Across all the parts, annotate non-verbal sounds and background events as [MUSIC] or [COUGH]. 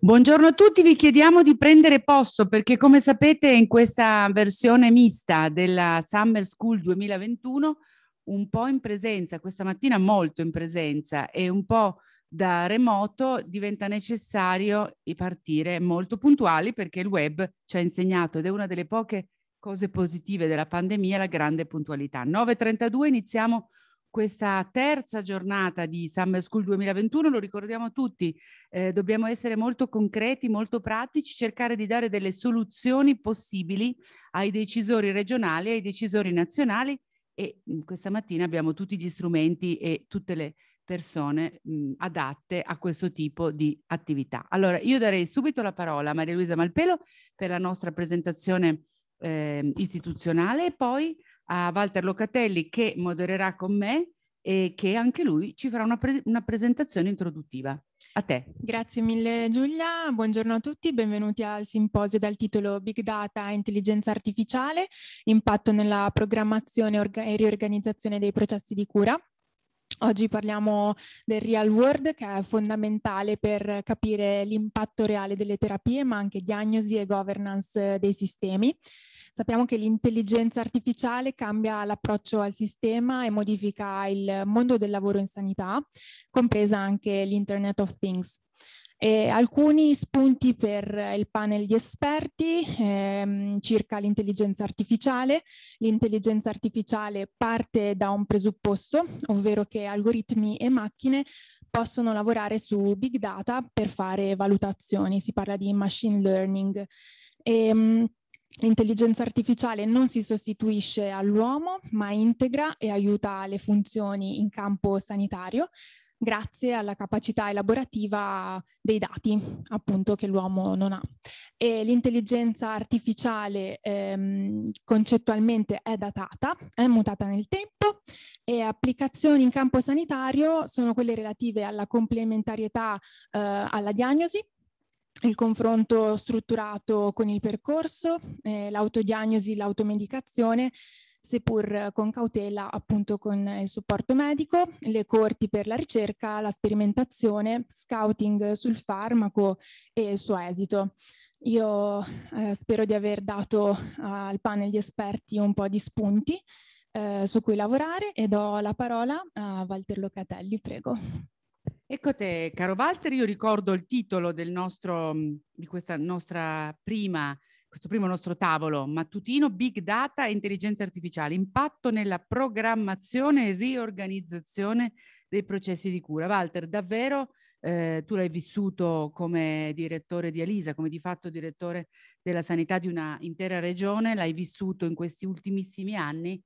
Buongiorno a tutti, vi chiediamo di prendere posto perché come sapete in questa versione mista della Summer School 2021 un po' in presenza, questa mattina molto in presenza e un po' da remoto diventa necessario partire molto puntuali perché il web ci ha insegnato ed è una delle poche cose positive della pandemia la grande puntualità. 9.32 iniziamo questa terza giornata di Summer School 2021, lo ricordiamo a tutti, eh, dobbiamo essere molto concreti, molto pratici, cercare di dare delle soluzioni possibili ai decisori regionali, ai decisori nazionali e mh, mm, questa mattina abbiamo tutti gli strumenti e tutte le persone mh, mm, adatte a questo tipo di attività. Allora, io darei subito la parola a Maria Luisa Malpelo per la nostra presentazione eh, istituzionale e poi a Walter Locatelli che modererà con me e che anche lui ci farà una, pre una, presentazione introduttiva. A te. Grazie mille Giulia, buongiorno a tutti, benvenuti al simposio dal titolo Big Data e Intelligenza Artificiale, impatto nella programmazione e riorganizzazione dei processi di cura. Oggi parliamo del real world che è fondamentale per capire l'impatto reale delle terapie ma anche diagnosi e governance eh, dei sistemi. Sappiamo che l'intelligenza artificiale cambia l'approccio al sistema e modifica il mondo del lavoro in sanità, compresa anche l'Internet of Things. E alcuni spunti per il panel di esperti ehm, circa l'intelligenza artificiale. L'intelligenza artificiale parte da un presupposto, ovvero che algoritmi e macchine possono lavorare su big data per fare valutazioni, si parla di machine learning. E, ehm, L'intelligenza artificiale non si sostituisce all'uomo, ma integra e aiuta le funzioni in campo sanitario grazie alla capacità elaborativa dei dati, appunto, che l'uomo non ha. E l'intelligenza artificiale ehm, concettualmente è datata, è mutata nel tempo e applicazioni in campo sanitario sono quelle relative alla complementarietà eh, alla diagnosi, il confronto strutturato con il percorso, eh, l'autodiagnosi, l'automedicazione, seppur con cautela appunto con il supporto medico, le corti per la ricerca, la sperimentazione, scouting sul farmaco e il suo esito. Io eh, spero di aver dato al panel di esperti un po' di spunti eh, su cui lavorare e do la parola a Walter Locatelli, prego. Ecco te, caro Walter, io ricordo il titolo del nostro, mm, di questa nostra prima, questo primo nostro tavolo mattutino, Big Data e Intelligenza Artificiale, impatto nella programmazione e riorganizzazione dei processi di cura. Walter, davvero eh, tu l'hai vissuto come direttore di Alisa, come di fatto direttore della sanità di una intera regione, l'hai vissuto in questi ultimissimi anni,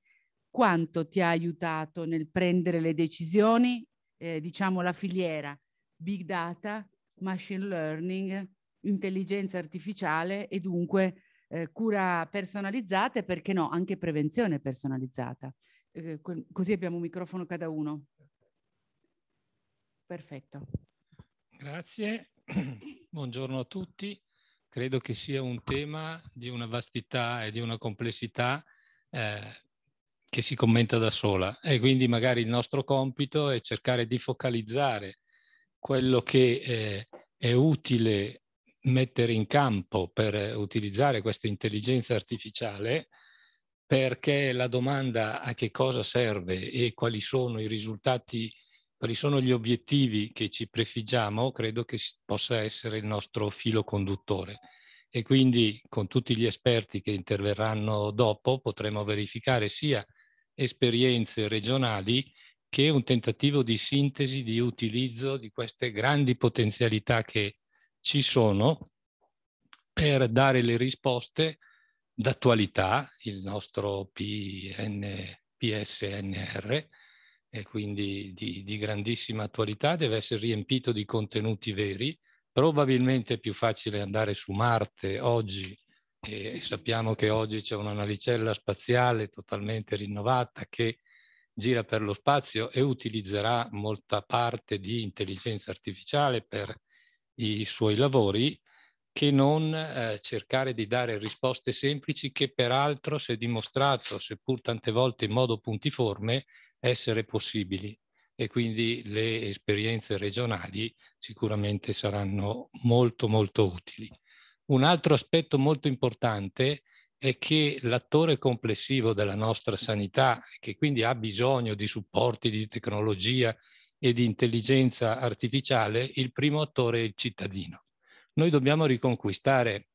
quanto ti ha aiutato nel prendere le decisioni eh, diciamo la filiera big data, machine learning, intelligenza artificiale e dunque eh, cura personalizzata e perché no anche prevenzione personalizzata. Eh, così abbiamo un microfono cada uno. Perfetto. Grazie, [CLEARS THROAT] buongiorno a tutti. Credo che sia un tema di una vastità e di una complessità eh, che si commenta da sola e quindi magari il nostro compito è cercare di focalizzare quello che eh, è utile mettere in campo per utilizzare questa intelligenza artificiale perché la domanda a che cosa serve e quali sono i risultati, quali sono gli obiettivi che ci prefiggiamo, credo che possa essere il nostro filo conduttore. E quindi con tutti gli esperti che interverranno dopo potremo verificare sia esperienze regionali che un tentativo di sintesi, di utilizzo di queste grandi potenzialità che ci sono per dare le risposte d'attualità, il nostro PN, PSNR, e quindi di, di, grandissima attualità, deve essere riempito di contenuti veri. Probabilmente è più facile andare su Marte oggi e sappiamo che oggi c'è una navicella spaziale totalmente rinnovata che gira per lo spazio e utilizzerà molta parte di intelligenza artificiale per i suoi lavori che non eh, cercare di dare risposte semplici che peraltro si è dimostrato, seppur tante volte in modo puntiforme, essere possibili e quindi le esperienze regionali sicuramente saranno molto molto utili. Un altro aspetto molto importante è che l'attore complessivo della nostra sanità, che quindi ha bisogno di supporti di tecnologia e di intelligenza artificiale, il primo attore è il cittadino. Noi dobbiamo riconquistare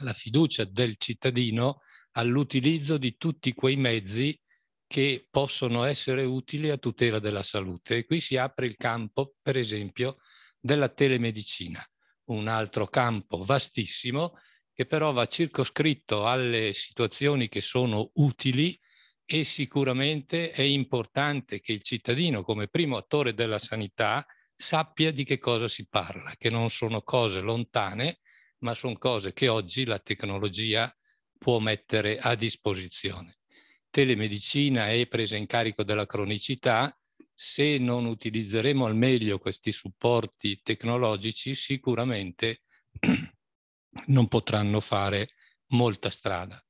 la fiducia del cittadino all'utilizzo di tutti quei mezzi che possono essere utili a tutela della salute. E qui si apre il campo, per esempio, della telemedicina un altro campo vastissimo che però va circoscritto alle situazioni che sono utili e sicuramente è importante che il cittadino come primo attore della sanità sappia di che cosa si parla, che non sono cose lontane, ma sono cose che oggi la tecnologia può mettere a disposizione. Telemedicina e presa in carico della cronicità se non utilizzeremo al meglio questi supporti tecnologici, sicuramente [CLEARS THROAT] non potranno fare molta strada.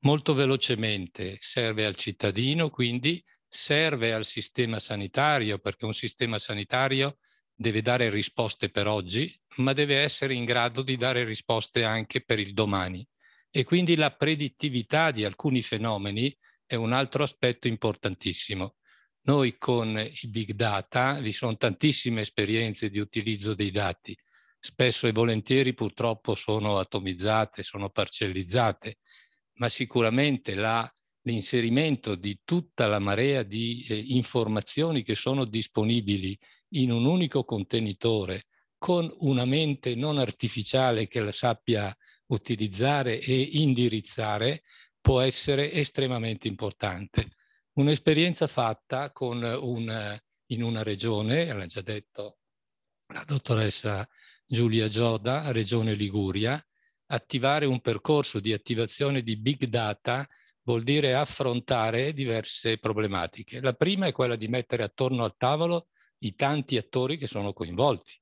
Molto velocemente serve al cittadino, quindi serve al sistema sanitario, perché un sistema sanitario deve dare risposte per oggi, ma deve essere in grado di dare risposte anche per il domani. E quindi la predittività di alcuni fenomeni è un altro aspetto importantissimo. Noi con i big data vi sono tantissime esperienze di utilizzo dei dati, spesso e volentieri purtroppo sono atomizzate, sono parcellizzate, ma sicuramente l'inserimento di tutta la marea di eh, informazioni che sono disponibili in un unico contenitore con una mente non artificiale che la sappia utilizzare e indirizzare può essere estremamente importante. Un'esperienza fatta un, in una regione, l'ha già detto la dottoressa Giulia Gioda, Regione Liguria, attivare un percorso di attivazione di big data vuol dire affrontare diverse problematiche. La prima è quella di mettere attorno al tavolo i tanti attori che sono coinvolti,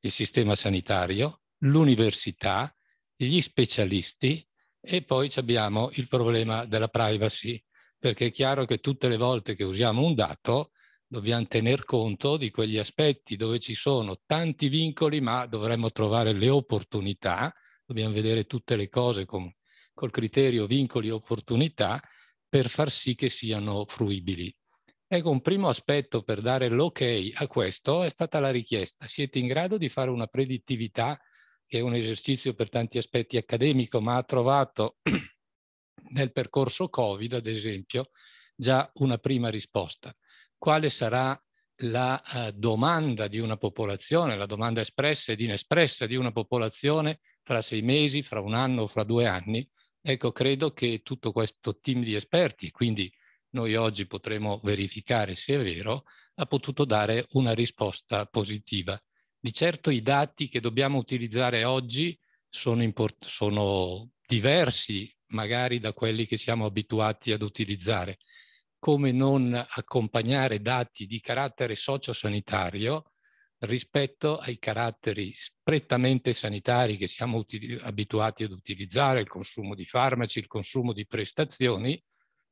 il sistema sanitario, l'università, gli specialisti e poi abbiamo il problema della privacy perché è chiaro che tutte le volte che usiamo un dato dobbiamo tener conto di quegli aspetti dove ci sono tanti vincoli, ma dovremmo trovare le opportunità, dobbiamo vedere tutte le cose con, col criterio vincoli opportunità per far sì che siano fruibili. Ecco, un primo aspetto per dare l'ok a questo è stata la richiesta. Siete in grado di fare una predittività, che è un esercizio per tanti aspetti accademico, ma ha trovato nel percorso Covid, ad esempio, già una prima risposta. Quale sarà la eh, domanda di una popolazione, la domanda espressa ed inespressa di una popolazione fra sei mesi, fra un anno o fra due anni? Ecco, credo che tutto questo team di esperti, quindi noi oggi potremo verificare se è vero, ha potuto dare una risposta positiva. Di certo i dati che dobbiamo utilizzare oggi sono, sono diversi magari da quelli che siamo abituati ad utilizzare. Come non accompagnare dati di carattere sociosanitario rispetto ai caratteri prettamente sanitari che siamo abituati ad utilizzare, il consumo di farmaci, il consumo di prestazioni,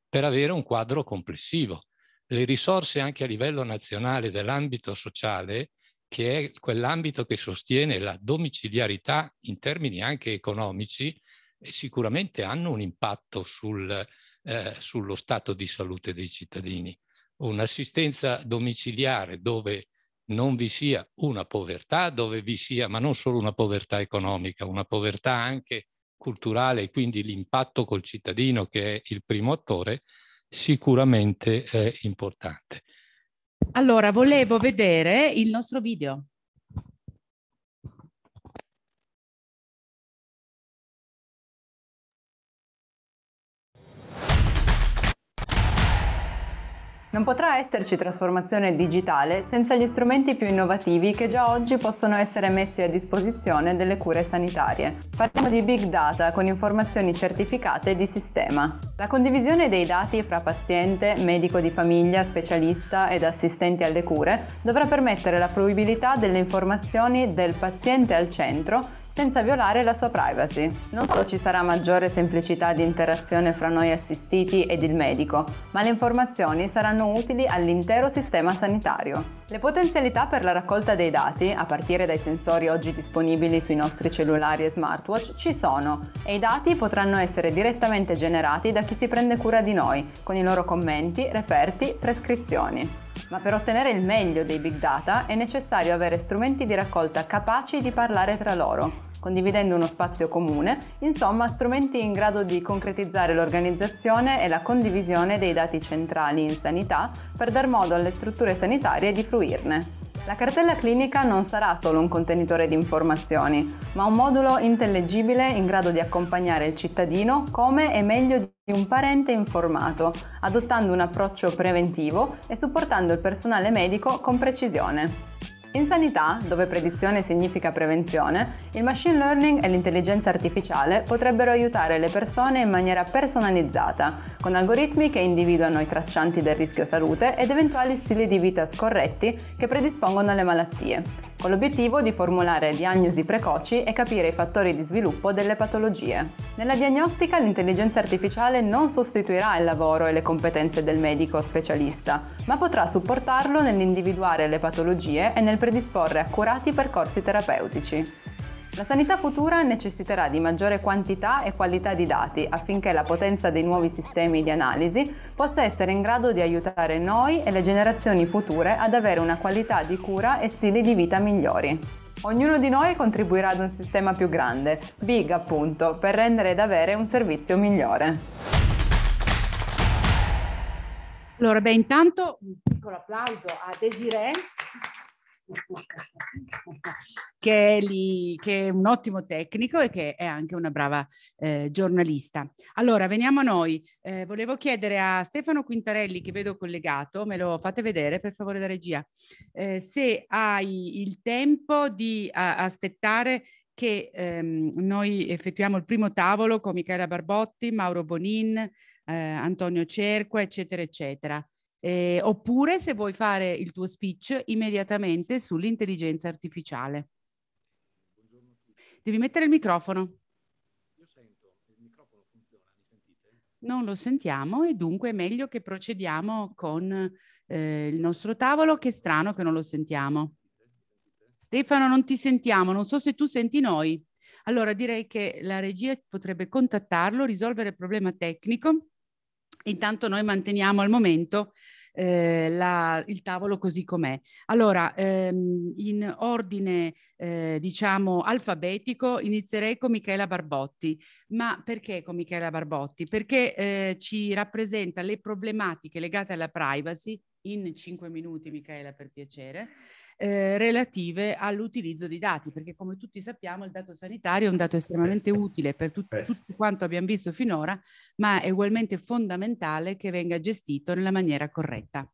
per avere un quadro complessivo. Le risorse anche a livello nazionale dell'ambito sociale, che è quell'ambito che sostiene la domiciliarità in termini anche economici, sicuramente hanno un impatto sul, eh, sullo stato di salute dei cittadini. Un'assistenza domiciliare dove non vi sia una povertà, dove vi sia, ma non solo una povertà economica, una povertà anche culturale e quindi l'impatto col cittadino che è il primo attore, sicuramente è eh, importante. Allora, volevo vedere il nostro video. Non potrà esserci trasformazione digitale senza gli strumenti più innovativi che già oggi possono essere messi a disposizione delle cure sanitarie. Parliamo di big data con informazioni certificate di sistema. La condivisione dei dati fra paziente, medico di famiglia, specialista ed assistenti alle cure dovrà permettere la fruibilità delle informazioni del paziente al centro senza violare la sua privacy. Non solo ci sarà maggiore semplicità di interazione fra noi assistiti ed il medico, ma le informazioni saranno utili all'intero sistema sanitario. Le potenzialità per la raccolta dei dati, a partire dai sensori oggi disponibili sui nostri cellulari e smartwatch, ci sono e i dati potranno essere direttamente generati da chi si prende cura di noi, con i loro commenti, referti, prescrizioni ma per ottenere il meglio dei big data è necessario avere strumenti di raccolta capaci di parlare tra loro, condividendo uno spazio comune, insomma strumenti in grado di concretizzare l'organizzazione e la condivisione dei dati centrali in sanità per dar modo alle strutture sanitarie di fruirne. La cartella clinica non sarà solo un contenitore di informazioni, ma un modulo intellegibile in grado di accompagnare il cittadino come e meglio di un parente informato, adottando un approccio preventivo e supportando il personale medico con precisione. In sanità, dove predizione significa prevenzione, il machine learning e l'intelligenza artificiale potrebbero aiutare le persone in maniera personalizzata, con algoritmi che individuano i traccianti del rischio salute ed eventuali stili di vita scorretti che predispongono alle malattie con l'obiettivo di formulare diagnosi precoci e capire i fattori di sviluppo delle patologie. Nella diagnostica l'intelligenza artificiale non sostituirà il lavoro e le competenze del medico specialista, ma potrà supportarlo nell'individuare le patologie e nel predisporre accurati percorsi terapeutici. La sanità futura necessiterà di maggiore quantità e qualità di dati affinché la potenza dei nuovi sistemi di analisi possa essere in grado di aiutare noi e le generazioni future ad avere una qualità di cura e stili di vita migliori. Ognuno di noi contribuirà ad un sistema più grande, big appunto, per rendere ed avere un servizio migliore. Allora, beh, intanto un piccolo applauso a Desiree che è, lì, che è un ottimo tecnico e che è anche una brava eh, giornalista. Allora, veniamo a noi. Eh, volevo chiedere a Stefano Quintarelli, che vedo collegato, me lo fate vedere per favore da regia, eh, se hai il tempo di a, aspettare che ehm, noi effettuiamo il primo tavolo con Michela Barbotti, Mauro Bonin, eh, Antonio Cerqua, eccetera, eccetera. Eh, oppure se vuoi fare il tuo speech immediatamente sull'intelligenza artificiale. Devi mettere il microfono. Io sento, il microfono funziona, mi sentite? Non lo sentiamo e dunque è meglio che procediamo con eh, il nostro tavolo. Che strano che non lo sentiamo. Stefano, non ti sentiamo, non so se tu senti noi. Allora direi che la regia potrebbe contattarlo, risolvere il problema tecnico. Intanto noi manteniamo al momento eh, la, il tavolo così com'è. Allora, ehm, in ordine eh, diciamo alfabetico inizierei con Michela Barbotti. Ma perché con Michela Barbotti? Perché eh, ci rappresenta le problematiche legate alla privacy in cinque minuti, Michela, per piacere. Eh, relative all'utilizzo dei dati, perché come tutti sappiamo il dato sanitario è un dato estremamente certo. utile per tut- eh tutto quanto abbiamo visto finora, ma è ugualmente fondamentale che venga gestito nella maniera corretta.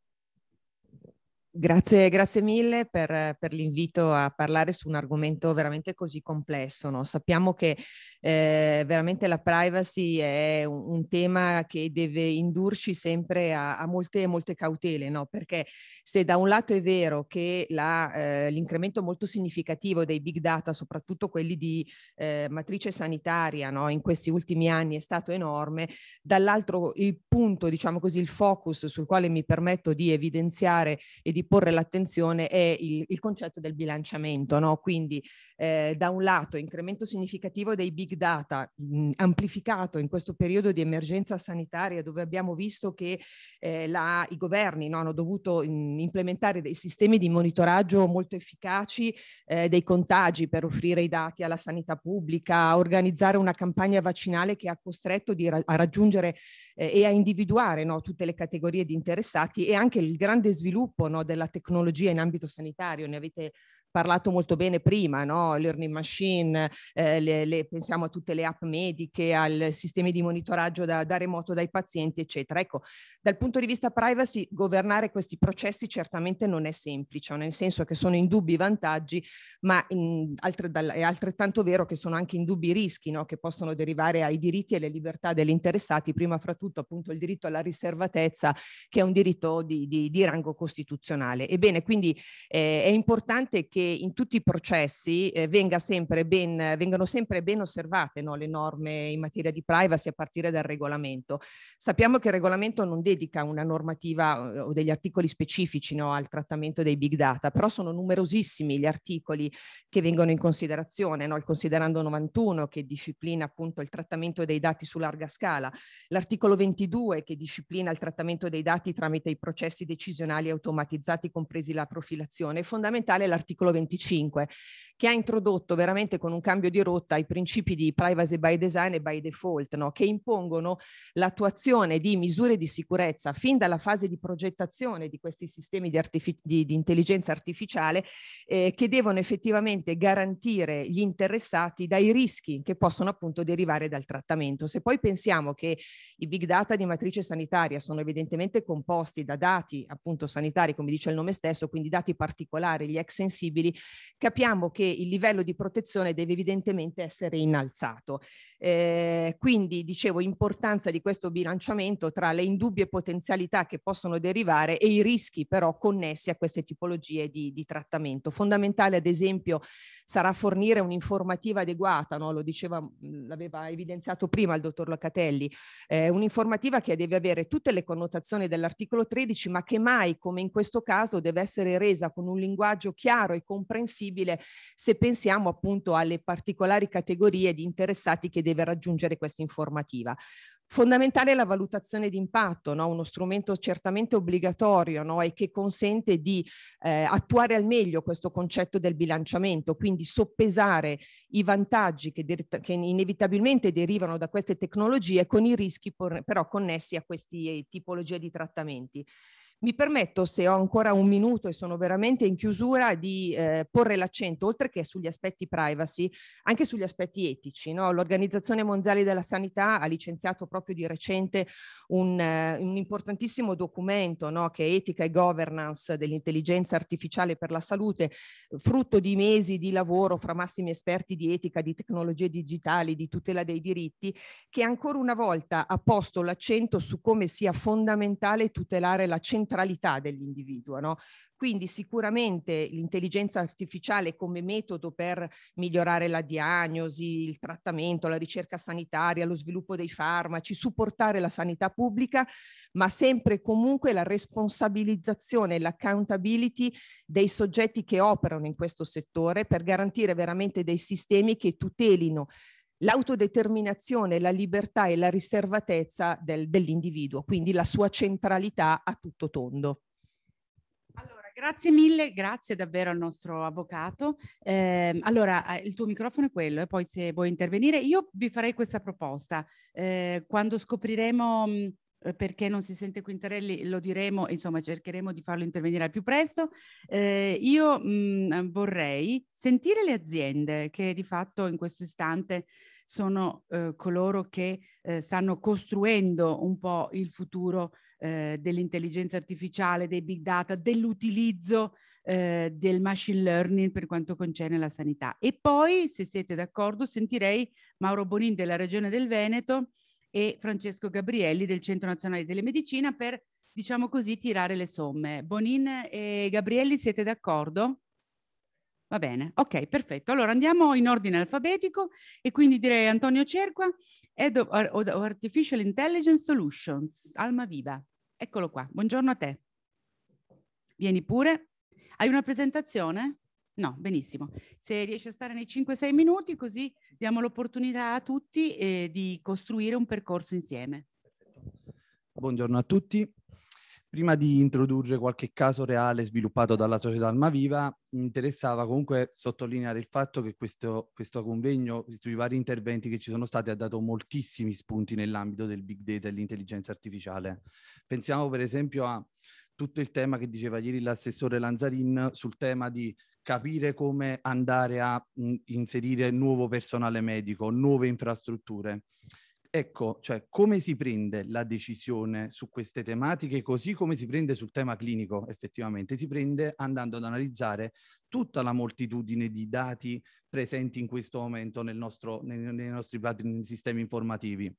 Grazie, grazie mille per, per, l'invito a parlare su un argomento veramente così complesso. No? Sappiamo che eh, veramente la privacy è un, un, tema che deve indurci sempre a, a molte, molte cautele, no? perché se da un lato è vero che la, eh, l'incremento molto significativo dei big data, soprattutto quelli di eh, matrice sanitaria no? in questi ultimi anni è stato enorme, dall'altro il punto, diciamo così, il focus sul quale mi permetto di evidenziare e di porre l'attenzione è il, il concetto del bilanciamento, no? quindi eh, da un lato incremento significativo dei big data mh, mm, amplificato in questo periodo di emergenza sanitaria dove abbiamo visto che eh, la, i governi no, hanno dovuto mh, mm, implementare dei sistemi di monitoraggio molto efficaci eh, dei contagi per offrire i dati alla sanità pubblica, organizzare una campagna vaccinale che ha costretto ra a raggiungere eh, e a individuare no, tutte le categorie di interessati e anche il grande sviluppo no, della tecnologia in ambito sanitario, ne avete parlato molto bene prima, no? learning machine, eh, le, le, pensiamo a tutte le app mediche, al sistema di monitoraggio da, da, remoto dai pazienti, eccetera. Ecco, dal punto di vista privacy, governare questi processi certamente non è semplice, nel senso che sono indubbi vantaggi, ma in, altre, dal, è altrettanto vero che sono anche indubbi rischi no? che possono derivare ai diritti e alle libertà degli interessati, prima fra tutto appunto il diritto alla riservatezza, che è un diritto di, di, di rango costituzionale. Ebbene, quindi eh, è importante che in tutti i processi eh, venga sempre ben, vengano sempre ben osservate no, le norme in materia di privacy a partire dal regolamento. Sappiamo che il regolamento non dedica una normativa eh, o degli articoli specifici no, al trattamento dei big data, però sono numerosissimi gli articoli che vengono in considerazione, no? il considerando 91 che disciplina appunto il trattamento dei dati su larga scala, l'articolo 22 che disciplina il trattamento dei dati tramite i processi decisionali automatizzati compresi la profilazione, è fondamentale l'articolo l'articolo 25, che ha introdotto veramente con un cambio di rotta i principi di privacy by design e by default, no? che impongono l'attuazione di misure di sicurezza fin dalla fase di progettazione di questi sistemi di, artific- di, di intelligenza artificiale eh, che devono effettivamente garantire gli interessati dai rischi che possono appunto derivare dal trattamento. Se poi pensiamo che i big data di matrice sanitaria sono evidentemente composti da dati appunto sanitari, come dice il nome stesso, quindi dati particolari, gli ex sensibili, possibili, capiamo che il livello di protezione deve evidentemente essere innalzato. Eh, quindi, dicevo, importanza di questo bilanciamento tra le indubbie potenzialità che possono derivare e i rischi però connessi a queste tipologie di, di trattamento. Fondamentale, ad esempio, sarà fornire un'informativa adeguata, no? lo diceva, mm, l'aveva evidenziato prima il dottor Locatelli, eh, un'informativa che deve avere tutte le connotazioni dell'articolo 13, ma che mai, come in questo caso, deve essere resa con un linguaggio chiaro e comprensibile se pensiamo appunto alle particolari categorie di interessati che deve raggiungere questa informativa. Fondamentale è la valutazione d'impatto, no? uno strumento certamente obbligatorio no? e che consente di eh, attuare al meglio questo concetto del bilanciamento, quindi soppesare i vantaggi che, de che inevitabilmente derivano da queste tecnologie con i rischi però connessi a queste tipologie di trattamenti. Mi permetto, se ho ancora un minuto e sono veramente in chiusura, di eh, porre l'accento, oltre che sugli aspetti privacy, anche sugli aspetti etici. No? L'Organizzazione Mondiale della Sanità ha licenziato proprio di recente un, eh, un importantissimo documento no? che è Etica e Governance dell'intelligenza artificiale per la salute, frutto di mesi di lavoro fra massimi esperti di etica, di tecnologie digitali, di tutela dei diritti, che ancora una volta ha posto l'accento su come sia fondamentale tutelare la centralità centralità dell'individuo. No? Quindi sicuramente l'intelligenza artificiale come metodo per migliorare la diagnosi, il trattamento, la ricerca sanitaria, lo sviluppo dei farmaci, supportare la sanità pubblica, ma sempre e comunque la responsabilizzazione e l'accountability dei soggetti che operano in questo settore per garantire veramente dei sistemi che tutelino l'autodeterminazione, la libertà e la riservatezza del, dell'individuo, quindi la sua centralità a tutto tondo. Allora, grazie mille, grazie davvero al nostro avvocato. Ehm, eh, allora, il tuo microfono è quello e eh, poi se vuoi intervenire, io vi farei questa proposta. Eh, quando scopriremo... Eh, perché non si sente Quintarelli, lo diremo, insomma cercheremo di farlo intervenire al più presto. Eh, io mh, mm, vorrei sentire le aziende che di fatto in questo istante sono eh, coloro che eh, stanno costruendo un po' il futuro eh, dell'intelligenza artificiale, dei big data, dell'utilizzo eh, del machine learning per quanto concerne la sanità. E poi, se siete d'accordo, sentirei Mauro Bonin della Regione del Veneto e Francesco Gabrielli del Centro Nazionale delle Telemedicina per, diciamo così, tirare le somme. Bonin e Gabrielli siete d'accordo? Va bene, ok, perfetto. Allora andiamo in ordine alfabetico e quindi direi Antonio Cerqua, Ed of Artificial Intelligence Solutions, Alma Viva. Eccolo qua, buongiorno a te. Vieni pure. Hai una presentazione? No, benissimo. Se riesci a stare nei 5-6 minuti, così diamo l'opportunità a tutti eh, di costruire un percorso insieme. Buongiorno a tutti. Prima di introdurre qualche caso reale sviluppato dalla società Almaviva, mi interessava comunque sottolineare il fatto che questo, questo convegno, sui vari interventi che ci sono stati, ha dato moltissimi spunti nell'ambito del big data e dell'intelligenza artificiale. Pensiamo per esempio a tutto il tema che diceva ieri l'assessore Lanzarin sul tema di capire come andare a mh, mm, inserire nuovo personale medico, nuove infrastrutture. Ecco, cioè come si prende la decisione su queste tematiche, così come si prende sul tema clinico effettivamente, si prende andando ad analizzare tutta la moltitudine di dati presenti in questo momento nel nostro, nei, nei nostri sistemi informativi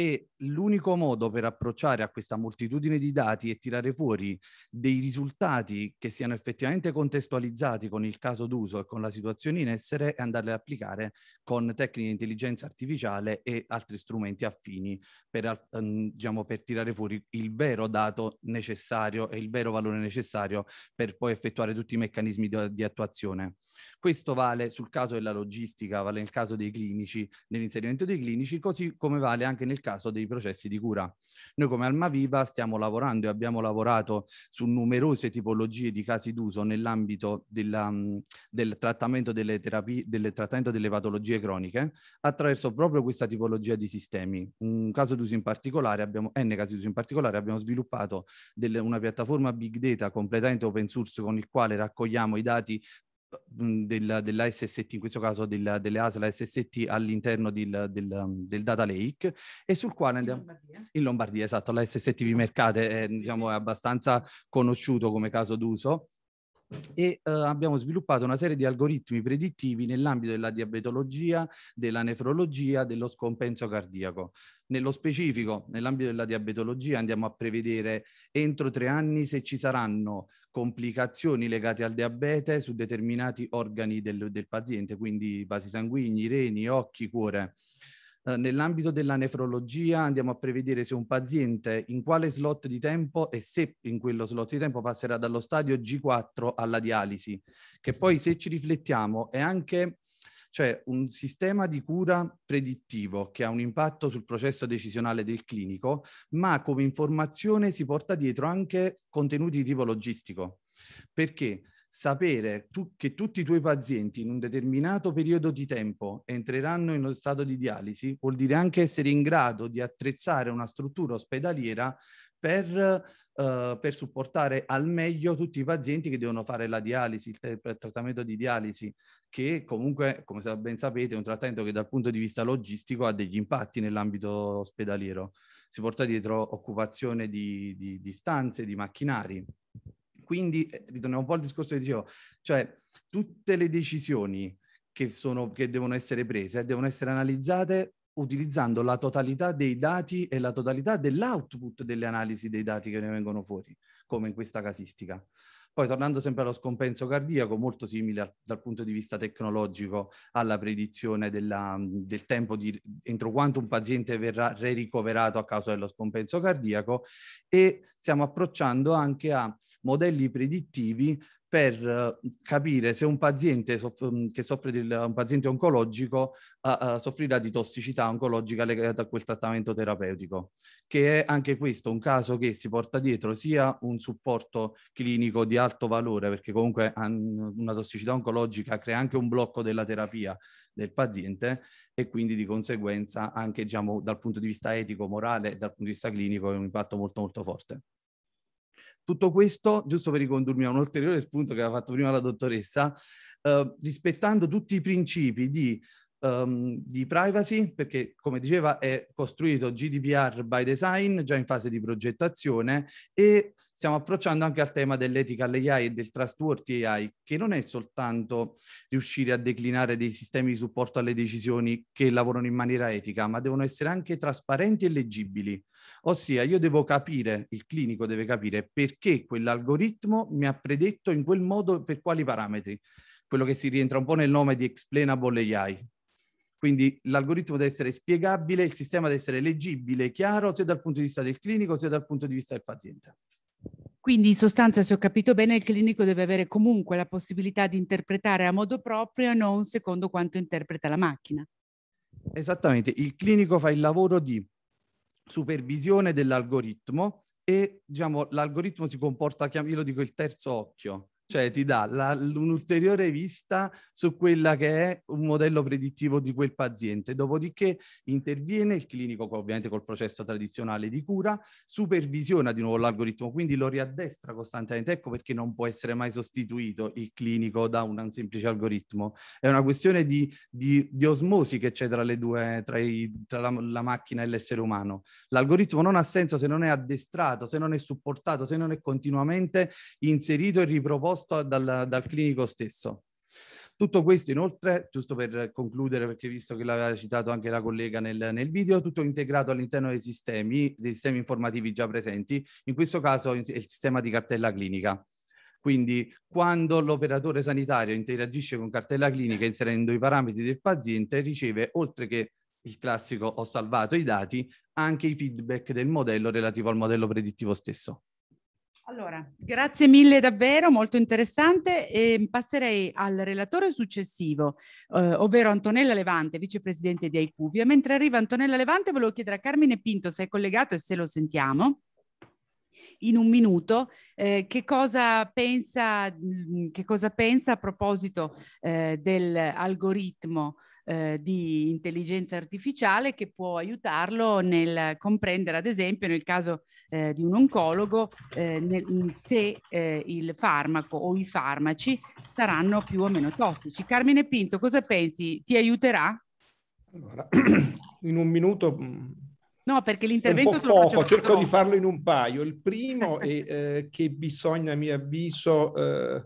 e l'unico modo per approcciare a questa moltitudine di dati e tirare fuori dei risultati che siano effettivamente contestualizzati con il caso d'uso e con la situazione in essere è andarle ad applicare con tecniche di intelligenza artificiale e altri strumenti affini per, ehm, diciamo, per tirare fuori il vero dato necessario e il vero valore necessario per poi effettuare tutti i meccanismi di, di attuazione. Questo vale sul caso della logistica, vale nel caso dei clinici, nell'inserimento dei clinici, così come vale anche nel caso caso dei processi di cura. Noi come Almaviva stiamo lavorando e abbiamo lavorato su numerose tipologie di casi d'uso nell'ambito mm, del trattamento delle terapie, del trattamento delle patologie croniche attraverso proprio questa tipologia di sistemi. Un caso d'uso in particolare, abbiamo, N casi d'uso in particolare, abbiamo sviluppato delle, una piattaforma big data completamente open source con il quale raccogliamo i dati della, SST, in questo caso della, delle ASL SST all'interno del, del, um, del, data lake e sul quale in Lombardia, in Lombardia esatto, la SST Mercate è, diciamo, è abbastanza conosciuto come caso d'uso e uh, abbiamo sviluppato una serie di algoritmi predittivi nell'ambito della diabetologia, della nefrologia, dello scompenso cardiaco. Nello specifico, nell'ambito della diabetologia andiamo a prevedere entro tre anni se ci saranno complicazioni legate al diabete su determinati organi del, del paziente, quindi vasi sanguigni, reni, occhi, cuore. Eh, nell'ambito della nefrologia andiamo a prevedere se un paziente in quale slot di tempo e se in quello slot di tempo passerà dallo stadio G4 alla dialisi, che poi se ci riflettiamo è anche cioè un sistema di cura predittivo che ha un impatto sul processo decisionale del clinico, ma come informazione si porta dietro anche contenuti di tipo logistico. Perché? sapere tu, che tutti i tuoi pazienti in un determinato periodo di tempo entreranno in uno stato di dialisi vuol dire anche essere in grado di attrezzare una struttura ospedaliera per eh, per supportare al meglio tutti i pazienti che devono fare la dialisi, il, il trattamento di dialisi, che comunque, come ben sapete, è un trattamento che dal punto di vista logistico ha degli impatti nell'ambito ospedaliero. Si porta dietro occupazione di, di, di stanze, di macchinari quindi eh, ritorniamo un po' al discorso che dicevo, cioè tutte le decisioni che, sono, che devono essere prese eh, devono essere analizzate utilizzando la totalità dei dati e la totalità dell'output delle analisi dei dati che ne vengono fuori, come in questa casistica. Poi tornando sempre allo scompenso cardiaco, molto simile dal punto di vista tecnologico alla predizione della, del tempo di, entro quanto un paziente verrà ricoverato a causa dello scompenso cardiaco e stiamo approcciando anche a modelli predittivi per eh, capire se un paziente soff- mm, che soffre di un paziente oncologico uh, uh, soffrirà di tossicità oncologica legata a quel trattamento terapeutico, che è anche questo un caso che si porta dietro sia un supporto clinico di alto valore, perché comunque una tossicità oncologica crea anche un blocco della terapia del paziente e quindi di conseguenza anche diciamo, dal punto di vista etico, morale e dal punto di vista clinico è un impatto molto molto forte. Tutto questo, giusto per ricondurmi a un ulteriore spunto che aveva fatto prima la dottoressa, eh, rispettando tutti i principi di, um, di, privacy, perché come diceva è costruito GDPR by design, già in fase di progettazione, e stiamo approcciando anche al tema dell'etica all'AI e del trustworthy AI, che non è soltanto riuscire a declinare dei sistemi di supporto alle decisioni che lavorano in maniera etica, ma devono essere anche trasparenti e leggibili Ossia, io devo capire, il clinico deve capire perché quell'algoritmo mi ha predetto in quel modo per quali parametri. Quello che si rientra un po' nel nome di explainable AI. Quindi l'algoritmo deve essere spiegabile, il sistema deve essere leggibile, chiaro, sia dal punto di vista del clinico, sia dal punto di vista del paziente. Quindi in sostanza, se ho capito bene, il clinico deve avere comunque la possibilità di interpretare a modo proprio e non secondo quanto interpreta la macchina. Esattamente, il clinico fa il lavoro di supervisione dell'algoritmo e diciamo, l'algoritmo si comporta, io lo dico il terzo occhio, cioè ti dà la, un'ulteriore vista su quella che è un modello predittivo di quel paziente. Dopodiché interviene il clinico, ovviamente col processo tradizionale di cura, supervisiona di nuovo l'algoritmo, quindi lo riaddestra costantemente. Ecco perché non può essere mai sostituito il clinico da un semplice algoritmo. È una questione di, di, di osmosi che c'è tra, due, tra, i, tra la, la macchina e l'essere umano. L'algoritmo non ha senso se non è addestrato, se non è supportato, se non è continuamente inserito e riproposto proposto dal, dal clinico stesso. Tutto questo inoltre, giusto per concludere, perché visto che l'aveva citato anche la collega nel, nel video, tutto integrato all'interno dei sistemi, dei sistemi informativi già presenti, in questo caso il sistema di cartella clinica. Quindi quando l'operatore sanitario interagisce con cartella clinica inserendo i parametri del paziente, riceve, oltre che il classico ho salvato i dati, anche i feedback del modello relativo al modello predittivo stesso. Allora, grazie mille davvero, molto interessante. E passerei al relatore successivo, eh, ovvero Antonella Levante, vicepresidente di Aicuvia. Mentre arriva Antonella Levante, volevo chiedere a Carmine Pinto se è collegato e se lo sentiamo in un minuto eh, che, cosa pensa, mm, che, cosa pensa, a proposito eh, dell'algoritmo eh, di intelligenza artificiale che può aiutarlo nel comprendere, ad esempio, nel caso eh, di un oncologo, eh, nel, se eh, il farmaco o i farmaci saranno più o meno tossici. Carmine Pinto, cosa pensi? Ti aiuterà? Allora, [CLEARS THROAT] in un minuto... Mm, no, perché l'intervento... Un po poco, cerco di farlo in un paio. Il primo [LAUGHS] è eh, che bisogna, a mio avviso eh,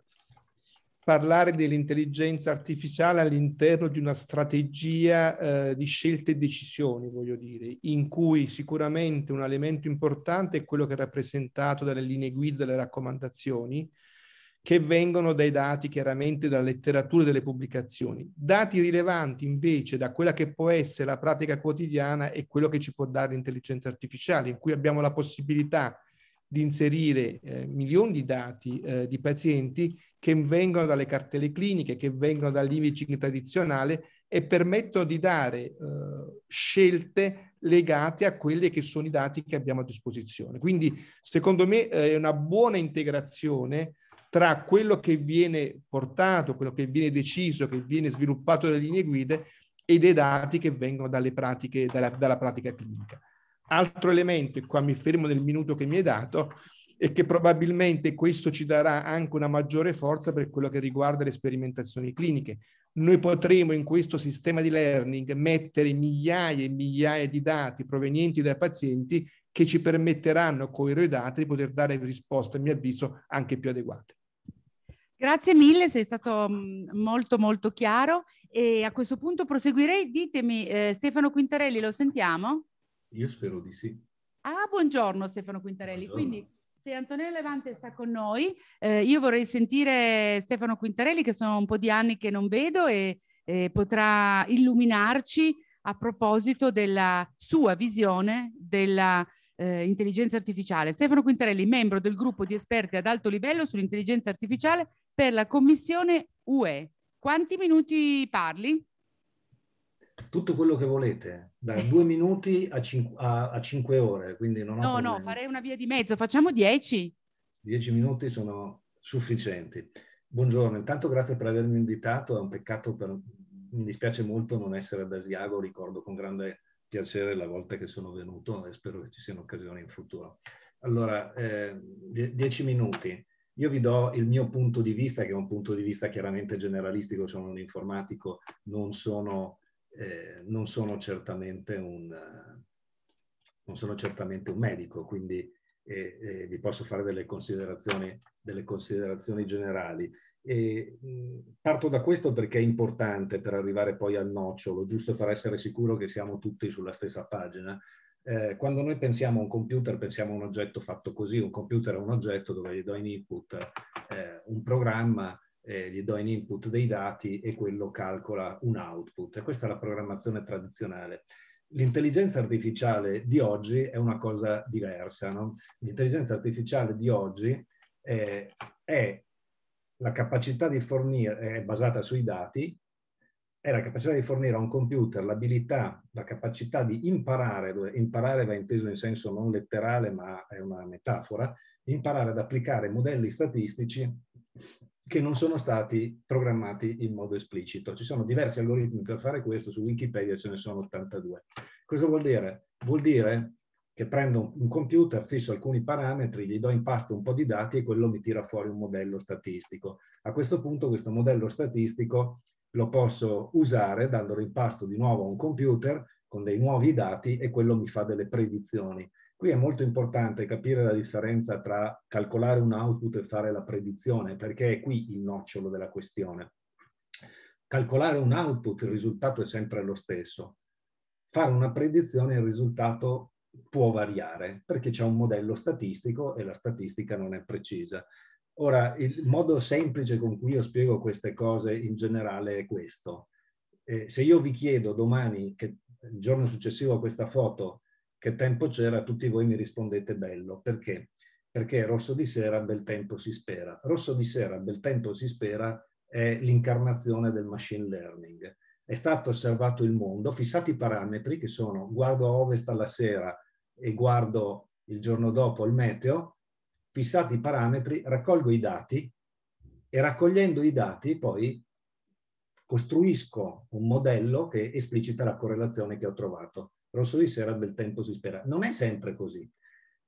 parlare dell'intelligenza artificiale all'interno di una strategia eh, di scelte e decisioni, voglio dire, in cui sicuramente un elemento importante è quello che è rappresentato dalle linee guida, dalle raccomandazioni, che vengono dai dati chiaramente dalla letteratura e delle pubblicazioni. Dati rilevanti invece da quella che può essere la pratica quotidiana e quello che ci può dare l'intelligenza artificiale, in cui abbiamo la possibilità di inserire eh, milioni di dati eh, di pazienti che vengono dalle cartelle cliniche, che vengono dall'imaging tradizionale e permettono di dare eh, scelte legate a quelli che sono i dati che abbiamo a disposizione. Quindi secondo me eh, è una buona integrazione tra quello che viene portato, quello che viene deciso, che viene sviluppato dalle linee guide e dei dati che vengono dalle pratiche, dalla, dalla pratica clinica. Altro elemento, e qua mi fermo nel minuto che mi hai dato, e che probabilmente questo ci darà anche una maggiore forza per quello che riguarda le sperimentazioni cliniche. Noi potremo in questo sistema di learning mettere migliaia e migliaia di dati provenienti dai pazienti che ci permetteranno con i dati di poter dare risposte, a mio avviso, anche più adeguate. Grazie mille, sei stato mm, molto molto chiaro e a questo punto proseguirei. Ditemi, eh, Stefano Quintarelli, lo sentiamo? Io spero di sì. Ah, buongiorno Stefano Quintarelli. Buongiorno. Quindi se Antonella Levante sta con noi, eh, io vorrei sentire Stefano Quintarelli, che sono un po' di anni che non vedo e, e potrà illuminarci a proposito della sua visione della eh, intelligenza artificiale. Stefano Quintarelli, membro del gruppo di esperti ad alto livello sull'intelligenza artificiale per la Commissione UE. Quanti minuti parli? Tutto quello che volete da due minuti a, cinque, a, a cinque ore, quindi non ho No, problemi. no, farei una via di mezzo, facciamo dieci. Dieci minuti sono sufficienti. Buongiorno, intanto grazie per avermi invitato, è un peccato, per, mi dispiace molto non essere ad Asiago, ricordo con grande piacere la volta che sono venuto e spero che ci siano occasioni in futuro. Allora, eh, dieci minuti. Io vi do il mio punto di vista, che è un punto di vista chiaramente generalistico, sono un informatico, non sono eh, non, sono un, eh, non, sono certamente un, medico, quindi eh, eh, vi posso fare delle considerazioni, delle considerazioni generali. E, mh, parto da questo perché è importante per arrivare poi al nocciolo, giusto per essere sicuro che siamo tutti sulla stessa pagina. Eh, quando noi pensiamo a un computer, pensiamo a un oggetto fatto così, un computer è un oggetto dove gli do in input eh, un programma eh, gli do in input dei dati e quello calcola un output. E questa è la programmazione tradizionale. L'intelligenza artificiale di oggi è una cosa diversa. No? L'intelligenza artificiale di oggi eh, è la capacità di fornire, è basata sui dati, è la capacità di fornire a un computer l'abilità, la capacità di imparare, imparare va inteso in senso non letterale ma è una metafora, imparare ad applicare modelli statistici che non sono stati programmati in modo esplicito. Ci sono diversi algoritmi per fare questo, su Wikipedia ce ne sono 82. Cosa vuol dire? Vuol dire che prendo un computer, fisso alcuni parametri, gli do in pasto un po' di dati e quello mi tira fuori un modello statistico. A questo punto questo modello statistico lo posso usare dandolo in pasto di nuovo a un computer con dei nuovi dati e quello mi fa delle predizioni. Qui è molto importante capire la differenza tra calcolare un output e fare la predizione, perché è qui il nocciolo della questione. Calcolare un output, il risultato è sempre lo stesso. Fare una predizione, il risultato può variare, perché c'è un modello statistico e la statistica non è precisa. Ora, il modo semplice con cui io spiego queste cose in generale è questo. Eh, se io vi chiedo domani, che, il giorno successivo a questa foto, che tempo c'era, tutti voi mi rispondete bello. Perché? Perché Rosso di Sera, bel tempo si spera. Rosso di Sera, bel tempo si spera è l'incarnazione del machine learning. È stato osservato il mondo, fissati i parametri che sono guardo a ovest alla sera e guardo il giorno dopo il meteo, fissati i parametri, raccolgo i dati e raccogliendo i dati poi costruisco un modello che esplicita la correlazione che ho trovato rosso di sera, bel tempo si spera. Non è sempre così.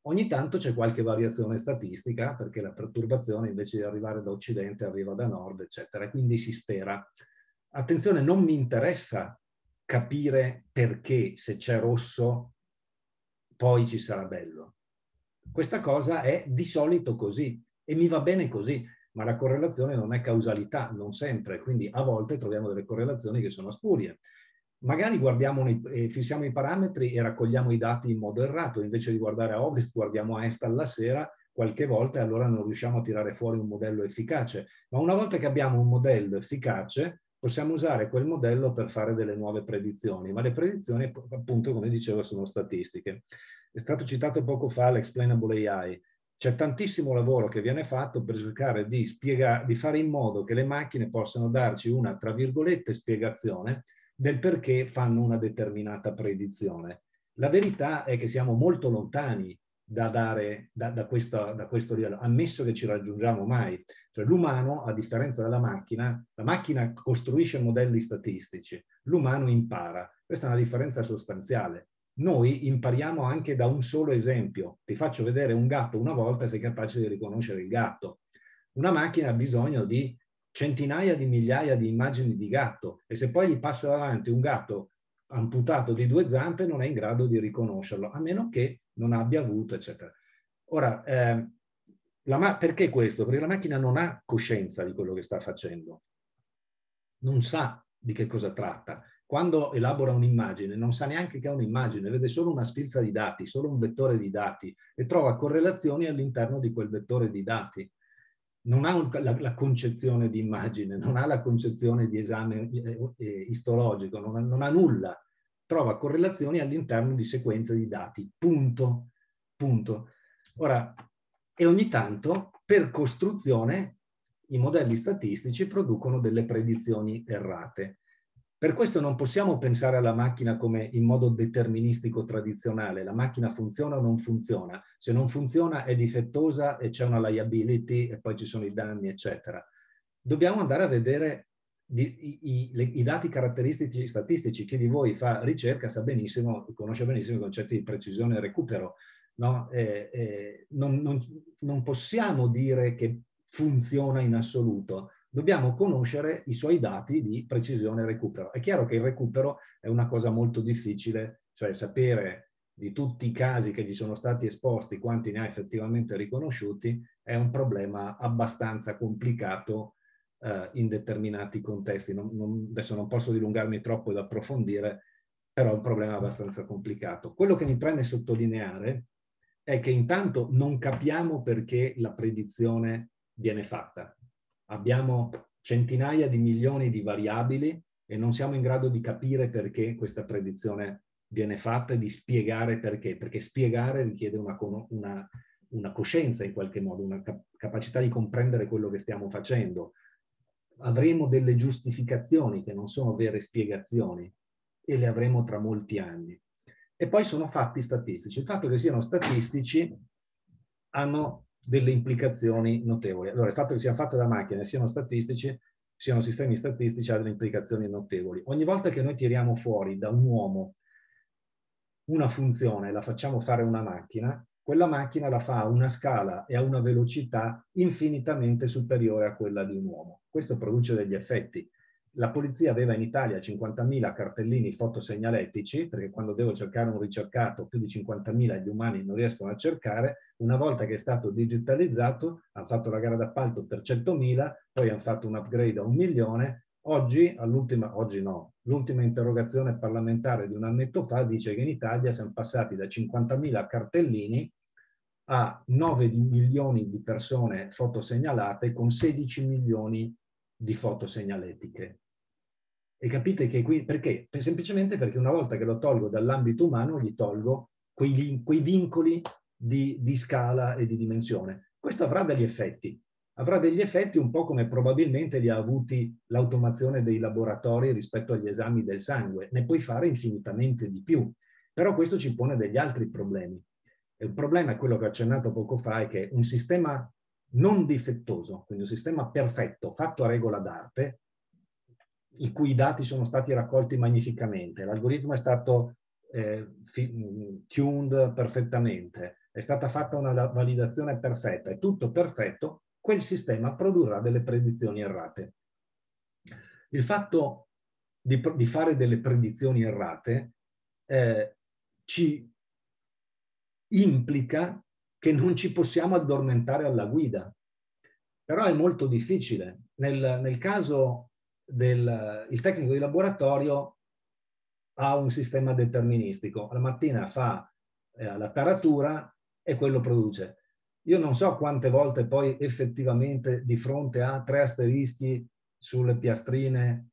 Ogni tanto c'è qualche variazione statistica perché la perturbazione invece di arrivare da occidente arriva da nord, eccetera, e quindi si spera. Attenzione, non mi interessa capire perché se c'è rosso poi ci sarà bello. Questa cosa è di solito così e mi va bene così, ma la correlazione non è causalità, non sempre, quindi a volte troviamo delle correlazioni che sono spurie magari guardiamo e eh, fissiamo i parametri e raccogliamo i dati in modo errato, invece di guardare a ovest guardiamo a est alla sera qualche volta e allora non riusciamo a tirare fuori un modello efficace. Ma una volta che abbiamo un modello efficace, possiamo usare quel modello per fare delle nuove predizioni, ma le predizioni, appunto, come dicevo, sono statistiche. È stato citato poco fa l'explainable AI. C'è tantissimo lavoro che viene fatto per cercare di, spiegare, di fare in modo che le macchine possano darci una, tra virgolette, spiegazione del perché fanno una determinata predizione. La verità è che siamo molto lontani da dare da, da, questa, da questo livello, ammesso che ci raggiungiamo mai. Cioè l'umano, a differenza della macchina, la macchina costruisce modelli statistici, l'umano impara. Questa è una differenza sostanziale. Noi impariamo anche da un solo esempio. Ti faccio vedere un gatto una volta, sei capace di riconoscere il gatto. Una macchina ha bisogno di centinaia di migliaia di immagini di gatto e se poi gli passa davanti un gatto amputato di due zampe non è in grado di riconoscerlo, a meno che non abbia avuto, eccetera. Ora, eh, perché questo? Perché la macchina non ha coscienza di quello che sta facendo, non sa di che cosa tratta. Quando elabora un'immagine non sa neanche che è un'immagine, vede solo una sfilza di dati, solo un vettore di dati e trova correlazioni all'interno di quel vettore di dati non ha un, la, la, concezione di immagine, non ha la concezione di esame eh, eh istologico, non ha, non ha, nulla, trova correlazioni all'interno di sequenze di dati, punto, punto. Ora, e ogni tanto, per costruzione, i modelli statistici producono delle predizioni errate. Per questo non possiamo pensare alla macchina come in modo deterministico tradizionale, la macchina funziona o non funziona, se non funziona è difettosa e c'è una liability e poi ci sono i danni, eccetera. Dobbiamo andare a vedere i, i, i, dati caratteristici statistici. Chi di voi fa ricerca sa benissimo, conosce benissimo i concetti di precisione e recupero. No? Eh, eh, non, non, non possiamo dire che funziona in assoluto, dobbiamo conoscere i suoi dati di precisione e recupero. È chiaro che il recupero è una cosa molto difficile, cioè sapere di tutti i casi che gli sono stati esposti, quanti ne ha effettivamente riconosciuti, è un problema abbastanza complicato eh, in determinati contesti. Non, non, adesso non posso dilungarmi troppo ed approfondire, però è un problema abbastanza complicato. Quello che mi preme sottolineare è che intanto non capiamo perché la predizione viene fatta abbiamo centinaia di milioni di variabili e non siamo in grado di capire perché questa predizione viene fatta e di spiegare perché, perché spiegare richiede una, una, una coscienza in qualche modo, una cap- capacità di comprendere quello che stiamo facendo. Avremo delle giustificazioni che non sono vere spiegazioni e le avremo tra molti anni. E poi sono fatti statistici. Il fatto che siano statistici hanno delle implicazioni notevoli. Allora il fatto che siano fatte da macchine, siano statistici, siano sistemi statistici, ha delle implicazioni notevoli. Ogni volta che noi tiriamo fuori da un uomo una funzione, la facciamo fare una macchina, quella macchina la fa a una scala e a una velocità infinitamente superiore a quella di un uomo. Questo produce degli effetti la polizia aveva in Italia 50.000 cartellini fotosegnaletici, perché quando devo cercare un ricercato più di 50.000 gli umani non riescono a cercare, una volta che è stato digitalizzato hanno fatto la gara d'appalto per 100.000, poi hanno fatto un upgrade a un milione, oggi, all'ultima, oggi no, l'ultima interrogazione parlamentare di un annetto fa dice che in Italia siamo passati da 50.000 cartellini a 9 milioni di persone fotosegnalate con 16 milioni di fotosegnaletiche. E capite che qui perché? Semplicemente perché una volta che lo tolgo dall'ambito umano, gli tolgo quei, quei vincoli di, di, scala e di dimensione. Questo avrà degli effetti. Avrà degli effetti un po' come probabilmente li ha avuti l'automazione dei laboratori rispetto agli esami del sangue. Ne puoi fare infinitamente di più. Però questo ci pone degli altri problemi. Il problema è quello che ho accennato poco fa, è che un sistema non difettoso, quindi un sistema perfetto, fatto a regola d'arte, i cui dati sono stati raccolti magnificamente, l'algoritmo è stato eh, tuned perfettamente, è stata fatta una validazione perfetta, è tutto perfetto, quel sistema produrrà delle predizioni errate. Il fatto di, di fare delle predizioni errate eh, ci implica che non ci possiamo addormentare alla guida, però è molto difficile. Nel, nel caso del il tecnico di laboratorio ha un sistema deterministico. La mattina fa eh, la taratura e quello produce. Io non so quante volte poi effettivamente di fronte a tre asterischi sulle piastrine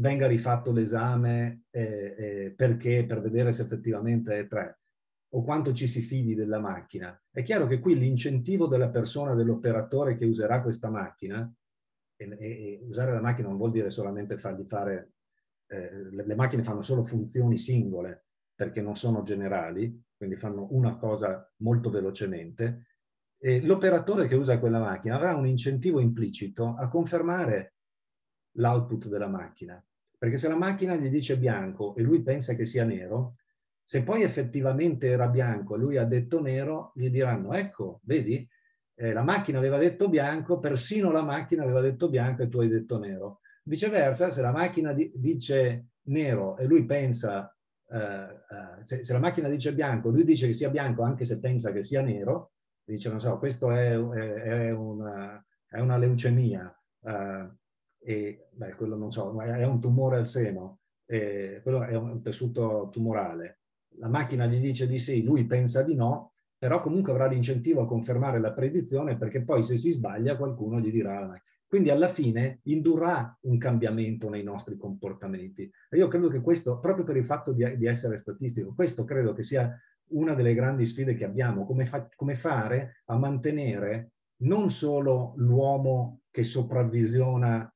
venga rifatto l'esame eh, eh, perché per vedere se effettivamente è tre o quanto ci si fidi della macchina. È chiaro che qui l'incentivo della persona, dell'operatore che userà questa macchina, e, e usare la macchina non vuol dire solamente fargli fare, eh, le, le macchine fanno solo funzioni singole perché non sono generali, quindi fanno una cosa molto velocemente, l'operatore che usa quella macchina avrà un incentivo implicito a confermare l'output della macchina. Perché se la macchina gli dice bianco e lui pensa che sia nero, se poi effettivamente era bianco e lui ha detto nero, gli diranno, ecco, vedi, eh, la macchina aveva detto bianco, persino la macchina aveva detto bianco e tu hai detto nero. Viceversa, se la macchina di, dice nero e lui pensa, eh, eh, se, se, la macchina dice bianco, lui dice che sia bianco anche se pensa che sia nero, dice, non so, questo è, è, è, una, è una, leucemia, eh, e, beh, quello non so, è un tumore al seno, quello è un tessuto tumorale. La macchina gli dice di sì, lui pensa di no, però comunque avrà l'incentivo a confermare la predizione perché poi se si sbaglia qualcuno gli dirà. Ah, quindi alla fine indurrà un cambiamento nei nostri comportamenti. E io credo che questo, proprio per il fatto di, di, essere statistico, questo credo che sia una delle grandi sfide che abbiamo, come, fa, come fare a mantenere non solo l'uomo che sopravvisiona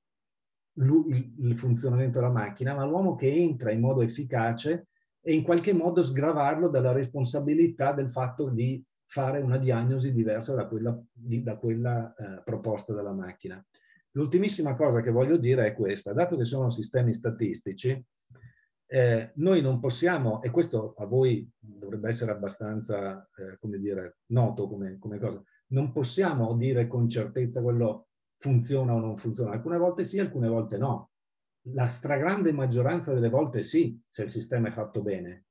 il funzionamento della macchina, ma l'uomo che entra in modo efficace e in qualche modo sgravarlo dalla responsabilità del fatto di fare una diagnosi diversa da quella, di, da quella eh, proposta dalla macchina. L'ultimissima cosa che voglio dire è questa, dato che sono sistemi statistici, eh, noi non possiamo, e questo a voi dovrebbe essere abbastanza, eh, come dire, noto come, come cosa, non possiamo dire con certezza quello funziona o non funziona, alcune volte sì, alcune volte no. La stragrande maggioranza delle volte sì, se il sistema è fatto bene,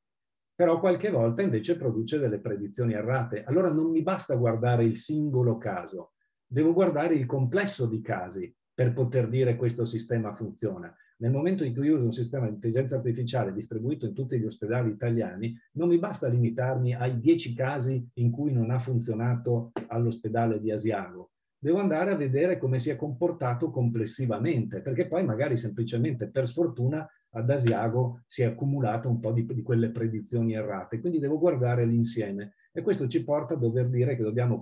però qualche volta invece produce delle predizioni errate. Allora non mi basta guardare il singolo caso, devo guardare il complesso di casi per poter dire questo sistema funziona. Nel momento in cui uso un sistema di intelligenza artificiale distribuito in tutti gli ospedali italiani, non mi basta limitarmi ai 10 casi in cui non ha funzionato all'ospedale di Asiago devo andare a vedere come si è comportato complessivamente, perché poi magari semplicemente per sfortuna ad Asiago si è accumulato un po' di, di quelle predizioni errate, quindi devo guardare l'insieme e questo ci porta a dover dire che dobbiamo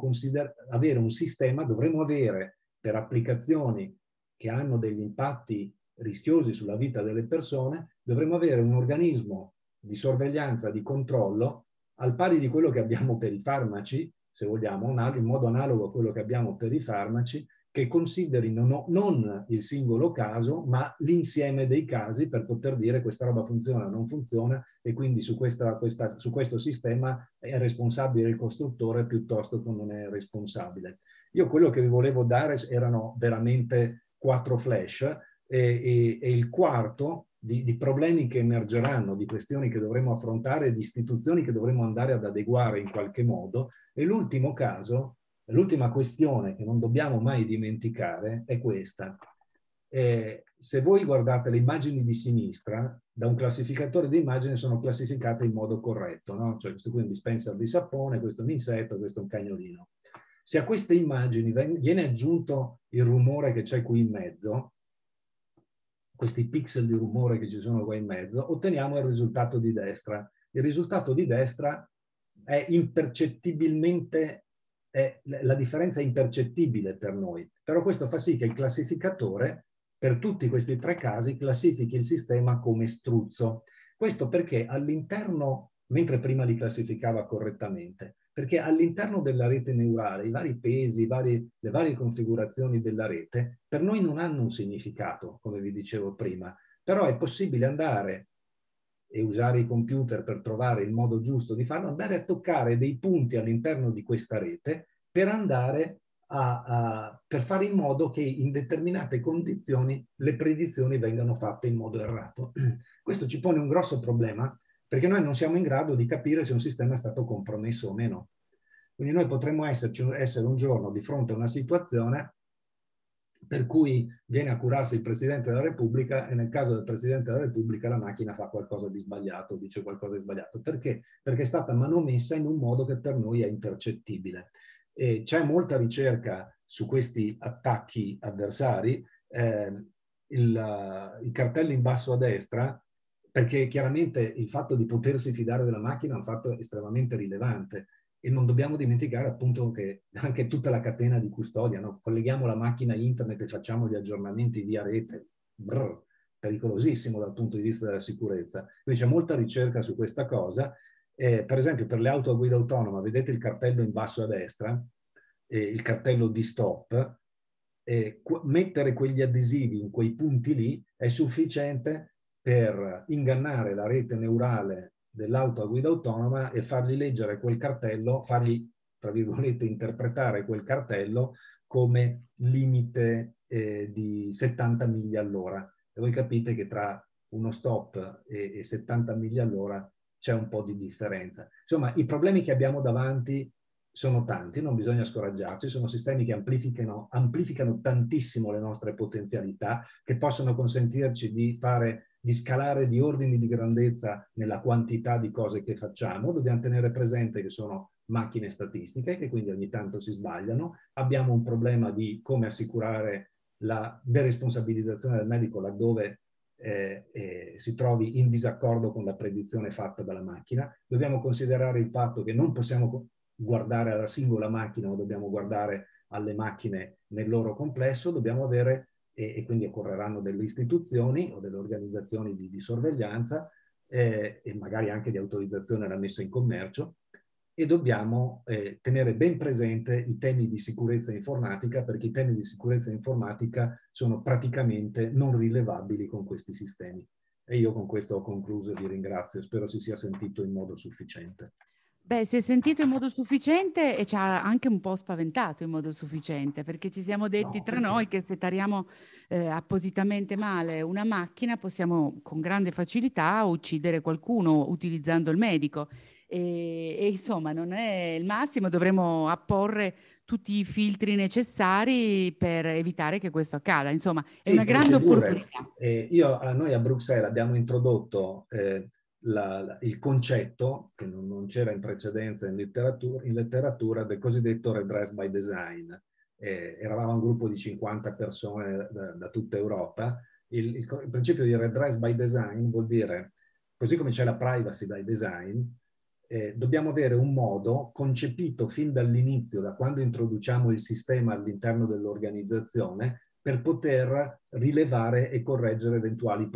avere un sistema, dovremmo avere per applicazioni che hanno degli impatti rischiosi sulla vita delle persone, dovremmo avere un organismo di sorveglianza, di controllo, al pari di quello che abbiamo per i farmaci, se vogliamo, in modo analogo a quello che abbiamo per i farmaci, che considerino non il singolo caso, ma l'insieme dei casi per poter dire questa roba funziona o non funziona e quindi su, questa, questa, su, questo sistema è responsabile il costruttore piuttosto che non è responsabile. Io quello che vi volevo dare erano veramente quattro flash e, e, e il quarto di, di, problemi che emergeranno, di questioni che dovremo affrontare, di istituzioni che dovremo andare ad adeguare in qualche modo. E l'ultimo caso, l'ultima questione che non dobbiamo mai dimenticare è questa. Eh, se voi guardate le immagini di sinistra, da un classificatore di immagini sono classificate in modo corretto, no? cioè questo qui è un dispenser di sapone, questo è un insetto, questo è un cagnolino. Se a queste immagini viene aggiunto il rumore che c'è qui in mezzo, questi pixel di rumore che ci sono qua in mezzo, otteniamo il risultato di destra. Il risultato di destra è impercettibilmente, è, la differenza è impercettibile per noi, però questo fa sì che il classificatore, per tutti questi tre casi, classifichi il sistema come struzzo. Questo perché all'interno, mentre prima li classificava correttamente, perché all'interno della rete neurale i vari pesi, i vari, le varie configurazioni della rete per noi non hanno un significato, come vi dicevo prima, però è possibile andare e usare i computer per trovare il modo giusto di farlo, andare a toccare dei punti all'interno di questa rete per andare a, a, per fare in modo che in determinate condizioni le predizioni vengano fatte in modo errato. [CLEARS THROAT] Questo ci pone un grosso problema perché noi non siamo in grado di capire se un sistema è stato compromesso o meno. Quindi noi potremmo esserci, essere un giorno di fronte a una situazione per cui viene a curarsi il Presidente della Repubblica e nel caso del Presidente della Repubblica la macchina fa qualcosa di sbagliato, dice qualcosa di sbagliato. Perché? Perché è stata manomessa in un modo che per noi è impercettibile. E c'è molta ricerca su questi attacchi avversari. Eh, il, I cartelli in basso a destra perché chiaramente il fatto di potersi fidare della macchina è un fatto estremamente rilevante e non dobbiamo dimenticare appunto che anche tutta la catena di custodia, no? colleghiamo la macchina a internet e facciamo gli aggiornamenti via rete, Brr, pericolosissimo dal punto di vista della sicurezza. Quindi c'è molta ricerca su questa cosa, eh, per esempio per le auto a guida autonoma, vedete il cartello in basso a destra, eh, il cartello di stop, eh, qu- mettere quegli adesivi in quei punti lì è sufficiente per ingannare la rete neurale dell'auto a guida autonoma e fargli leggere quel cartello, fargli, tra virgolette, interpretare quel cartello come limite eh, di 70 miglia all'ora. E voi capite che tra uno stop e, e 70 miglia all'ora c'è un po' di differenza. Insomma, i problemi che abbiamo davanti sono tanti, non bisogna scoraggiarci, sono sistemi che amplificano, amplificano tantissimo le nostre potenzialità, che possono consentirci di fare di scalare di ordini di grandezza nella quantità di cose che facciamo, dobbiamo tenere presente che sono macchine statistiche che quindi ogni tanto si sbagliano, abbiamo un problema di come assicurare la deresponsabilizzazione del medico laddove eh, eh, si trovi in disaccordo con la predizione fatta dalla macchina, dobbiamo considerare il fatto che non possiamo guardare alla singola macchina ma dobbiamo guardare alle macchine nel loro complesso, dobbiamo avere e, e quindi occorreranno delle istituzioni o delle organizzazioni di, di sorveglianza eh, e magari anche di autorizzazione alla messa in commercio e dobbiamo eh, tenere ben presente i temi di sicurezza informatica perché i temi di sicurezza informatica sono praticamente non rilevabili con questi sistemi. E io con questo ho concluso e vi ringrazio, spero si sia sentito in modo sufficiente. Beh, si è sentito in modo sufficiente e ci ha anche un po' spaventato in modo sufficiente, perché ci siamo detti no, tra perché... noi che se tariamo eh, appositamente male una macchina possiamo con grande facilità uccidere qualcuno utilizzando il medico. E, e insomma non è il massimo, dovremmo apporre tutti i filtri necessari per evitare che questo accada. Insomma, è sì, una grande opportunità. Eh, io, noi a Bruxelles abbiamo introdotto... Eh, la, il concetto, che non, non c'era in precedenza in letteratura, in letteratura, del cosiddetto redress by design. Eh, eravamo un gruppo di 50 persone da, da tutta Europa. Il, il, il, principio di redress by design vuol dire, così come c'è la privacy by design, eh, dobbiamo avere un modo concepito fin dall'inizio, da quando introduciamo il sistema all'interno dell'organizzazione, per poter rilevare e correggere eventuali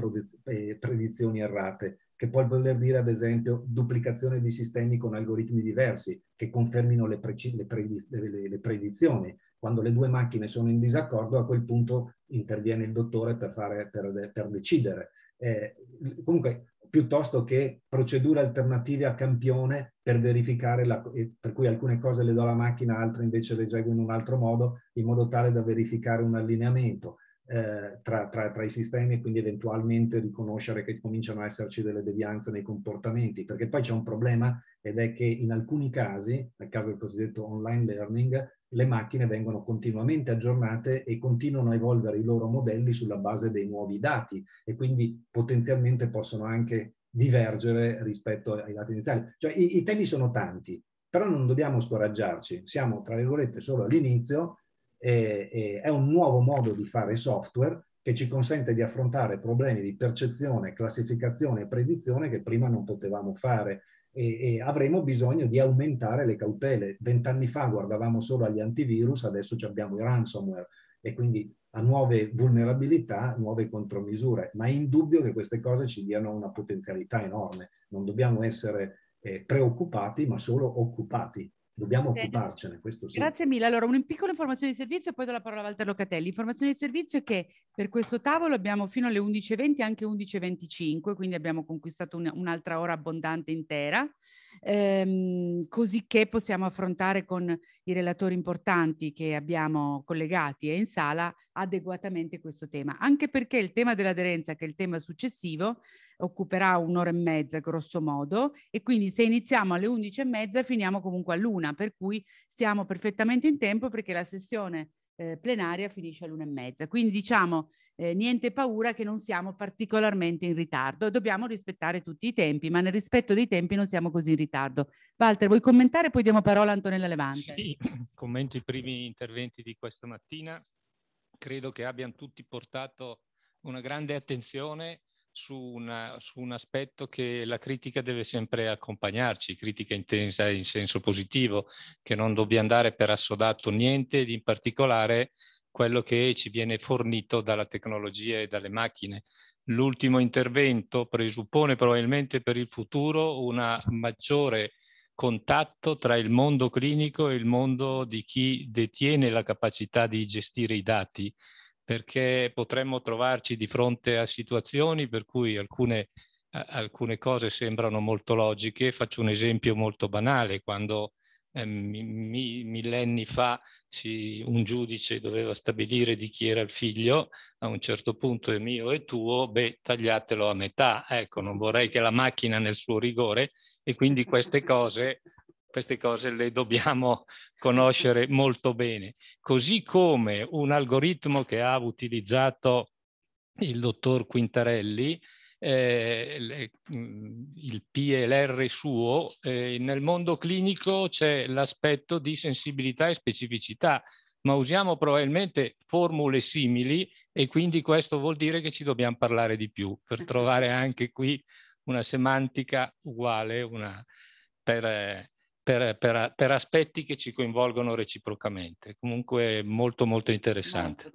eh, predizioni errate che può voler dire ad esempio duplicazione di sistemi con algoritmi diversi che confermino le, le, predi le, le, predizioni. Quando le due macchine sono in disaccordo, a quel punto interviene il dottore per, fare, per, per decidere. Eh, comunque, piuttosto che procedure alternative a campione per verificare, la, per cui alcune cose le do alla macchina, altre invece le eseguo in un altro modo, in modo tale da verificare un allineamento eh, tra, tra, tra, i sistemi e quindi eventualmente riconoscere che cominciano a esserci delle devianze nei comportamenti, perché poi c'è un problema ed è che in alcuni casi, nel caso del cosiddetto online learning, le macchine vengono continuamente aggiornate e continuano a evolvere i loro modelli sulla base dei nuovi dati e quindi potenzialmente possono anche divergere rispetto ai dati iniziali. Cioè i, i temi sono tanti, però non dobbiamo scoraggiarci, siamo tra virgolette solo all'inizio eh, eh, è un nuovo modo di fare software che ci consente di affrontare problemi di percezione, classificazione e predizione che prima non potevamo fare e, e avremo bisogno di aumentare le cautele. Vent'anni fa guardavamo solo agli antivirus, adesso abbiamo i ransomware e quindi a nuove vulnerabilità, nuove contromisure, ma è indubbio che queste cose ci diano una potenzialità enorme. Non dobbiamo essere eh, preoccupati, ma solo occupati Dobbiamo occuparcene, questo sì. Grazie mille. Allora, una piccola informazione di servizio e poi do la parola a Walter Locatelli. L'informazione di servizio è che per questo tavolo abbiamo fino alle 11.20, e anche 11.25, quindi abbiamo conquistato un, un'altra ora abbondante intera ehm, cosicché possiamo affrontare con i relatori importanti che abbiamo collegati e eh, in sala adeguatamente questo tema, anche perché il tema dell'aderenza, che è il tema successivo, occuperà un'ora e mezza grosso modo e quindi se iniziamo alle 11 e mezza finiamo comunque all'una, per cui siamo perfettamente in tempo perché la sessione eh, plenaria finisce all'una e mezza. Quindi diciamo eh, niente paura che non siamo particolarmente in ritardo. Dobbiamo rispettare tutti i tempi, ma nel rispetto dei tempi non siamo così in ritardo. Walter, vuoi commentare? Poi diamo parola a Antonella Levante. Sì, [CLEARS THROAT] commento i primi interventi di questa mattina. Credo che abbiano tutti portato una grande attenzione su, una, su, un aspetto che la critica deve sempre accompagnarci, critica intensa in senso positivo, che non dobbiamo dare per assodato niente ed in particolare quello che ci viene fornito dalla tecnologia e dalle macchine. L'ultimo intervento presuppone probabilmente per il futuro un maggiore contatto tra il mondo clinico e il mondo di chi detiene la capacità di gestire i dati perché potremmo trovarci di fronte a situazioni per cui alcune, alcune cose sembrano molto logiche. Faccio un esempio molto banale, quando eh, mi, mi, millenni fa si, un giudice doveva stabilire di chi era il figlio, a un certo punto è mio e tuo, beh, tagliatelo a metà. Ecco, non vorrei che la macchina nel suo rigore e quindi queste [LAUGHS] cose queste cose le dobbiamo conoscere molto bene. Così come un algoritmo che ha utilizzato il dottor Quintarelli, eh, le, mm, il PLR suo, eh, nel mondo clinico c'è l'aspetto di sensibilità e specificità, ma usiamo probabilmente formule simili e quindi questo vuol dire che ci dobbiamo parlare di più per trovare anche qui una semantica uguale una, per, eh, per, per, per, aspetti che ci coinvolgono reciprocamente. Comunque molto molto interessante.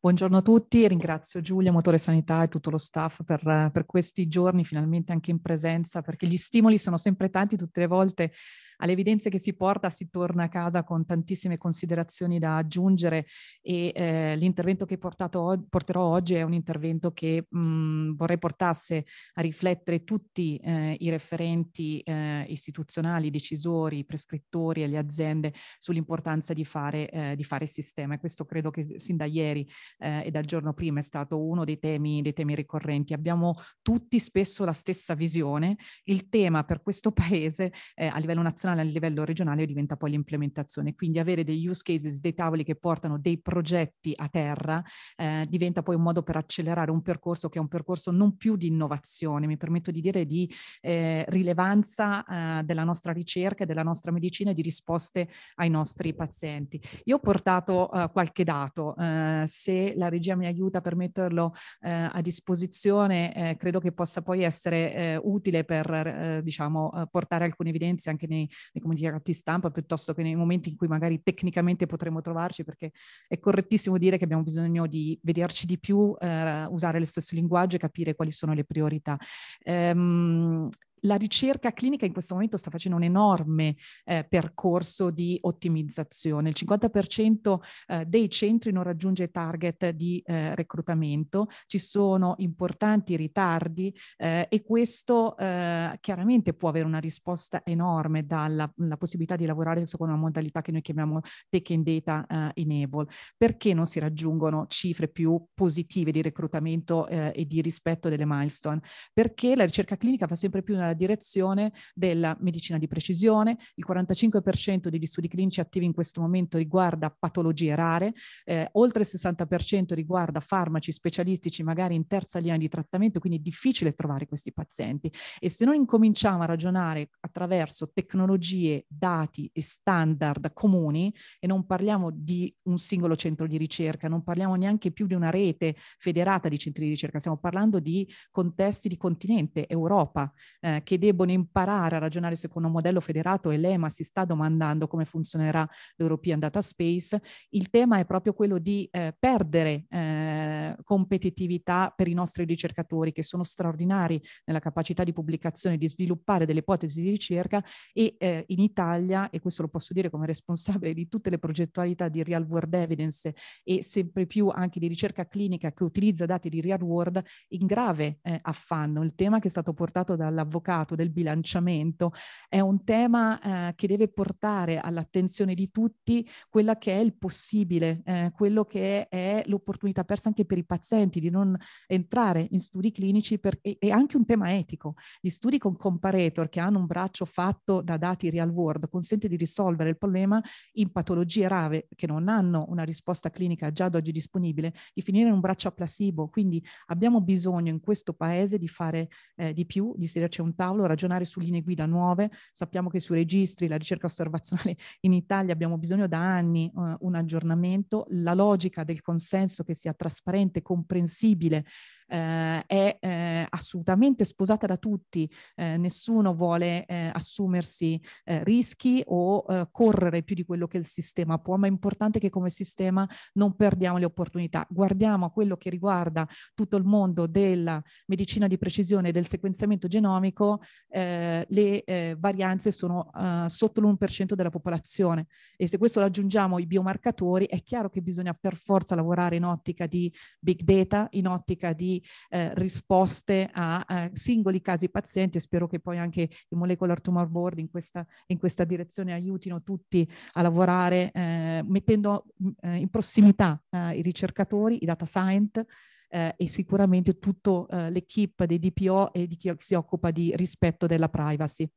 Buongiorno a tutti, ringrazio Giulia, Motore Sanità e tutto lo staff per, per, questi giorni, finalmente anche in presenza, perché gli stimoli sono sempre tanti, tutte le volte alle evidenze che si porta si torna a casa con tantissime considerazioni da aggiungere e eh, l'intervento che portato, porterò oggi è un intervento che mh, mm, vorrei portasse a riflettere tutti eh, i referenti eh, istituzionali, decisori, i prescrittori e le aziende sull'importanza di fare, eh, di fare sistema e questo credo che sin da ieri eh, e dal giorno prima è stato uno dei temi, dei temi ricorrenti. Abbiamo tutti spesso la stessa visione, il tema per questo [LAUGHS] paese eh, a livello nazionale nazionale a livello regionale diventa poi l'implementazione. Quindi avere degli use cases, dei tavoli che portano dei progetti a terra eh, diventa poi un modo per accelerare un percorso che è un percorso non più di innovazione, mi permetto di dire di eh, rilevanza eh, della nostra ricerca, della nostra medicina e di risposte ai nostri pazienti. Io ho portato eh, qualche dato, eh, se la regia mi aiuta per metterlo eh, a disposizione, credo che possa poi essere utile per diciamo, portare alcune evidenze anche nei nei comunicati stampa piuttosto che nei momenti in cui magari tecnicamente potremo trovarci, perché è correttissimo dire che abbiamo bisogno di vederci di più, eh, usare lo stesso linguaggio e capire quali sono le priorità. Ehm, la ricerca clinica in questo momento sta facendo un enorme eh, percorso di ottimizzazione. Il 50% eh, dei centri non raggiunge target di eh, reclutamento, ci sono importanti ritardi eh, e questo eh, chiaramente può avere una risposta enorme dalla possibilità di lavorare secondo una modalità che noi chiamiamo take and data eh, enable. Perché non si raggiungono cifre più positive di reclutamento e di rispetto delle milestone? Perché la ricerca clinica fa sempre più una eh, direzione della medicina di precisione, il 45% degli studi clinici attivi in questo momento riguarda patologie rare, eh, oltre il 60% riguarda farmaci specialistici magari in terza linea di trattamento, quindi è difficile trovare questi pazienti e se noi incominciamo a ragionare attraverso tecnologie, dati e standard comuni e non parliamo di un singolo centro di ricerca, non parliamo neanche più di una rete federata di centri di ricerca, stiamo parlando di contesti di continente, Europa, eh, che debbono imparare a ragionare secondo un modello federato e l'EMA si sta domandando come funzionerà l'European Data Space, il tema è proprio quello di eh, perdere eh, competitività per i nostri ricercatori che sono straordinari nella capacità di pubblicazione, di sviluppare delle ipotesi di ricerca e eh, in Italia, e questo lo posso dire come responsabile di tutte le progettualità di real world evidence e sempre più anche di ricerca clinica che utilizza dati di real world, in grave eh, affanno il tema che è stato portato dall'avvocato avvocato, del bilanciamento, è un tema eh, che deve portare all'attenzione di tutti quella che è il possibile, eh, quello che è l'opportunità persa anche per i pazienti di non entrare in studi clinici per, e, e anche un tema etico. Gli studi con comparator che hanno un braccio fatto da dati real world consente di risolvere il problema in patologie rave che non hanno una risposta clinica già ad oggi disponibile, di finire in un braccio a placebo. Quindi abbiamo bisogno in questo paese di fare eh, di più, di stare c'è un tavolo, ragionare su linee guida nuove. Sappiamo che sui registri, la ricerca osservazionale [LAUGHS] in Italia abbiamo bisogno da anni eh, un aggiornamento. La logica del consenso che sia trasparente, comprensibile, eh, è eh, assolutamente sposata da tutti, eh, nessuno vuole eh, assumersi eh, rischi o eh, correre più di quello che il sistema può, ma è importante che come sistema non perdiamo le opportunità. Guardiamo a quello che riguarda tutto il mondo della medicina di precisione e del sequenziamento genomico, eh, le eh, varianze sono eh, sotto l'1% della popolazione e se questo lo aggiungiamo i biomarcatori è chiaro che bisogna per forza lavorare in ottica di big data, in ottica di eh, risposte a, a, singoli casi pazienti e spero che poi anche i molecular tumor board in questa, in questa direzione aiutino tutti a lavorare eh, mettendo mm, eh, in prossimità eh, i ricercatori, i data science, eh, e sicuramente tutta eh, l'equipe dei DPO e di chi si occupa di rispetto della privacy.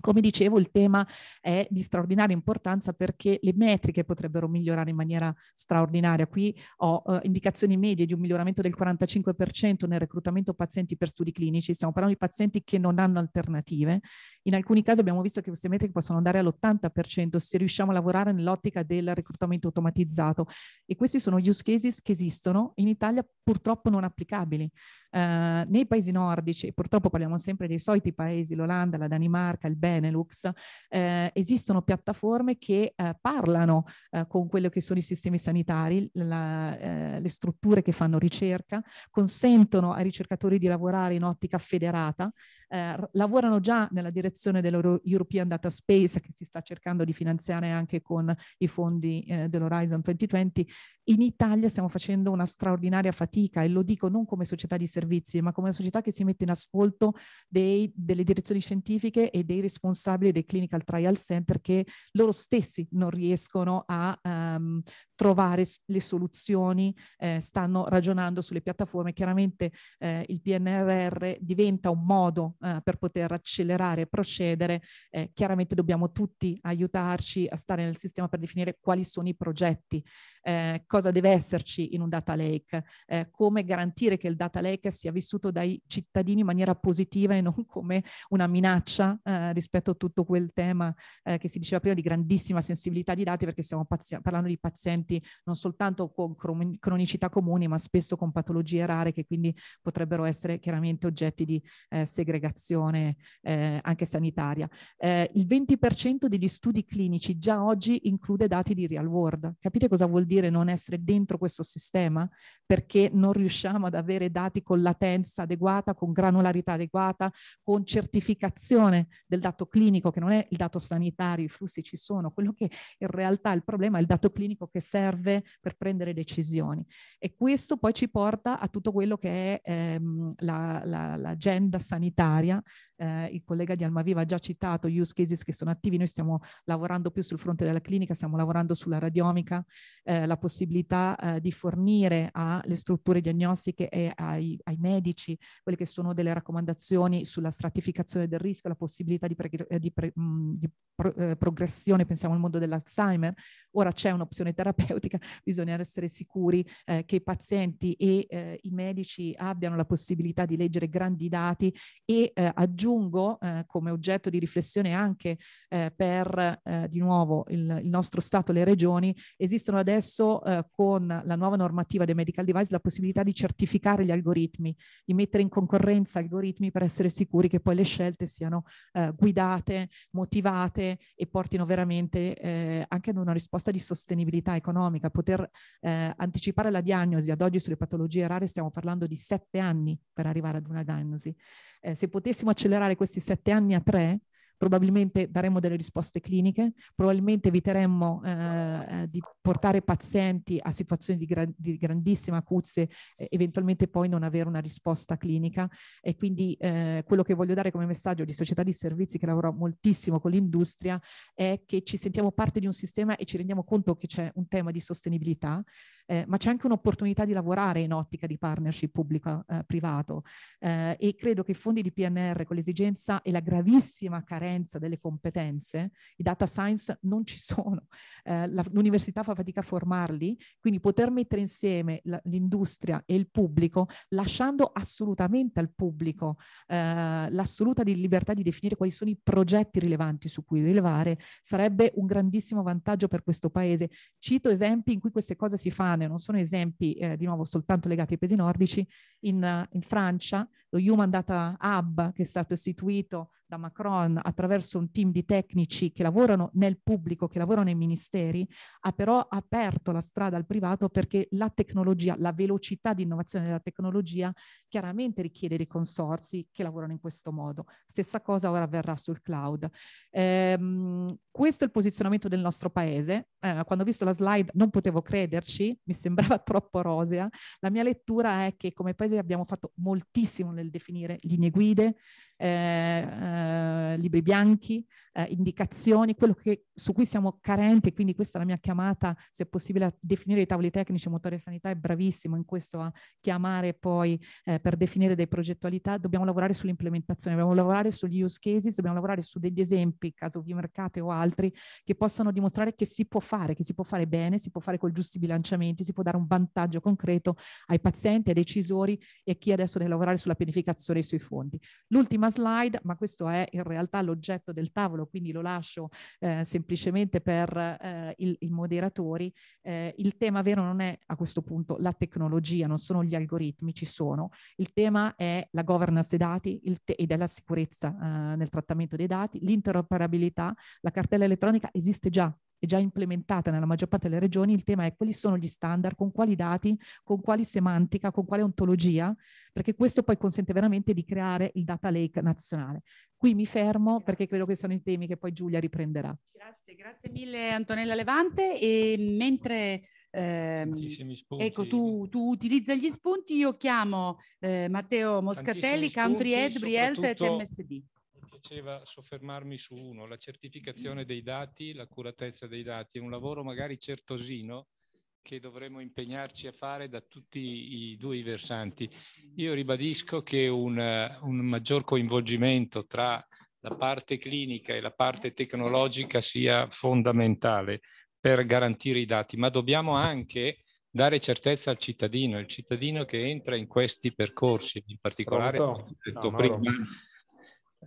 Come dicevo, il tema è di straordinaria importanza perché le metriche potrebbero migliorare in maniera straordinaria. Qui ho eh, indicazioni medie di un miglioramento del 45% nel reclutamento pazienti per studi clinici. Stiamo parlando di pazienti che non hanno alternative. In alcuni casi abbiamo visto che queste metriche possono andare all'80% se riusciamo a lavorare nell'ottica del reclutamento automatizzato. E questi sono use cases che esistono in Italia purtroppo non applicabili. Eh, nei paesi nordici, purtroppo parliamo sempre dei soliti paesi, l'Olanda, la Danimarca, il Benelux, eh, esistono piattaforme che eh, parlano eh, con quello che sono i sistemi sanitari, la, eh, le strutture che fanno ricerca, consentono ai ricercatori di lavorare in ottica federata eh, lavorano già nella direzione dell'European Data Space che si sta cercando di finanziare anche con i fondi eh, dell'Horizon 2020. In Italia stiamo facendo una straordinaria fatica e lo dico non come società di servizi, ma come una società che si mette in ascolto dei, delle direzioni scientifiche e dei responsabili dei clinical trial center che loro stessi non riescono a um, trovare le soluzioni, eh, stanno ragionando sulle piattaforme. Chiaramente eh, il PNRR diventa un modo eh, per poter accelerare e procedere, eh, chiaramente dobbiamo tutti aiutarci a stare nel sistema per definire quali sono i progetti, eh, cosa deve esserci in un data lake, eh, come garantire che il data lake sia vissuto dai cittadini in maniera positiva e non come una minaccia eh, rispetto a tutto quel tema eh, che si diceva prima di grandissima sensibilità di dati perché stiamo parlando di pazienti non soltanto con cronicità comuni ma spesso con patologie rare che quindi potrebbero essere chiaramente oggetti di segregazione navigazione eh, anche sanitaria. Eh, il 20% degli studi clinici già oggi include dati di real world. Capite cosa vuol dire non essere dentro questo sistema? Perché non riusciamo ad avere dati con latenza adeguata, con granularità adeguata, con certificazione del dato clinico, che non è il dato sanitario, i flussi ci sono, quello che in realtà il problema è il dato clinico che serve per prendere decisioni. E questo poi ci porta a tutto quello che è ehm, l'agenda la, la, sanitaria sanitaria. Eh, il collega di Almaviva ha già citato gli use cases che sono attivi, noi stiamo lavorando più sul fronte della clinica, stiamo lavorando sulla radiomica, eh, la possibilità eh, di fornire alle strutture diagnostiche e ai, ai, medici quelle che sono delle raccomandazioni sulla stratificazione del rischio, la possibilità di, pre, eh, di, pre, mm, di pro, eh, progressione, pensiamo al mondo dell'Alzheimer. Ora c'è un'opzione terapeutica, [LAUGHS] bisogna essere sicuri eh, che i pazienti e i medici abbiano la possibilità di leggere grandi dati e e eh, aggiungo eh, come oggetto di riflessione anche eh, per eh, di nuovo il, il, nostro Stato, le regioni, esistono adesso eh, con la nuova normativa dei medical device la possibilità di certificare gli algoritmi, di mettere in concorrenza algoritmi per essere sicuri che poi le scelte siano eh, guidate, motivate e portino veramente anche ad una risposta di sostenibilità economica, poter anticipare la diagnosi, ad oggi sulle patologie rare stiamo parlando di sette anni per arrivare ad una diagnosi eh, se potessimo accelerare questi sette anni a tre, probabilmente daremmo delle risposte cliniche, probabilmente eviteremmo eh, eh di portare pazienti a situazioni di, gra di grandissima acuzia, eh, eventualmente poi non avere una risposta clinica e quindi eh, quello che voglio dare come messaggio di società di servizi che lavora moltissimo con l'industria è che ci sentiamo parte di un sistema e ci rendiamo conto che c'è un tema di sostenibilità, eh, ma c'è anche un'opportunità di lavorare in ottica di partnership pubblico-privato eh, eh, e credo che i fondi di PNR con l'esigenza e la gravissima carenza delle competenze, i data science non ci [LAUGHS] sono, eh, l'università fa fatica a formarli, quindi poter mettere insieme l'industria e il pubblico lasciando assolutamente al pubblico eh, l'assoluta di libertà di definire quali sono i progetti rilevanti su cui rilevare sarebbe un grandissimo vantaggio per questo paese. Cito esempi in cui queste cose si fanno Grande, non sono esempi eh, di nuovo soltanto legati ai paesi nordici, in, eh, in, Francia lo Human Data Hub che è stato istituito da Macron attraverso un team di tecnici che lavorano nel pubblico, che lavorano nei ministeri, ha però aperto la strada al privato perché la tecnologia, la velocità di innovazione della tecnologia chiaramente richiede dei consorsi che lavorano in questo modo. Stessa cosa ora avverrà sul cloud. Ehm, questo è il posizionamento del nostro paese. Eh, quando ho visto la slide non potevo crederci, mi sembrava [LAUGHS] troppo rosea. La mia lettura è che come paese abbiamo fatto moltissimo nel definire linee guide, eh, eh, libri bianchi, eh, indicazioni, quello che, su cui siamo carenti, quindi questa è la mia chiamata, se è possibile, a definire i tavoli tecnici, Motore Sanità è bravissimo in questo a chiamare poi eh, per definire dei progettualità, dobbiamo lavorare sull'implementazione, dobbiamo lavorare sugli use cases, dobbiamo lavorare su degli esempi, caso di mercato o altri, che possano dimostrare che si può fare, che si può fare bene, si può fare con giusti bilanciamenti, si può dare un vantaggio concreto ai pazienti, ai decisori e a chi adesso deve lavorare sulla pianificazione e sui fondi. L'ultima prossima slide, ma questo è in realtà l'oggetto del tavolo, quindi lo lascio eh, semplicemente per eh, il, i moderatori. Eh, il tema vero non è a questo punto la tecnologia, non sono gli algoritmi, ci sono. Il tema è la governance dei dati il e della sicurezza eh, nel trattamento dei dati, l'interoperabilità, la cartella elettronica esiste già, è già implementata nella maggior parte delle regioni, il tema è quali sono gli standard, con quali dati, con quali semantica, con quale ontologia, perché questo poi consente veramente di creare il data lake nazionale. Qui mi fermo perché credo che siano i temi che poi Giulia riprenderà. Grazie, grazie mille Antonella Levante e mentre... Eh, ecco, tu, tu utilizza gli spunti, io chiamo eh, Matteo Moscatelli, Country Ed, Brielt e MSD piaceva soffermarmi su uno, la certificazione mm. dei dati, l'accuratezza dei dati, è un lavoro magari certosino che dovremmo impegnarci a fare da tutti i due i versanti. Io ribadisco che un, un maggior coinvolgimento tra la parte clinica e la parte tecnologica sia fondamentale per garantire i dati, ma dobbiamo anche dare certezza al cittadino, il cittadino che entra in questi percorsi, in particolare, ho detto no, prima,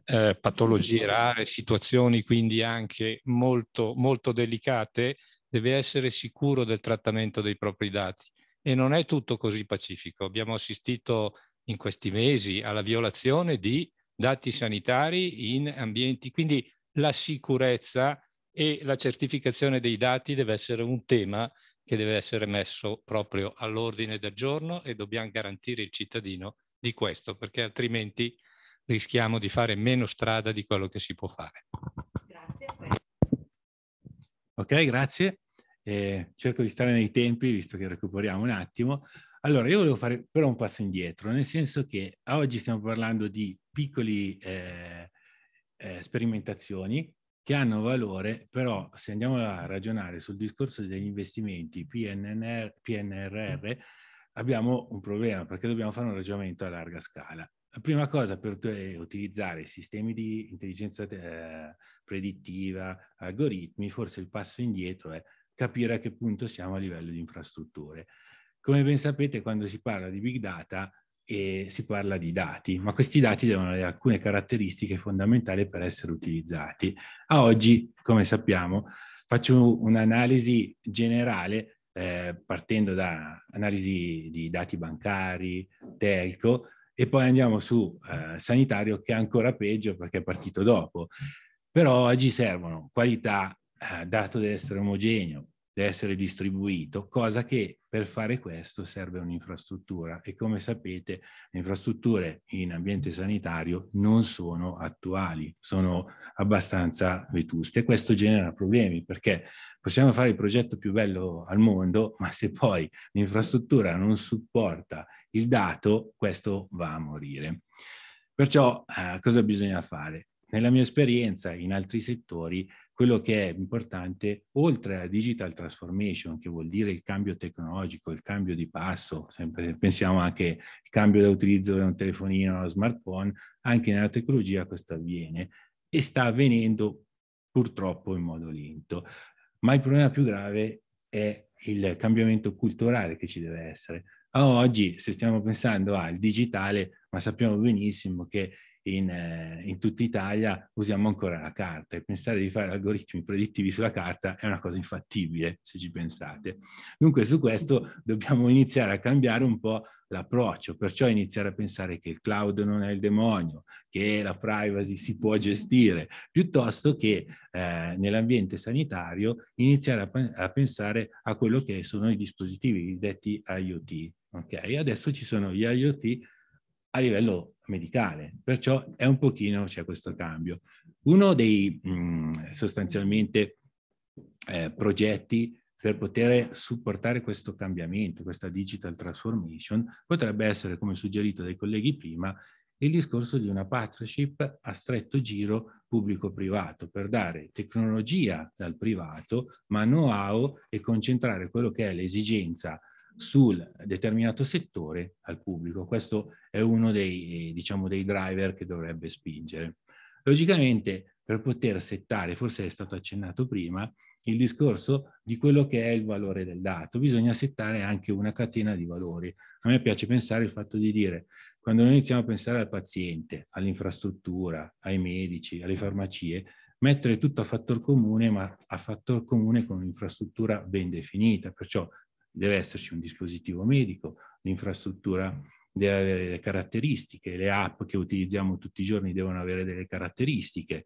eh, patologie rare, situazioni quindi anche molto, molto delicate, deve essere sicuro del trattamento dei propri dati. E non è tutto così pacifico. Abbiamo assistito in questi mesi alla violazione di dati sanitari in ambienti, quindi la sicurezza e la certificazione dei dati deve essere un tema che deve essere messo proprio all'ordine del giorno e dobbiamo garantire il cittadino di questo, perché altrimenti rischiamo di fare meno strada di quello che si può fare. Grazie. Ok, grazie. Eh, cerco di stare nei tempi, visto che recuperiamo un attimo. Allora, io volevo fare però un passo indietro, nel senso che oggi stiamo parlando di piccole eh, eh, sperimentazioni che hanno valore, però se andiamo a ragionare sul discorso degli investimenti PNR, PNRR, abbiamo un problema perché dobbiamo fare un ragionamento a larga scala. La prima cosa per utilizzare sistemi di intelligenza eh, predittiva, algoritmi, forse il passo indietro è capire a che punto siamo a livello di infrastrutture. Come ben sapete, quando si parla di big data eh, si parla di dati, ma questi dati devono avere alcune caratteristiche fondamentali per essere utilizzati. A oggi, come sappiamo, faccio un'analisi generale eh, partendo da analisi di dati bancari, telco, e poi andiamo su eh, sanitario che è ancora peggio perché è partito dopo. Mm. Però oggi servono qualità, eh, dato di essere omogeneo, deve essere distribuito, cosa che per fare questo serve un'infrastruttura e come sapete le infrastrutture in ambiente sanitario non sono attuali, sono abbastanza vetuste questo genera problemi perché possiamo fare il progetto più bello al mondo, ma se poi l'infrastruttura non supporta il dato, questo va a morire. Perciò eh, cosa bisogna fare? nella mia esperienza in altri settori, quello che è importante, oltre alla digital transformation, che vuol dire il cambio tecnologico, il cambio di passo, sempre, pensiamo anche al cambio da utilizzo da un telefonino uno smartphone, anche nella tecnologia questo avviene e sta avvenendo purtroppo in modo lento. Ma il problema più grave è il cambiamento culturale che ci deve essere. A oggi, se stiamo pensando al digitale, ma sappiamo benissimo che in, eh, in tutta Italia usiamo ancora la carta e pensare di fare algoritmi predittivi sulla carta è una cosa infattibile, se ci pensate. Dunque su questo dobbiamo iniziare a cambiare un po' l'approccio, perciò iniziare a pensare che il cloud non è il demonio, che la privacy si può gestire, piuttosto che eh, nell'ambiente sanitario iniziare a, a, pensare a quello che sono i dispositivi i detti IoT. Ok, Adesso ci sono gli IoT a livello medicale. Perciò è un pochino, c'è questo cambio. Uno dei mh, mm, sostanzialmente eh, progetti per poter supportare questo cambiamento, questa digital transformation, potrebbe essere, come suggerito dai colleghi prima, il discorso di una partnership a stretto giro pubblico-privato per dare tecnologia dal privato, ma know-how e concentrare quello che è l'esigenza sul determinato settore al pubblico. Questo è uno dei, eh, diciamo, dei driver che dovrebbe spingere. Logicamente, per poter settare, forse è stato accennato prima, il discorso di quello che è il valore del dato. Bisogna settare anche una catena di valori. A me piace pensare il fatto di dire, quando noi iniziamo a pensare al paziente, all'infrastruttura, ai medici, alle farmacie, mettere tutto a fattor comune, ma a fattor comune con un'infrastruttura ben definita. Perciò deve esserci un dispositivo medico, l'infrastruttura deve avere le caratteristiche, le app che utilizziamo tutti i giorni devono avere delle caratteristiche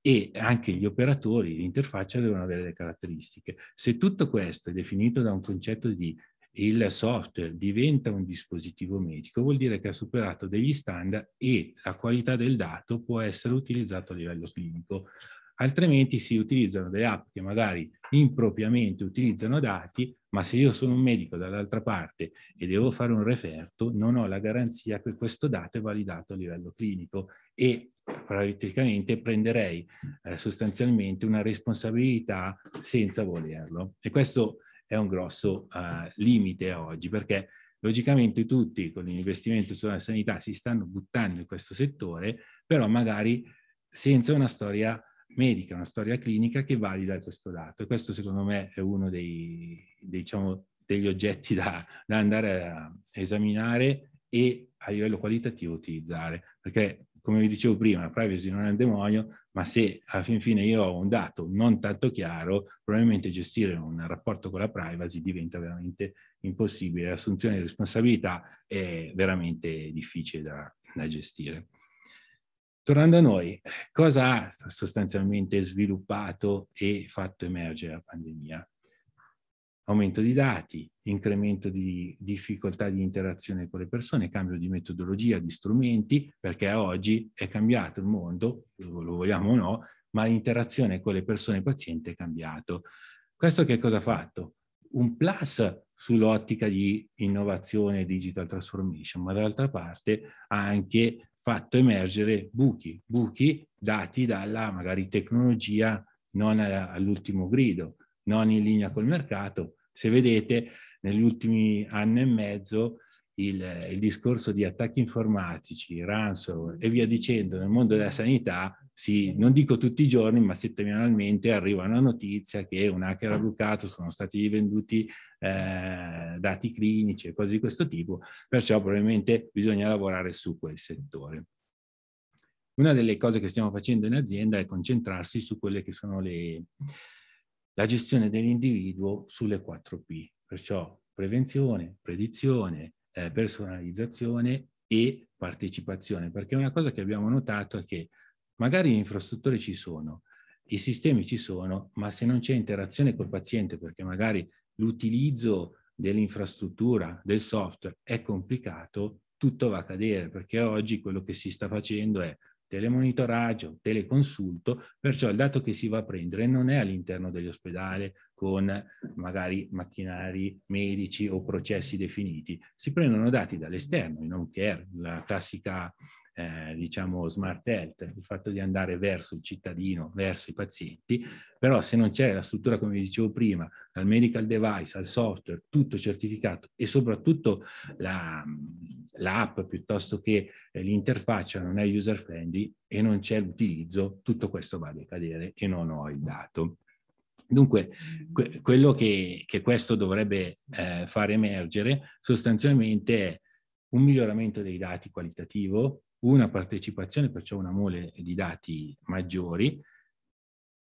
e anche gli operatori, l'interfaccia devono avere delle caratteristiche. Se tutto questo è definito da un concetto di il software diventa un dispositivo medico, vuol dire che ha superato degli standard e la qualità del dato può essere utilizzato a livello clinico altrimenti si utilizzano delle app che magari impropriamente utilizzano dati, ma se io sono un medico dall'altra parte e devo fare un referto, non ho la garanzia che questo dato è validato a livello clinico e praticamente prenderei eh, sostanzialmente una responsabilità senza volerlo. E questo è un grosso eh, limite oggi perché logicamente tutti con l'investimento sulla sanità si stanno buttando in questo settore, però magari senza una storia medica, una storia clinica che valida questo dato. E questo secondo me è uno dei, diciamo, degli oggetti da, da, andare a esaminare e a livello qualitativo utilizzare. Perché, come vi dicevo prima, la privacy non è il demonio, ma se alla fin fine io ho un dato non tanto chiaro, probabilmente gestire un rapporto con la privacy diventa veramente impossibile. L'assunzione di responsabilità è veramente difficile da, da gestire. Tornando a noi, cosa ha sostanzialmente sviluppato e fatto emergere la pandemia? Aumento di dati, incremento di difficoltà di interazione con le persone, cambio di metodologia, di strumenti, perché oggi è cambiato il mondo, lo vogliamo o no, ma l'interazione con le persone e pazienti è cambiato. Questo che cosa ha fatto? Un plus sull'ottica di innovazione e digital transformation, ma dall'altra parte ha anche fatto emergere buchi, buchi dati dalla magari tecnologia non all'ultimo grido, non in linea col mercato. Se vedete, negli ultimi anni e mezzo il, il, discorso di attacchi informatici, ransomware e via dicendo nel mondo della sanità, sì, non dico tutti i giorni, ma settimanalmente arriva una notizia che un hacker ha ah. bloccato, sono stati venduti eh, dati clinici e cose di questo tipo, perciò probabilmente bisogna lavorare su quel settore. Una delle cose che stiamo facendo in azienda è concentrarsi su quelle che sono le, la gestione dell'individuo sulle 4P, perciò prevenzione, predizione, eh, personalizzazione e partecipazione, perché una cosa che abbiamo notato è che magari le infrastrutture ci sono, i sistemi ci sono, ma se non c'è interazione col paziente, perché magari l'utilizzo dell'infrastruttura, del software è complicato, tutto va a cadere, perché oggi quello che si sta facendo è telemonitoraggio, teleconsulto, perciò il dato che si va a prendere non è all'interno dell'ospedale con magari macchinari medici o processi definiti, si prendono dati dall'esterno, in home care, la classica eh, diciamo smart health, il fatto di andare verso il cittadino, verso i pazienti, però se non c'è la struttura, come vi dicevo prima, dal medical device al software, tutto certificato e soprattutto l'app la piuttosto che eh, l'interfaccia non è user friendly e non c'è l'utilizzo, tutto questo va a decadere e non ho il dato. Dunque, que quello che, che, questo dovrebbe eh, far emergere sostanzialmente è un miglioramento dei dati qualitativo, una partecipazione, perciò una mole di dati maggiori,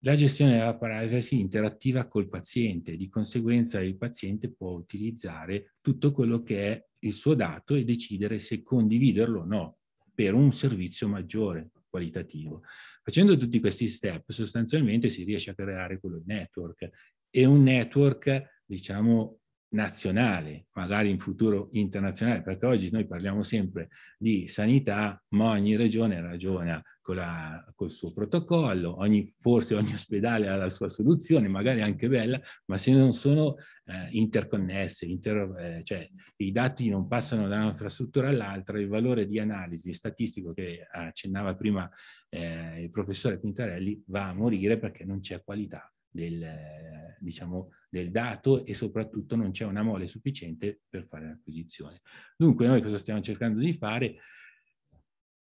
la gestione della privacy interattiva col paziente, di conseguenza il paziente può utilizzare tutto quello che è il suo dato e decidere se condividerlo o no per un servizio maggiore qualitativo. Facendo tutti questi step sostanzialmente si riesce a creare quello network e un network diciamo nazionale, magari in futuro internazionale, perché oggi noi parliamo sempre di sanità, ma ogni regione ragiona con la, col suo protocollo, ogni, forse ogni ospedale ha la sua soluzione, magari anche bella, ma se non sono eh, interconnesse, inter, eh, cioè i dati non passano da una un'infrastruttura all'altra, il valore di analisi statistico che accennava prima eh, il professore Quintarelli va a morire perché non c'è qualità del, eh, diciamo, del dato e soprattutto non c'è una mole sufficiente per fare l'acquisizione. Dunque noi cosa stiamo cercando di fare?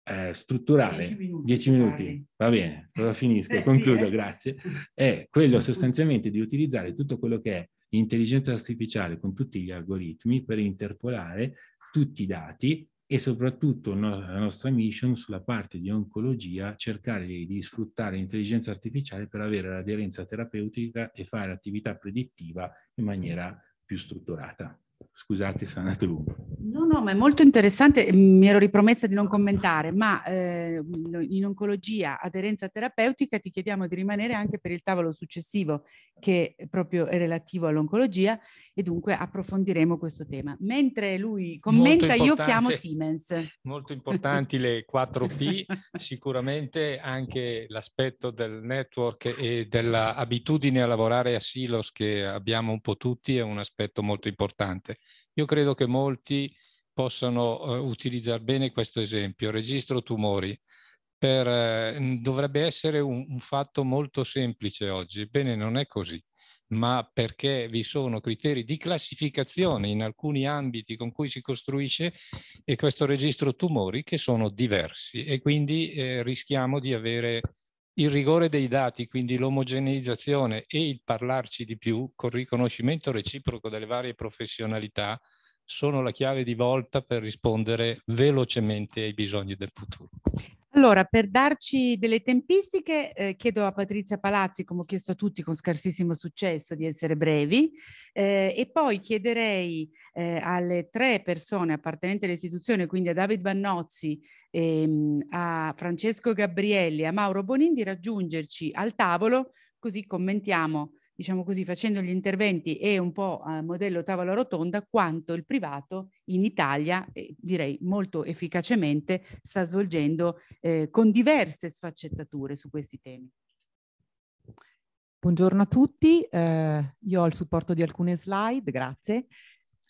Eh, strutturale, 10 minuti, minuti, va bene, allora finisco, eh, concludo, sì, eh. grazie, è quello [LAUGHS] sostanzialmente di utilizzare tutto quello che è intelligenza artificiale con tutti gli algoritmi per interpolare tutti i dati e soprattutto la nostra mission sulla parte di oncologia, cercare di sfruttare l'intelligenza artificiale per avere l'aderenza terapeutica e fare attività predittiva in maniera più strutturata. Scusate, sono andato lungo. No, no, ma è molto interessante. Mi ero ripromessa di non commentare, ma eh, in oncologia, aderenza terapeutica, ti chiediamo di rimanere anche per il tavolo successivo che proprio è relativo all'oncologia e dunque approfondiremo questo tema. Mentre lui commenta, io chiamo Siemens. Molto importanti le 4P, sicuramente anche l'aspetto del network e dell'abitudine a lavorare a silos che abbiamo un po' tutti è un aspetto molto importante importante. Io credo che molti possano eh, utilizzare bene questo esempio, registro tumori. Per, eh, dovrebbe essere un, un fatto molto semplice oggi, bene non è così ma perché vi sono criteri di classificazione in alcuni ambiti con cui si costruisce questo registro tumori che sono diversi e quindi eh, rischiamo di avere il rigore dei dati, quindi l'omogeneizzazione e il parlarci di più col riconoscimento reciproco delle varie professionalità sono la chiave di volta per rispondere velocemente ai bisogni del futuro. Allora, per darci delle tempistiche, eh, chiedo a Patrizia Palazzi, come ho chiesto a tutti con scarsissimo successo, di essere brevi eh, e poi chiederei eh, alle tre persone appartenenti all'istituzione, quindi a David Bannozzi, ehm, a Francesco Gabrielli, e a Mauro Bonin, di raggiungerci al tavolo, così commentiamo diciamo così, facendo gli interventi e un po' a eh, modello tavola rotonda, quanto il privato in Italia, eh, direi molto efficacemente, sta svolgendo eh, con diverse sfaccettature su questi temi. Buongiorno a tutti, eh, io ho il supporto di alcune slide, grazie.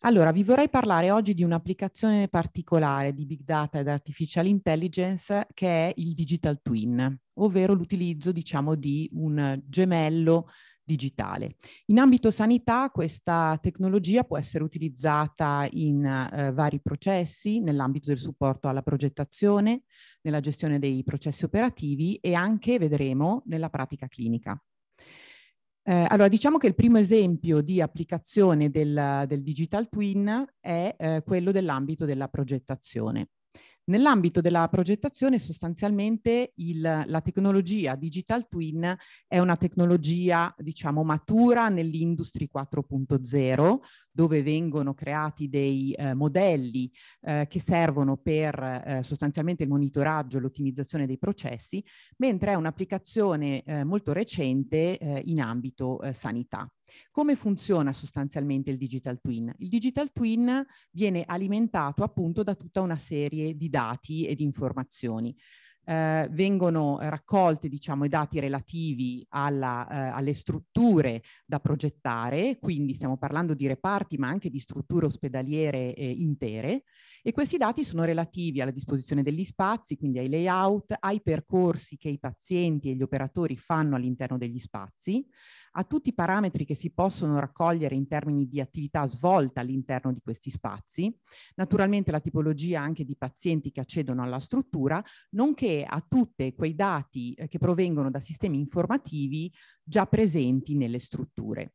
Allora, vi vorrei parlare oggi di un'applicazione particolare di Big Data ed Artificial Intelligence che è il Digital Twin, ovvero l'utilizzo, diciamo, di un gemello digitale. In ambito sanità questa tecnologia può essere utilizzata in eh, vari processi, nell'ambito del supporto alla progettazione, nella gestione dei processi operativi e anche, vedremo, nella pratica clinica. Eh, allora, diciamo che il primo esempio di applicazione del, del digital twin è eh, quello dell'ambito della progettazione. Nell'ambito della progettazione sostanzialmente il, la tecnologia digital twin è una tecnologia diciamo matura nell'industry 4.0 dove vengono creati dei eh, modelli eh, che servono per eh, sostanzialmente il monitoraggio e l'ottimizzazione dei processi, mentre è un'applicazione eh, molto recente eh, in ambito eh, sanità. Come funziona sostanzialmente il digital twin? Il digital twin viene alimentato appunto da tutta una serie di dati e di informazioni. Eh, vengono raccolti diciamo, i dati relativi alla, eh, alle strutture da progettare, quindi stiamo parlando di reparti ma anche di strutture ospedaliere eh, intere e questi dati sono relativi alla disposizione degli spazi, quindi ai layout, ai percorsi che i pazienti e gli operatori fanno all'interno degli spazi, a tutti i parametri che si possono raccogliere in termini di attività svolta all'interno di questi spazi, naturalmente la tipologia anche di pazienti che accedono alla struttura, nonché a tutti quei dati eh, che provengono da sistemi informativi già presenti nelle strutture.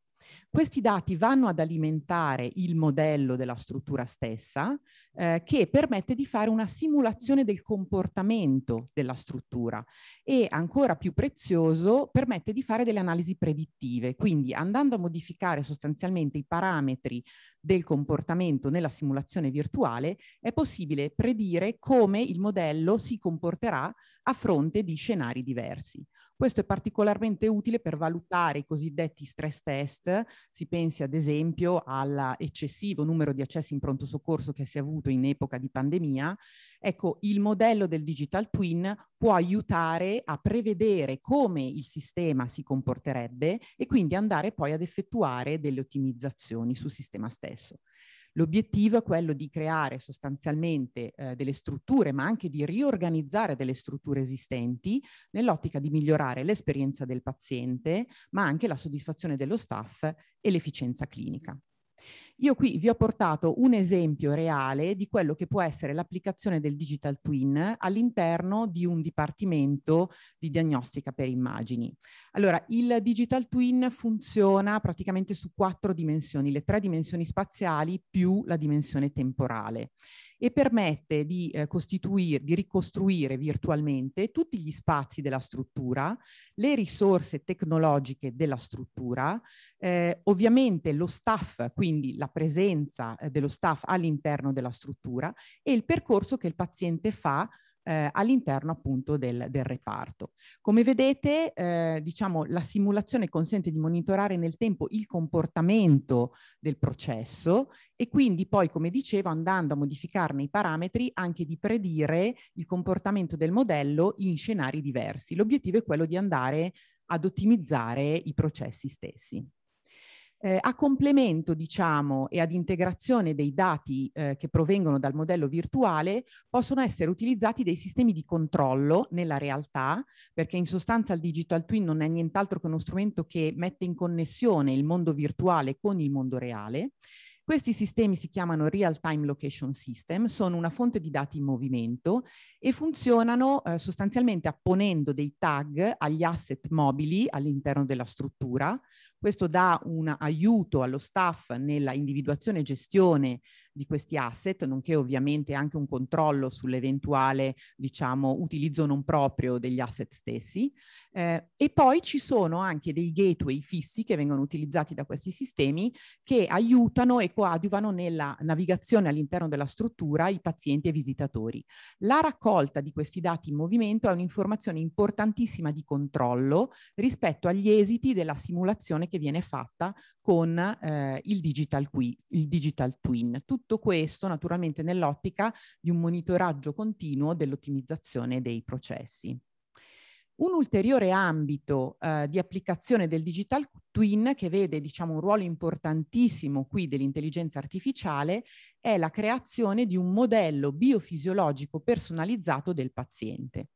Questi dati vanno ad alimentare il modello della struttura stessa eh, che permette di fare una simulazione del comportamento della struttura e ancora più prezioso permette di fare delle analisi predittive, quindi andando a modificare sostanzialmente i parametri del comportamento nella simulazione virtuale è possibile predire come il modello si comporterà a fronte di scenari diversi. Questo è particolarmente utile per valutare i cosiddetti stress test, si pensi ad esempio all'eccessivo numero di accessi in pronto soccorso che si è avuto in epoca di pandemia. Ecco, il modello del digital twin può aiutare a prevedere come il sistema si comporterebbe e quindi andare poi ad effettuare delle ottimizzazioni sul sistema stesso. L'obiettivo è quello di creare sostanzialmente eh, delle strutture, ma anche di riorganizzare delle strutture esistenti nell'ottica di migliorare l'esperienza del paziente, ma anche la soddisfazione dello staff e l'efficienza clinica. Io qui vi ho portato un esempio reale di quello che può essere l'applicazione del digital twin all'interno di un dipartimento di diagnostica per immagini. Allora, il digital twin funziona praticamente su quattro dimensioni, le tre dimensioni spaziali più la dimensione temporale e permette di, eh, costituire, di ricostruire virtualmente tutti gli spazi della struttura, le risorse tecnologiche della struttura, eh, ovviamente lo staff, quindi la presenza eh, dello staff all'interno della struttura e il percorso che il paziente fa eh, all'interno appunto del, del, reparto. Come vedete, eh, diciamo, la simulazione consente di monitorare nel tempo il comportamento del processo e quindi poi, come dicevo, andando a modificarne i parametri, anche di predire il comportamento del modello in scenari diversi. L'obiettivo è quello di andare ad ottimizzare i processi stessi. Eh, a complemento, diciamo, e ad integrazione dei dati eh, che provengono dal modello virtuale, possono essere utilizzati dei sistemi di controllo nella realtà, perché in sostanza il digital twin non è nient'altro che uno strumento che mette in connessione il mondo virtuale con il mondo reale. Questi sistemi si chiamano Real Time Location System, sono una fonte di dati in movimento e funzionano eh, sostanzialmente apponendo dei tag agli asset mobili all'interno della struttura, questo dà un aiuto allo staff nella individuazione e gestione di questi asset, nonché ovviamente anche un controllo sull'eventuale diciamo, utilizzo non proprio degli asset stessi. Eh, e poi ci sono anche dei gateway fissi che vengono utilizzati da questi sistemi che aiutano e coadiuvano nella navigazione all'interno della struttura i pazienti e i visitatori. La raccolta di questi dati in movimento è un'informazione importantissima di controllo rispetto agli esiti della simulazione che viene fatta con eh, il, digital qui, il digital twin. Tutto questo naturalmente nell'ottica di un monitoraggio continuo dell'ottimizzazione dei processi. Un ulteriore ambito eh, di applicazione del digital twin che vede diciamo, un ruolo importantissimo qui dell'intelligenza artificiale è la creazione di un modello biofisiologico personalizzato del paziente.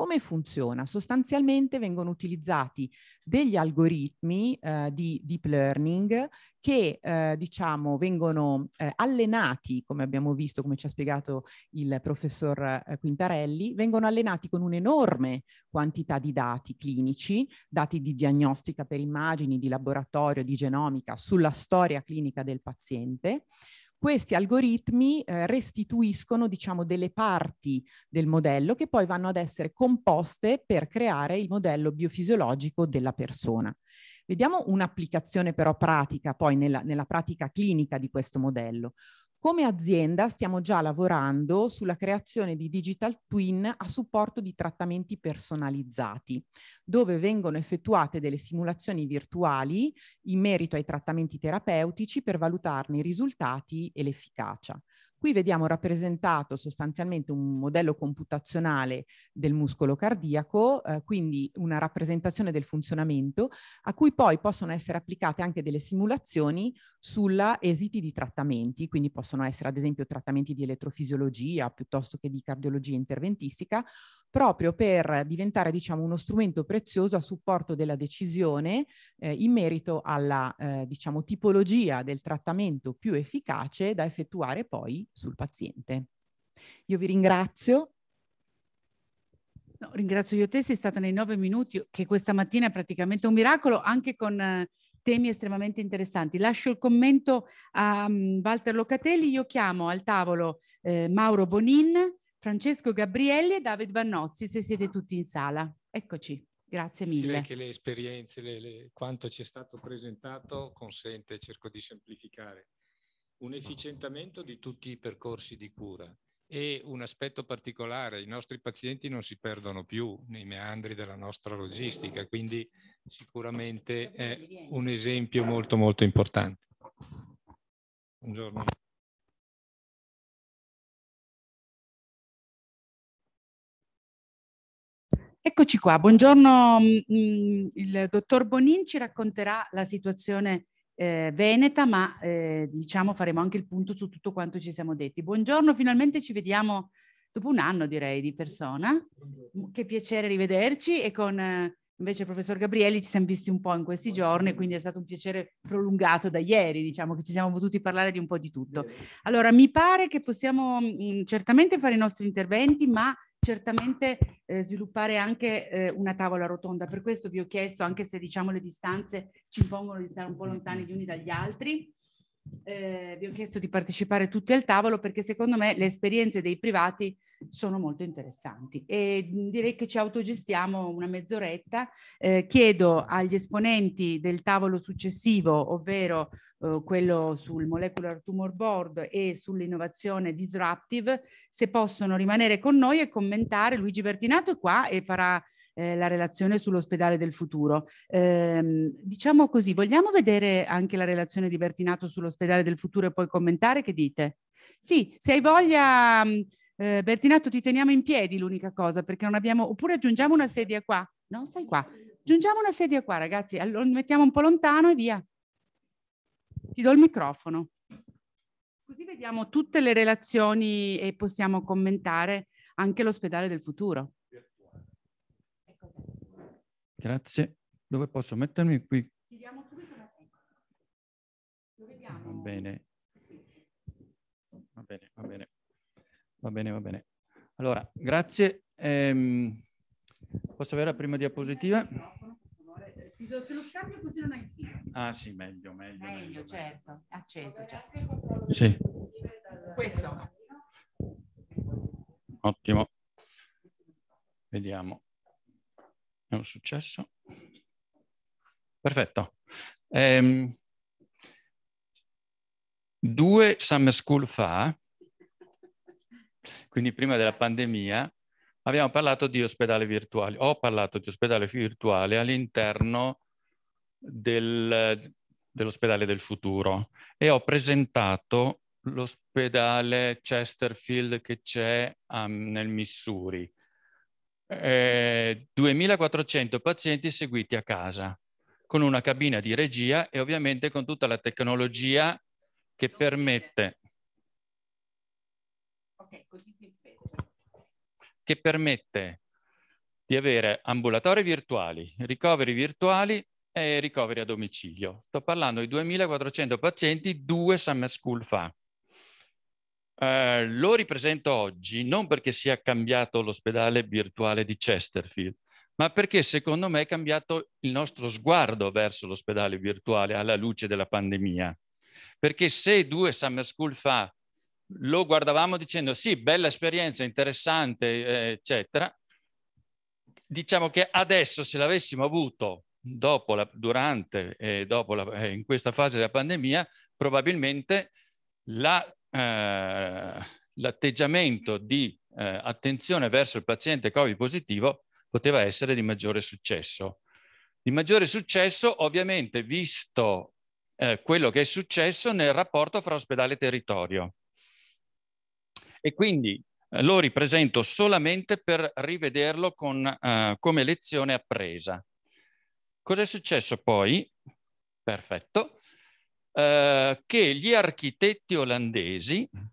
Come funziona? Sostanzialmente vengono utilizzati degli algoritmi eh, di deep learning che eh, diciamo vengono eh, allenati, come abbiamo visto, come ci ha spiegato il professor eh, Quintarelli, vengono allenati con un'enorme quantità di dati clinici, dati di diagnostica per immagini, di laboratorio, di genomica, sulla storia clinica del paziente questi algoritmi eh, restituiscono, diciamo, delle parti del modello che poi vanno ad essere composte per creare il modello biofisiologico della persona. Vediamo un'applicazione però pratica, poi nella, nella pratica clinica di questo modello. Come azienda stiamo già lavorando sulla creazione di digital twin a supporto di trattamenti personalizzati, dove vengono effettuate delle simulazioni virtuali in merito ai trattamenti terapeutici per valutarne i risultati e l'efficacia. Qui vediamo rappresentato sostanzialmente un modello computazionale del muscolo cardiaco, eh, quindi una rappresentazione del funzionamento, a cui poi possono essere applicate anche delle simulazioni sulla esiti di trattamenti, quindi possono essere ad esempio trattamenti di elettrofisiologia piuttosto che di cardiologia interventistica proprio per diventare diciamo, uno strumento prezioso a supporto della decisione eh, in merito alla eh, diciamo, tipologia del trattamento più efficace da effettuare poi sul paziente. Io vi ringrazio No, ringrazio io te, sei stata nei nove minuti, che questa mattina è praticamente un miracolo, anche con eh, temi estremamente interessanti. Lascio il commento a um, Walter Locatelli, io chiamo al tavolo eh, Mauro Bonin, Francesco Gabrielli e David Vannozzi, se siete ah. tutti in sala. Eccoci, grazie mille. Direi che le esperienze, le, le, quanto ci è stato presentato consente, cerco di semplificare, un efficientamento di tutti i percorsi di cura e un aspetto particolare, i nostri pazienti non si perdono più nei meandri della nostra logistica, quindi sicuramente è un esempio molto molto importante. Buongiorno. Eccoci qua, buongiorno, mm, mm, il dottor Bonin ci racconterà la situazione eh, veneta, ma eh, diciamo faremo anche il punto su tutto quanto ci siamo detti. Buongiorno, finalmente ci vediamo dopo un anno direi di persona, che piacere rivederci e con eh, invece il professor Gabrielli ci siamo visti un po' in questi giorni, quindi è stato un piacere prolungato da ieri, diciamo che ci siamo potuti parlare di un po' di tutto. Allora, mi pare che possiamo mh, mm, certamente fare i nostri interventi, ma certamente eh, sviluppare anche eh, una tavola rotonda. Per questo vi ho chiesto, anche se diciamo le distanze ci impongono di stare un po' lontani gli uni dagli altri, eh, vi ho chiesto di partecipare tutti al tavolo perché secondo me le esperienze dei privati sono molto interessanti e direi che ci autogestiamo una mezz'oretta. Eh, chiedo agli esponenti del tavolo successivo, ovvero eh, quello sul Molecular Tumor Board e sull'innovazione disruptive, se possono rimanere con noi e commentare. Luigi Bertinato è qua e farà eh, la relazione sull'ospedale del futuro. Eh, diciamo così, vogliamo vedere anche la relazione di Bertinato sull'ospedale del futuro e poi commentare? Che dite? Sì, se hai voglia, mm, eh, Bertinato, ti teniamo in piedi l'unica cosa, perché non abbiamo... Oppure aggiungiamo una sedia qua. No, stai qua. Aggiungiamo una sedia qua, ragazzi. Lo mettiamo un po' lontano e via. Ti do il microfono. Così vediamo tutte le relazioni e possiamo commentare anche l'ospedale del futuro. Grazie. Dove posso mettermi qui? Chiediamo subito la Lo vediamo. Va bene. Va bene, va bene. Va bene, va bene. Allora, grazie. Ehm, posso avere la prima diapositiva? Ti do lo scambio così non hai filo. Ah sì, meglio, meglio. Meglio, meglio certo. Acceso. Certo. Sì. Questo. Ottimo. Vediamo. È un successo. Perfetto. Ehm, due summer school fa, quindi prima della pandemia, abbiamo parlato di ospedale virtuale. Ho parlato di ospedale virtuale all'interno del, dell'ospedale del futuro e ho presentato l'ospedale Chesterfield che c'è um, nel Missouri eh, 2400 pazienti seguiti a casa con una cabina di regia e ovviamente con tutta la tecnologia che permette, che permette di avere ambulatori virtuali, ricoveri virtuali e ricoveri a domicilio. Sto parlando di 2400 pazienti due summer school fa. Eh, lo ripresento oggi non perché sia cambiato l'ospedale virtuale di Chesterfield, ma perché secondo me è cambiato il nostro sguardo verso l'ospedale virtuale alla luce della pandemia. Perché se due summer school fa lo guardavamo dicendo sì, bella esperienza, interessante, eh, eccetera, diciamo che adesso se l'avessimo avuto dopo la, durante e dopo la, eh, in questa fase della pandemia, probabilmente la eh, l'atteggiamento di eh, attenzione verso il paziente Covid positivo poteva essere di maggiore successo. Di maggiore successo ovviamente visto eh, quello che è successo nel rapporto fra ospedale e territorio. E quindi eh, lo ripresento solamente per rivederlo con, eh, come lezione appresa. Cos'è successo poi? Perfetto. Eh, che gli architetti olandesi mm.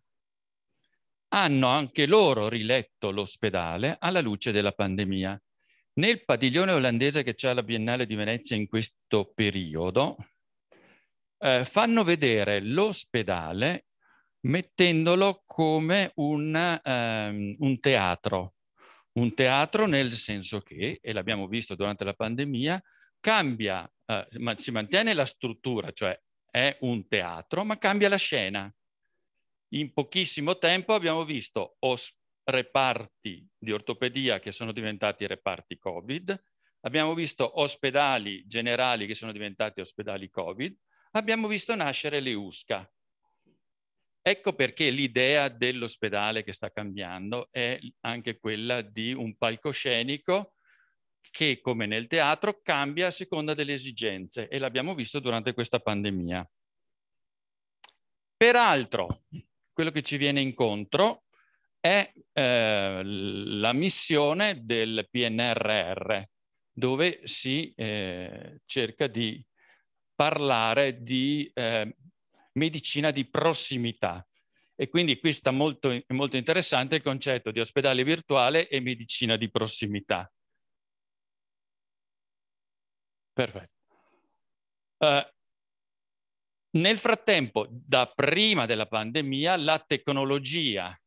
hanno anche loro riletto l'ospedale alla luce della pandemia. Nel padiglione olandese che c'è alla Biennale di Venezia in questo periodo, eh, fanno vedere l'ospedale mettendolo come un, um, un, teatro. Un teatro nel senso che, e l'abbiamo visto durante la pandemia, cambia, eh, ma si mantiene la struttura, cioè è un teatro, ma cambia la scena. In pochissimo tempo abbiamo visto reparti di ortopedia che sono diventati reparti Covid, abbiamo visto ospedali generali che sono diventati ospedali Covid, abbiamo visto nascere le USCA. Ecco perché l'idea dell'ospedale che sta cambiando è anche quella di un palcoscenico che, come nel teatro, cambia a seconda delle esigenze e l'abbiamo visto durante questa pandemia. Peraltro, quello che ci viene incontro è eh, la missione del PNRR, dove si eh, cerca di parlare di eh, medicina di prossimità. E quindi qui sta molto, molto interessante il concetto di ospedale virtuale e medicina di prossimità. Perfetto. Uh, nel frattempo, da prima della pandemia, la tecnologia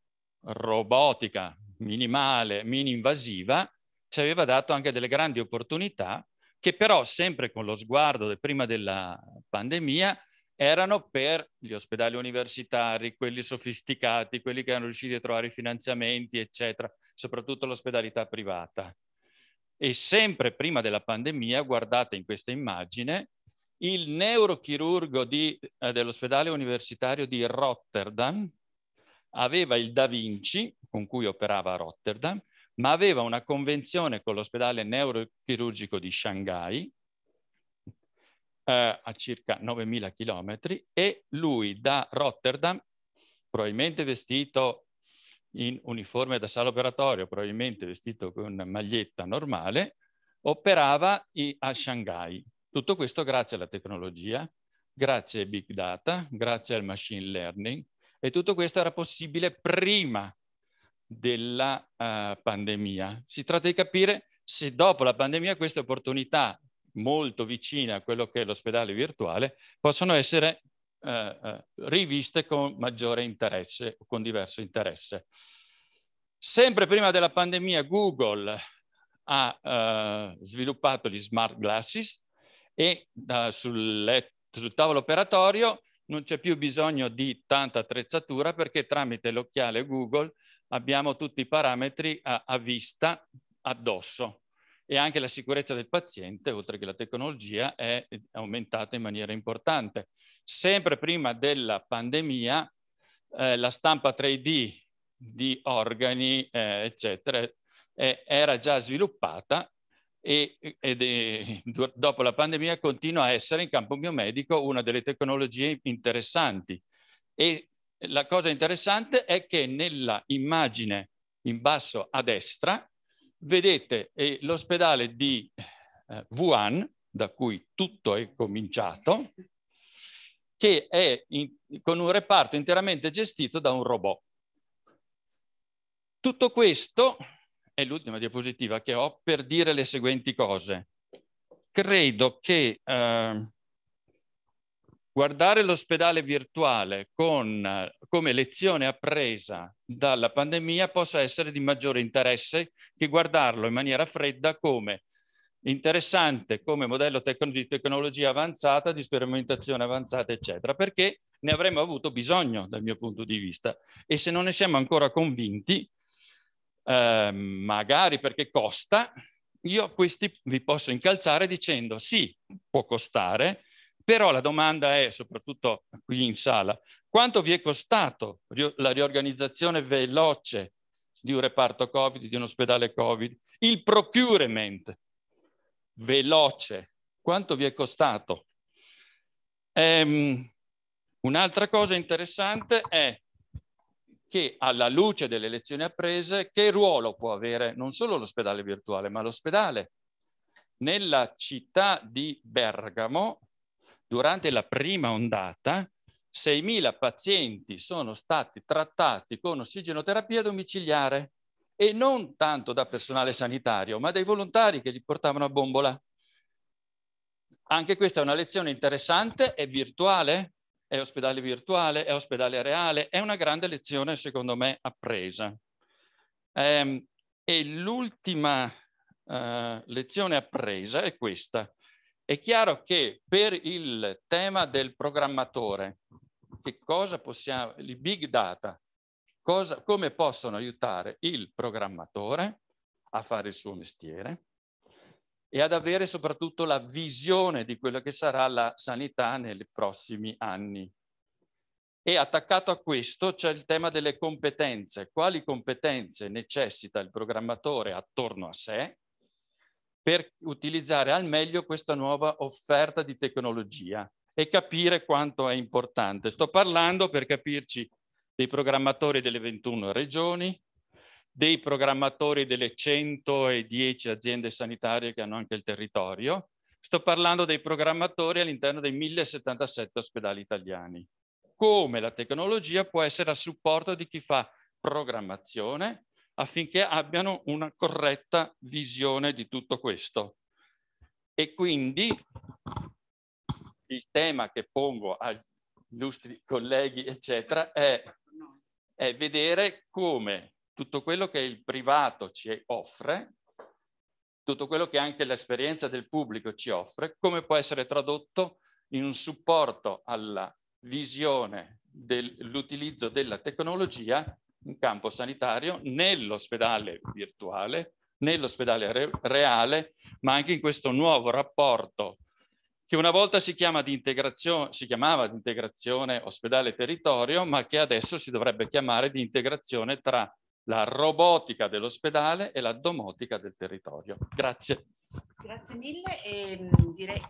robotica minimale, mini-invasiva, ci aveva dato anche delle grandi opportunità che però, sempre con lo sguardo del prima della pandemia, erano per gli ospedali universitari, quelli sofisticati, quelli che erano riusciti a trovare i finanziamenti, eccetera, soprattutto l'ospedalità privata. E sempre prima della pandemia, guardate in questa immagine, il neurochirurgo di, eh, dell'ospedale universitario di Rotterdam aveva il Da Vinci, con cui operava a Rotterdam, ma aveva una convenzione con l'ospedale neurochirurgico di Shanghai, eh, a circa 9.000 chilometri, e lui da Rotterdam, probabilmente vestito in uniforme da sala operatorio, probabilmente vestito con maglietta normale, operava a Shanghai. Tutto questo grazie alla tecnologia, grazie ai big data, grazie al machine learning e tutto questo era possibile prima della uh, pandemia. Si tratta di capire se dopo la pandemia queste opportunità molto vicine a quello che è l'ospedale virtuale possono essere eh, eh, riviste con maggiore interesse o con diverso interesse. Sempre prima della pandemia Google ha eh, sviluppato gli smart glasses e da, sul, sul tavolo operatorio non c'è più bisogno di tanta attrezzatura perché tramite l'occhiale Google abbiamo tutti i parametri a, a, vista addosso e anche la sicurezza del paziente, oltre che la tecnologia, è aumentata in maniera importante. Sempre prima della pandemia, eh, la stampa 3D di organi, eh, eccetera, eh, era già sviluppata e, e dopo la pandemia continua a essere in campo biomedico una delle tecnologie interessanti. E la cosa interessante è che nella immagine in basso a destra vedete eh, l'ospedale di eh, Wuhan, da cui tutto è cominciato, che è in, con un reparto interamente gestito da un robot. Tutto questo è l'ultima diapositiva che ho per dire le seguenti cose. Credo che eh, guardare l'ospedale virtuale con, come lezione appresa dalla pandemia possa essere di maggiore interesse che guardarlo in maniera fredda come interessante come modello tecno di tecnologia avanzata, di sperimentazione avanzata, eccetera, perché ne avremmo avuto bisogno dal mio punto di vista. E se non ne siamo ancora convinti, eh, magari perché costa, io questi vi posso incalzare dicendo sì, può costare, però la domanda è, soprattutto qui in sala, quanto vi è costato la riorganizzazione veloce di un reparto Covid, di un ospedale Covid, il procurement veloce. Quanto vi è costato? Ehm, un'altra cosa interessante è che alla luce delle lezioni apprese, che ruolo può avere non solo l'ospedale virtuale, ma l'ospedale? Nella città di Bergamo, durante la prima ondata, 6.000 pazienti sono stati trattati con ossigenoterapia domiciliare e non tanto da personale sanitario, ma dai volontari che gli portavano a bombola. Anche questa è una lezione interessante, è virtuale, è ospedale virtuale, è ospedale reale, è una grande lezione secondo me appresa. Ehm, e l'ultima eh, lezione appresa è questa. È chiaro che per il tema del programmatore, che cosa possiamo, i big data, cosa, come possono aiutare il programmatore a fare il suo mestiere e ad avere soprattutto la visione di quello che sarà la sanità nei prossimi anni. E attaccato a questo c'è il tema delle competenze. Quali competenze necessita il programmatore attorno a sé per utilizzare al meglio questa nuova offerta di tecnologia e capire quanto è importante. Sto parlando, per capirci, dei programmatori delle 21 regioni, dei programmatori delle 110 aziende sanitarie che hanno anche il territorio. Sto parlando dei programmatori all'interno dei 1077 ospedali italiani. Come la tecnologia può essere a supporto di chi fa programmazione affinché abbiano una corretta visione di tutto questo. E quindi il tema che pongo al illustri colleghi, eccetera, è, è vedere come tutto quello che il privato ci offre, tutto quello che anche l'esperienza del pubblico ci offre, come può essere tradotto in un supporto alla visione dell'utilizzo della tecnologia in campo sanitario nell'ospedale virtuale, nell'ospedale re- reale, ma anche in questo nuovo rapporto che una volta si, chiama di integrazione, si chiamava di integrazione ospedale-territorio, ma che adesso si dovrebbe chiamare di integrazione tra la robotica dell'ospedale e la domotica del territorio. Grazie. Grazie mille e mm, direi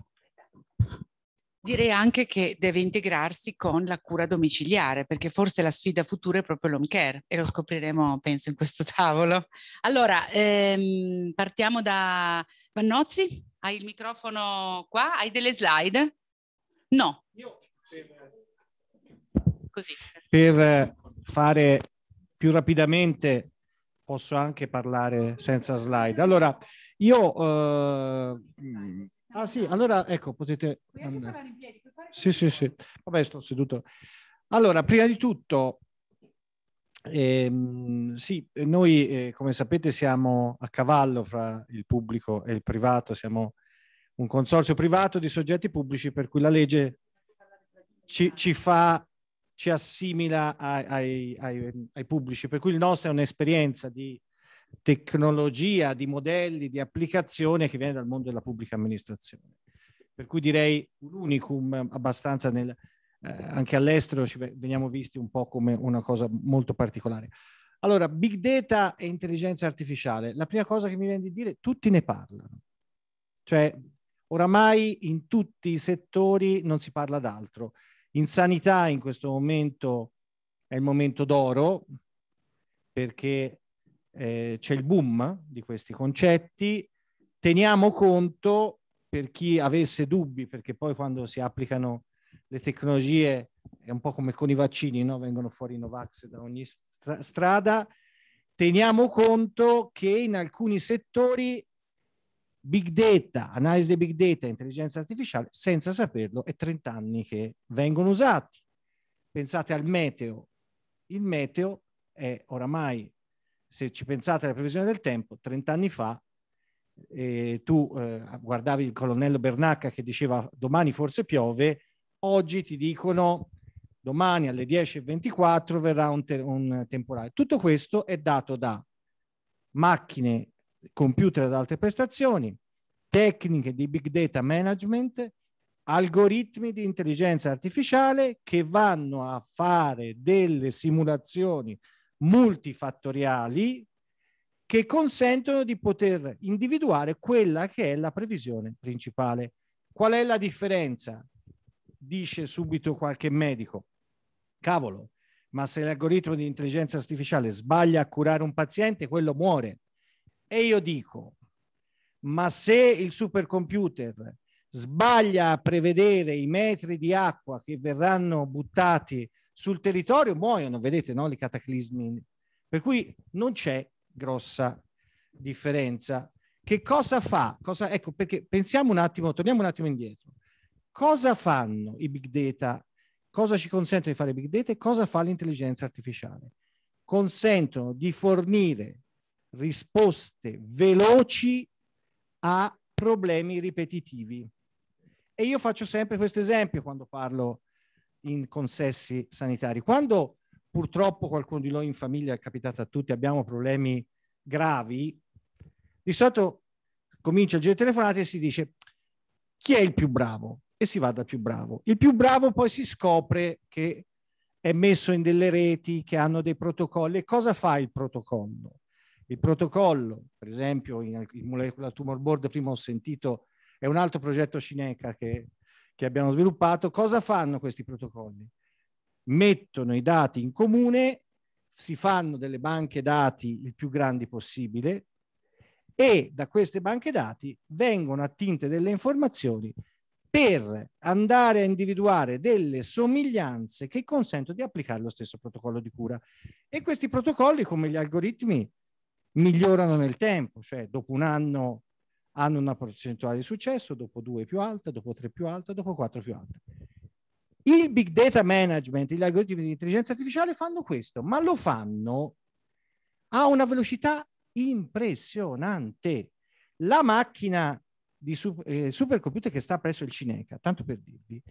Direi anche che deve integrarsi con la cura domiciliare, perché forse la sfida futura è proprio l'home care e lo scopriremo, penso, in questo tavolo. Allora, ehm, partiamo da Vannozzi. Hai il microfono qua? Hai delle slide? No. Così. Per fare più rapidamente posso anche parlare senza slide. Allora, io... Eh... Ah sì, allora ecco, potete... Andare. Sì, sì, sì. Vabbè, sto seduto. Allora, prima di tutto eh, sì, noi eh, come sapete siamo a cavallo fra il pubblico e il privato, siamo un consorzio privato di soggetti pubblici per cui la legge ci, ci fa, ci assimila ai, ai, ai, pubblici, per cui il nostro è un'esperienza di tecnologia, di modelli, di applicazione che viene dal mondo della pubblica amministrazione. Per cui direi un unicum abbastanza nel, eh, anche all'estero ci veniamo visti un po' come una cosa molto particolare. Allora, big data e intelligenza artificiale, la prima cosa che mi viene di dire, tutti ne parlano. Cioè, oramai in tutti i settori non si parla d'altro. In sanità in questo momento è il momento d'oro perché eh, c'è il boom di questi concetti. Teniamo conto, per chi avesse dubbi, perché poi quando si applicano le tecnologie, è un po' come con i vaccini, no? vengono fuori i Novax da ogni strada, teniamo conto che in alcuni settori big data, analisi dei big data, intelligenza artificiale, senza saperlo, è 30 anni che vengono usati. Pensate al meteo. Il meteo è oramai, se ci pensate alla previsione del tempo, 30 anni fa eh, tu eh, guardavi il colonnello Bernacca che diceva domani forse piove, oggi ti dicono domani alle 10.24 verrà un, te- un temporale. Tutto questo è dato da macchine, computer ad alte prestazioni, tecniche di big data management, algoritmi di intelligenza artificiale che vanno a fare delle simulazioni multifattoriali che consentono di poter individuare quella che è la previsione principale. Qual è la differenza dice subito qualche medico, cavolo, ma se l'algoritmo di intelligenza artificiale sbaglia a curare un paziente, quello muore. E io dico, ma se il supercomputer sbaglia a prevedere i metri di acqua che verranno buttati sul territorio, muoiono, vedete, no? i cataclismi. Per cui non c'è grossa differenza. Che cosa fa? Cosa, ecco, perché pensiamo un attimo, torniamo un attimo indietro cosa fanno i big data, cosa ci consentono di fare i big data e cosa fa l'intelligenza artificiale. Consentono di fornire risposte veloci a problemi ripetitivi. E io faccio sempre questo esempio quando parlo in consessi sanitari. Quando purtroppo qualcuno di noi in famiglia è capitato a tutti, abbiamo problemi gravi, di solito comincia il giro di telefonate e si dice chi è il più bravo? e si va dal più bravo. Il più bravo poi si scopre che è messo in delle reti che hanno dei protocolli. E cosa fa il protocollo? Il protocollo, per esempio, in, in Molecular Tumor Board, prima ho sentito, è un altro progetto Cineca che, che abbiamo sviluppato. Cosa fanno questi protocolli? Mettono i dati in comune, si fanno delle banche dati il più grandi possibile e da queste banche dati vengono attinte delle informazioni per andare a individuare delle somiglianze che consentono di applicare lo stesso protocollo di cura. E questi protocolli, come gli algoritmi, migliorano nel tempo, cioè dopo un anno hanno una percentuale di successo, dopo due più alta, dopo tre più alta, dopo quattro più alta. Il big data management, gli algoritmi di intelligenza artificiale fanno questo, ma lo fanno a una velocità impressionante. La macchina di eh, supercomputer che sta presso il Cineca, tanto per dirvi,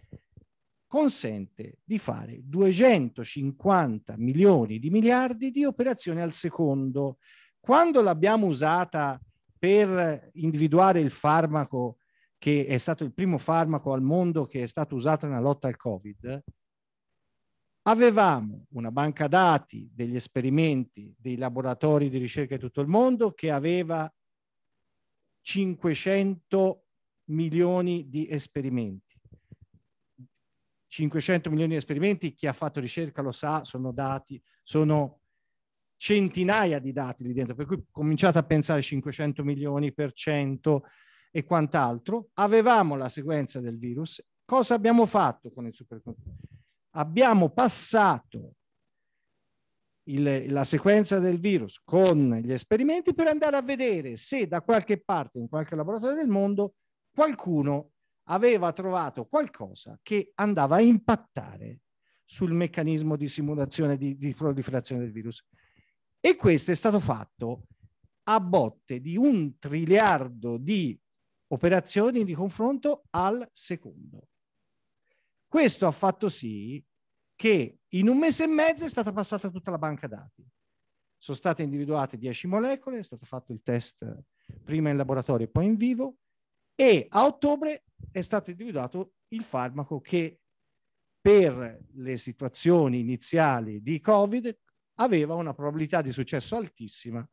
consente di fare 250 milioni di miliardi di operazioni al secondo. Quando l'abbiamo usata per individuare il farmaco che è stato il primo farmaco al mondo che è stato usato nella lotta al Covid, avevamo una banca dati degli esperimenti dei laboratori di ricerca di tutto il mondo che aveva 500 milioni di esperimenti. 500 milioni di esperimenti, chi ha fatto ricerca lo sa, sono dati, sono centinaia di dati lì dentro, per cui cominciate a pensare 500 milioni per cento e quant'altro. Avevamo la sequenza del virus. Cosa abbiamo fatto con il supercomputer? Abbiamo passato il, la sequenza del virus con gli esperimenti per andare a vedere se da qualche parte, in qualche laboratorio del mondo, qualcuno aveva trovato qualcosa che andava a impattare sul meccanismo di simulazione di, di proliferazione del virus. E questo è stato fatto a botte di un triliardo di operazioni di confronto al secondo. Questo ha fatto sì che in un mese e mezzo è stata passata tutta la banca dati. Sono state individuate 10 molecole, è stato fatto il test eh, prima in laboratorio e poi in vivo e a ottobre è stato individuato il farmaco che per le situazioni iniziali di Covid aveva una probabilità di successo altissima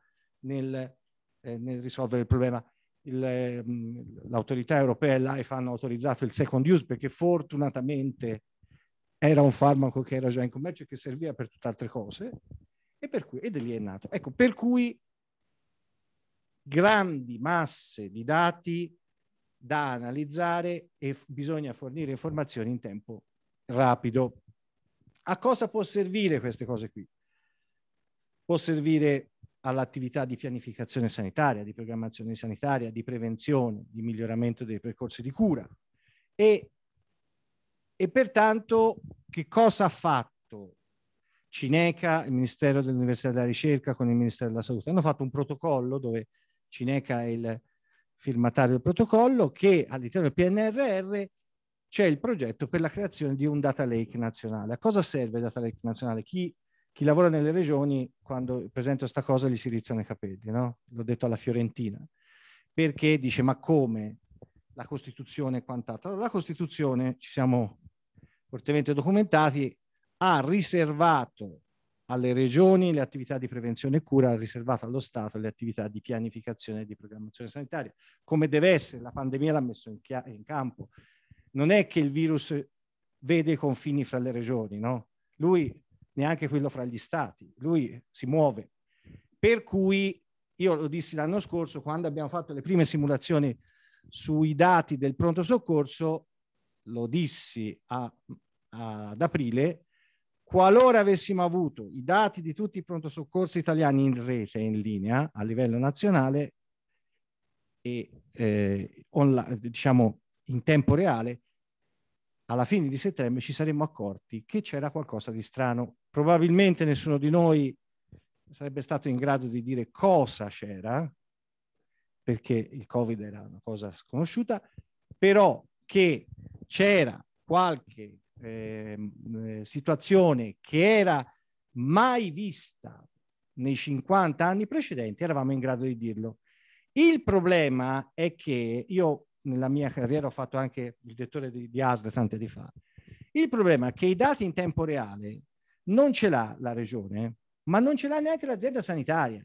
nel, eh, nel risolvere il problema. Il, eh, l'autorità europea e l'AIFA hanno autorizzato il second use perché fortunatamente era un farmaco che era già in commercio e che serviva per tutt'altre cose, e per cui, ed è lì è nato. Ecco, per cui grandi masse di dati da analizzare e f- bisogna fornire informazioni in tempo rapido. A cosa può servire queste cose qui? Può servire all'attività di pianificazione sanitaria, di programmazione sanitaria, di prevenzione, di miglioramento dei percorsi di cura e e pertanto che cosa ha fatto Cineca, il Ministero dell'Università della Ricerca con il Ministero della Salute? Hanno fatto un protocollo dove Cineca è il firmatario del protocollo che all'interno del PNRR c'è il progetto per la creazione di un data lake nazionale. A cosa serve il data lake nazionale? Chi, chi lavora nelle regioni, quando presento questa cosa, gli si rizzano i capelli, no? L'ho detto alla Fiorentina. Perché dice, ma come? La Costituzione e quant'altro. la Costituzione, ci siamo fortemente documentati, ha riservato alle regioni le attività di prevenzione e cura, ha riservato allo Stato le attività di pianificazione e di programmazione sanitaria, come deve essere, la pandemia l'ha messo in, in, campo. Non è che il virus vede i confini fra le regioni, no? Lui neanche quello fra gli stati, lui si muove. Per cui io lo dissi l'anno scorso quando abbiamo fatto le prime simulazioni sui dati del pronto soccorso, lo dissi a, a, ad aprile, qualora avessimo avuto i dati di tutti i pronto soccorsi italiani in rete, in linea, a livello nazionale e eh, online, diciamo in tempo reale, alla fine di settembre ci saremmo accorti che c'era qualcosa di strano. Probabilmente nessuno di noi sarebbe stato in grado di dire cosa c'era, perché il Covid era una cosa sconosciuta, però che c'era qualche ehm, eh, situazione che era mai vista nei 50 anni precedenti, eravamo in grado di dirlo. Il problema è che io nella mia carriera ho fatto anche il direttore di, di ASD tanti anni fa. Il problema è che i dati in tempo reale non ce l'ha la regione, ma non ce l'ha neanche l'azienda sanitaria.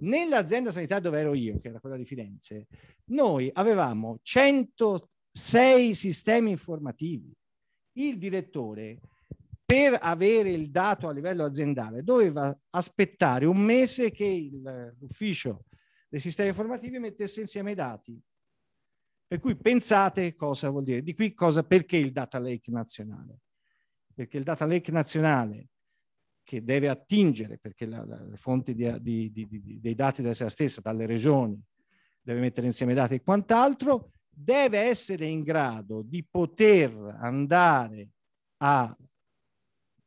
Nell'azienda sanitaria dove ero io, che era quella di Firenze, noi avevamo 100 sei sistemi informativi. Il direttore, per avere il dato a livello aziendale, doveva aspettare un mese che l'ufficio dei sistemi informativi mettesse insieme i dati. Per cui pensate cosa vuol dire. Di qui cosa, perché il data lake nazionale? Perché il data lake nazionale che deve attingere, perché la, la, le fonti di, di, di, dei dati da essere stessa, dalle regioni, deve mettere insieme i dati e quant'altro, deve essere in grado di poter andare a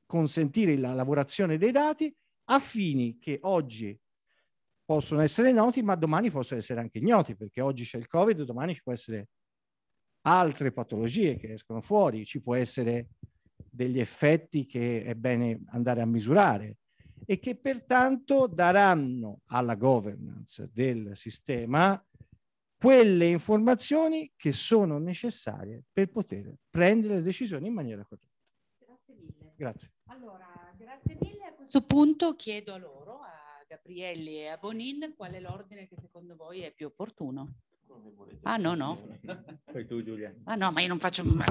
consentire la lavorazione dei dati a fini che oggi possono essere noti, ma domani possono essere anche ignoti, perché oggi c'è il Covid, domani ci può essere altre patologie che escono fuori, ci può essere degli effetti che è bene andare a misurare e che pertanto daranno alla governance del sistema quelle informazioni che sono necessarie per poter prendere le decisioni in maniera corretta. Grazie mille. Grazie. Allora, grazie mille. A questo punto chiedo a loro, a Gabrielli e a Bonin, qual è l'ordine che secondo voi è più opportuno. Ah no, no. [LAUGHS] Fai tu Giulia. Ah no, ma io non faccio... Ma...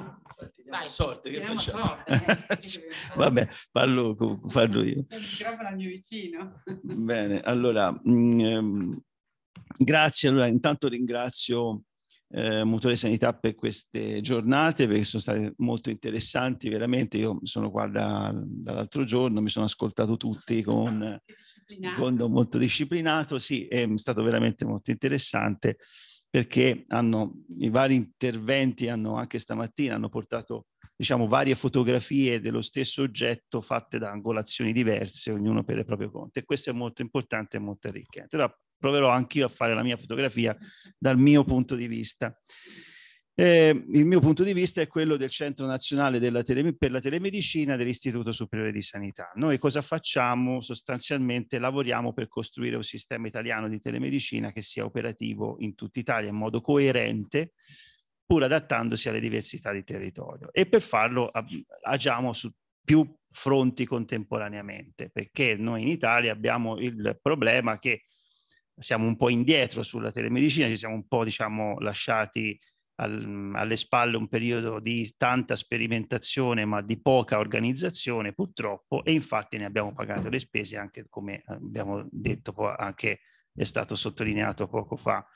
Vai, sorte, che facciamo? Eh. [LAUGHS] Vabbè, parlo, parlo io. Il microfono al mio vicino. Bene, allora... Mh, mm, ehm, Grazie, allora intanto ringrazio eh, Motore Sanità per queste giornate perché sono state molto interessanti, veramente io sono qua da, dall'altro giorno, mi sono ascoltato tutti con, con molto disciplinato, sì, è stato veramente molto interessante perché hanno, i vari interventi hanno anche stamattina hanno portato diciamo, varie fotografie dello stesso oggetto fatte da angolazioni diverse, ognuno per il proprio conto. E questo è molto importante e molto arricchente. Allora proverò anche io a fare la mia fotografia dal mio punto di vista. Eh, il mio punto di vista è quello del Centro Nazionale per la Telemedicina dell'Istituto Superiore di Sanità. Noi cosa facciamo? Sostanzialmente lavoriamo per costruire un sistema italiano di telemedicina che sia operativo in tutta Italia in modo coerente pur adattandosi alle diversità di territorio. E per farlo agiamo su più fronti contemporaneamente, perché noi in Italia abbiamo il problema che siamo un po' indietro sulla telemedicina, ci siamo un po' diciamo, lasciati al, alle spalle un periodo di tanta sperimentazione ma di poca organizzazione purtroppo e infatti ne abbiamo pagato le spese anche come eh, abbiamo detto anche è stato sottolineato poco fa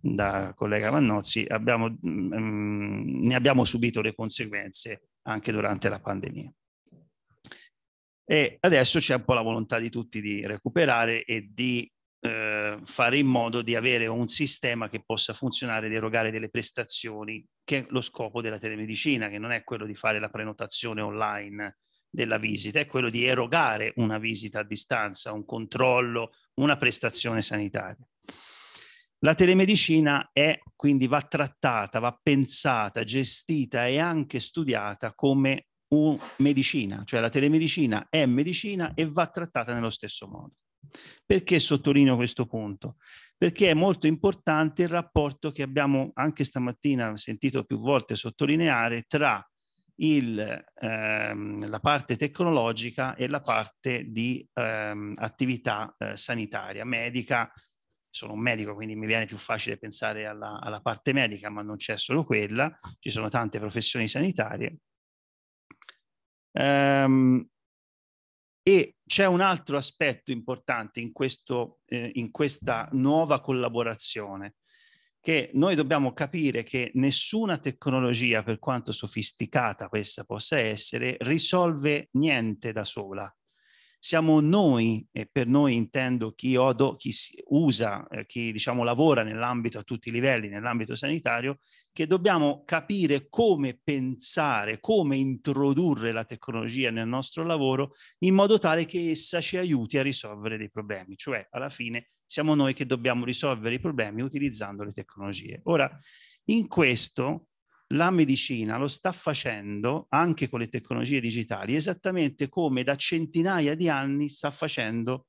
da collega Mannozzi, abbiamo, mm, ne abbiamo subito le conseguenze anche durante la pandemia. E adesso c'è un po' la volontà di tutti di recuperare e di eh, fare in modo di avere un sistema che possa funzionare ed erogare delle prestazioni, che è lo scopo della telemedicina, che non è quello di fare la prenotazione online della visita, è quello di erogare una visita a distanza, un controllo, una prestazione sanitaria. La telemedicina è quindi va trattata, va pensata, gestita e anche studiata come un medicina, cioè la telemedicina è medicina e va trattata nello stesso modo. Perché sottolineo questo punto? Perché è molto importante il rapporto che abbiamo anche stamattina sentito più volte sottolineare tra il, ehm, la parte tecnologica e la parte di ehm, attività eh, sanitaria, medica. Sono un medico, quindi mi viene più facile pensare alla, alla parte medica, ma non c'è solo quella, ci sono tante professioni sanitarie. Ehm, e c'è un altro aspetto importante in, questo, eh, in questa nuova collaborazione, che noi dobbiamo capire che nessuna tecnologia, per quanto sofisticata questa possa essere, risolve niente da sola. Siamo noi, e per noi intendo chi, odo, chi usa, eh, chi diciamo, lavora nell'ambito a tutti i livelli, nell'ambito sanitario, che dobbiamo capire come pensare, come introdurre la tecnologia nel nostro lavoro in modo tale che essa ci aiuti a risolvere dei problemi, cioè alla fine siamo noi che dobbiamo risolvere i problemi utilizzando le tecnologie. Ora, in questo la medicina lo sta facendo anche con le tecnologie digitali, esattamente come da centinaia di anni sta facendo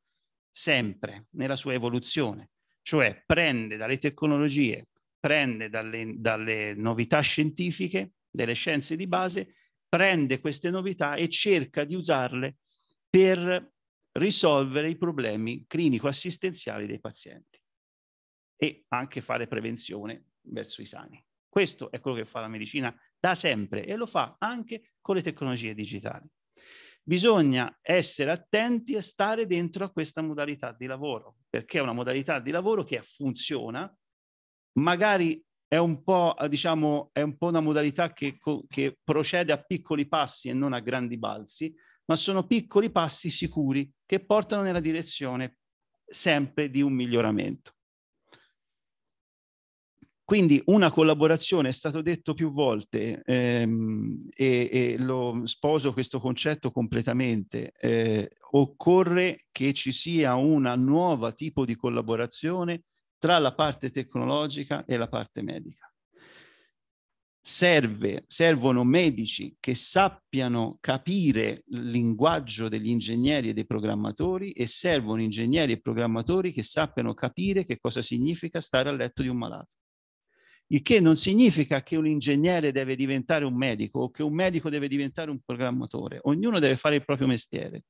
sempre nella sua evoluzione, cioè prende dalle tecnologie, prende dalle, dalle novità scientifiche, delle scienze di base, prende queste novità e cerca di usarle per risolvere i problemi clinico-assistenziali dei pazienti e anche fare prevenzione verso i sani. Questo è quello che fa la medicina da sempre e lo fa anche con le tecnologie digitali. Bisogna essere attenti e stare dentro a questa modalità di lavoro, perché è una modalità di lavoro che funziona, magari è un po', diciamo, è un po una modalità che, che procede a piccoli passi e non a grandi balzi, ma sono piccoli passi sicuri che portano nella direzione sempre di un miglioramento. Quindi una collaborazione, è stato detto più volte, ehm, e, e, lo sposo questo concetto completamente, eh, occorre che ci sia una nuova tipo di collaborazione tra la parte tecnologica e la parte medica. Serve, servono medici che sappiano capire il linguaggio degli ingegneri e dei programmatori e servono ingegneri e programmatori che sappiano capire che cosa significa stare a letto di un malato. Il che non significa che un ingegnere deve diventare un medico o che un medico deve diventare un programmatore. Ognuno deve fare il proprio mestiere,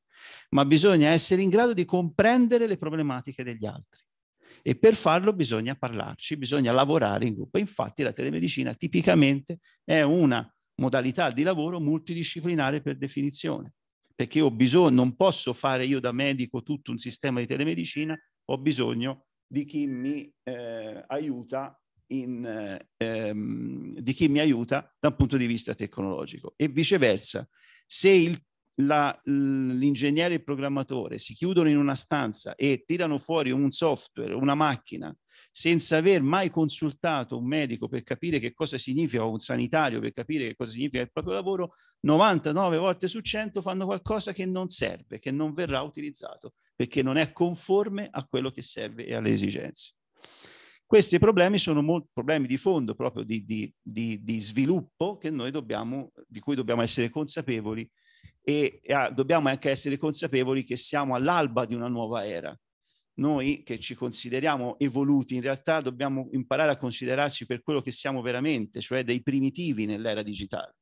ma bisogna essere in grado di comprendere le problematiche degli altri. E per farlo bisogna parlarci, bisogna lavorare in gruppo. Infatti la telemedicina tipicamente è una modalità di lavoro multidisciplinare per definizione, perché ho bisogno, non posso fare io da medico tutto un sistema di telemedicina, ho bisogno di chi mi eh, aiuta in, ehm, di chi mi aiuta da un punto di vista tecnologico e viceversa. Se il l'ingegnere e il programmatore si chiudono in una stanza e tirano fuori un software, una macchina, senza aver mai consultato un medico per capire che cosa significa, o un sanitario per capire che cosa significa il proprio lavoro, 99 volte su 100 fanno qualcosa che non serve, che non verrà utilizzato, perché non è conforme a quello che serve e alle esigenze. Questi problemi sono problemi di fondo, proprio di, di, di, di sviluppo, noi dobbiamo, di cui dobbiamo essere consapevoli e, e ah, dobbiamo anche essere consapevoli che siamo all'alba di una nuova era. Noi che ci consideriamo evoluti, in realtà dobbiamo imparare a considerarci per quello che siamo veramente, cioè dei primitivi nell'era digitale.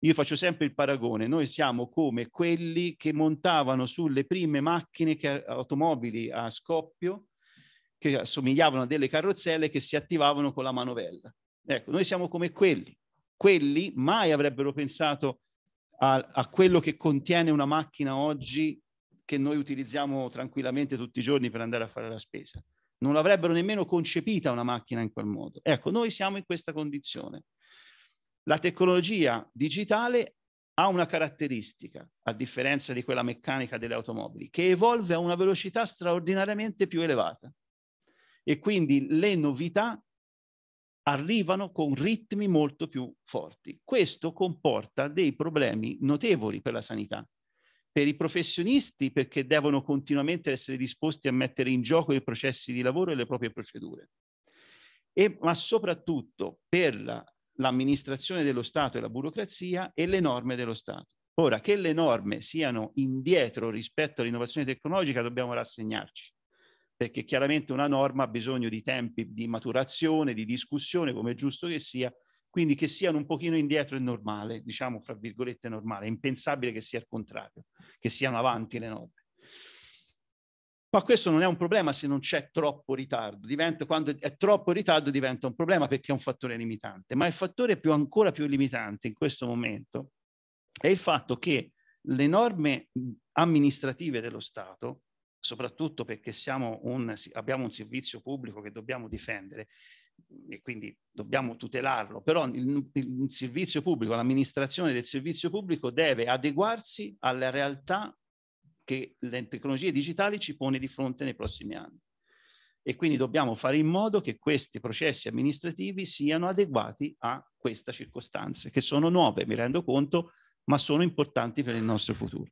Io faccio sempre il paragone, noi siamo come quelli che montavano sulle prime macchine, che, automobili a scoppio, che assomigliavano a delle carrozzelle che si attivavano con la manovella. Ecco, noi siamo come quelli. Quelli mai avrebbero pensato a, a quello che contiene una macchina oggi che noi utilizziamo tranquillamente tutti i giorni per andare a fare la spesa. Non l'avrebbero nemmeno concepita una macchina in quel modo. Ecco, noi siamo in questa condizione. La tecnologia digitale ha una caratteristica, a differenza di quella meccanica delle automobili, che evolve a una velocità straordinariamente più elevata. E quindi le novità arrivano con ritmi molto più forti. Questo comporta dei problemi notevoli per la sanità, per i professionisti perché devono continuamente essere disposti a mettere in gioco i processi di lavoro e le proprie procedure, e, ma soprattutto per la, l'amministrazione dello Stato e la burocrazia e le norme dello Stato. Ora, che le norme siano indietro rispetto all'innovazione tecnologica dobbiamo rassegnarci perché chiaramente una norma ha bisogno di tempi di maturazione, di discussione, come è giusto che sia, quindi che siano un pochino indietro è normale, diciamo fra virgolette normale, è impensabile che sia il contrario, che siano avanti le norme. Ma questo non è un problema se non c'è troppo ritardo, diventa, quando è troppo ritardo diventa un problema perché è un fattore limitante, ma il fattore più, ancora più limitante in questo momento è il fatto che le norme amministrative dello Stato soprattutto perché un, abbiamo un servizio pubblico che dobbiamo difendere e quindi dobbiamo tutelarlo, però il, il servizio pubblico, l'amministrazione del servizio pubblico deve adeguarsi alla realtà che le tecnologie digitali ci pone di fronte nei prossimi anni. E quindi dobbiamo fare in modo che questi processi amministrativi siano adeguati a queste circostanze, che sono nuove, mi rendo conto, ma sono importanti per il nostro futuro.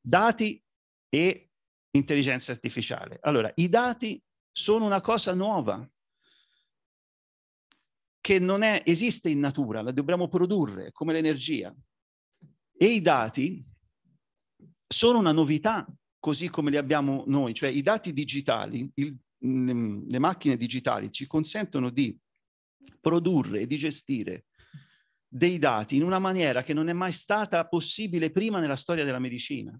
Dati e intelligenza artificiale. Allora, i dati sono una cosa nuova che non è, esiste in natura, la dobbiamo produrre come l'energia. E i dati sono una novità così come li abbiamo noi, cioè i dati digitali, il, le macchine digitali ci consentono di produrre e di gestire dei dati in una maniera che non è mai stata possibile prima nella storia della medicina.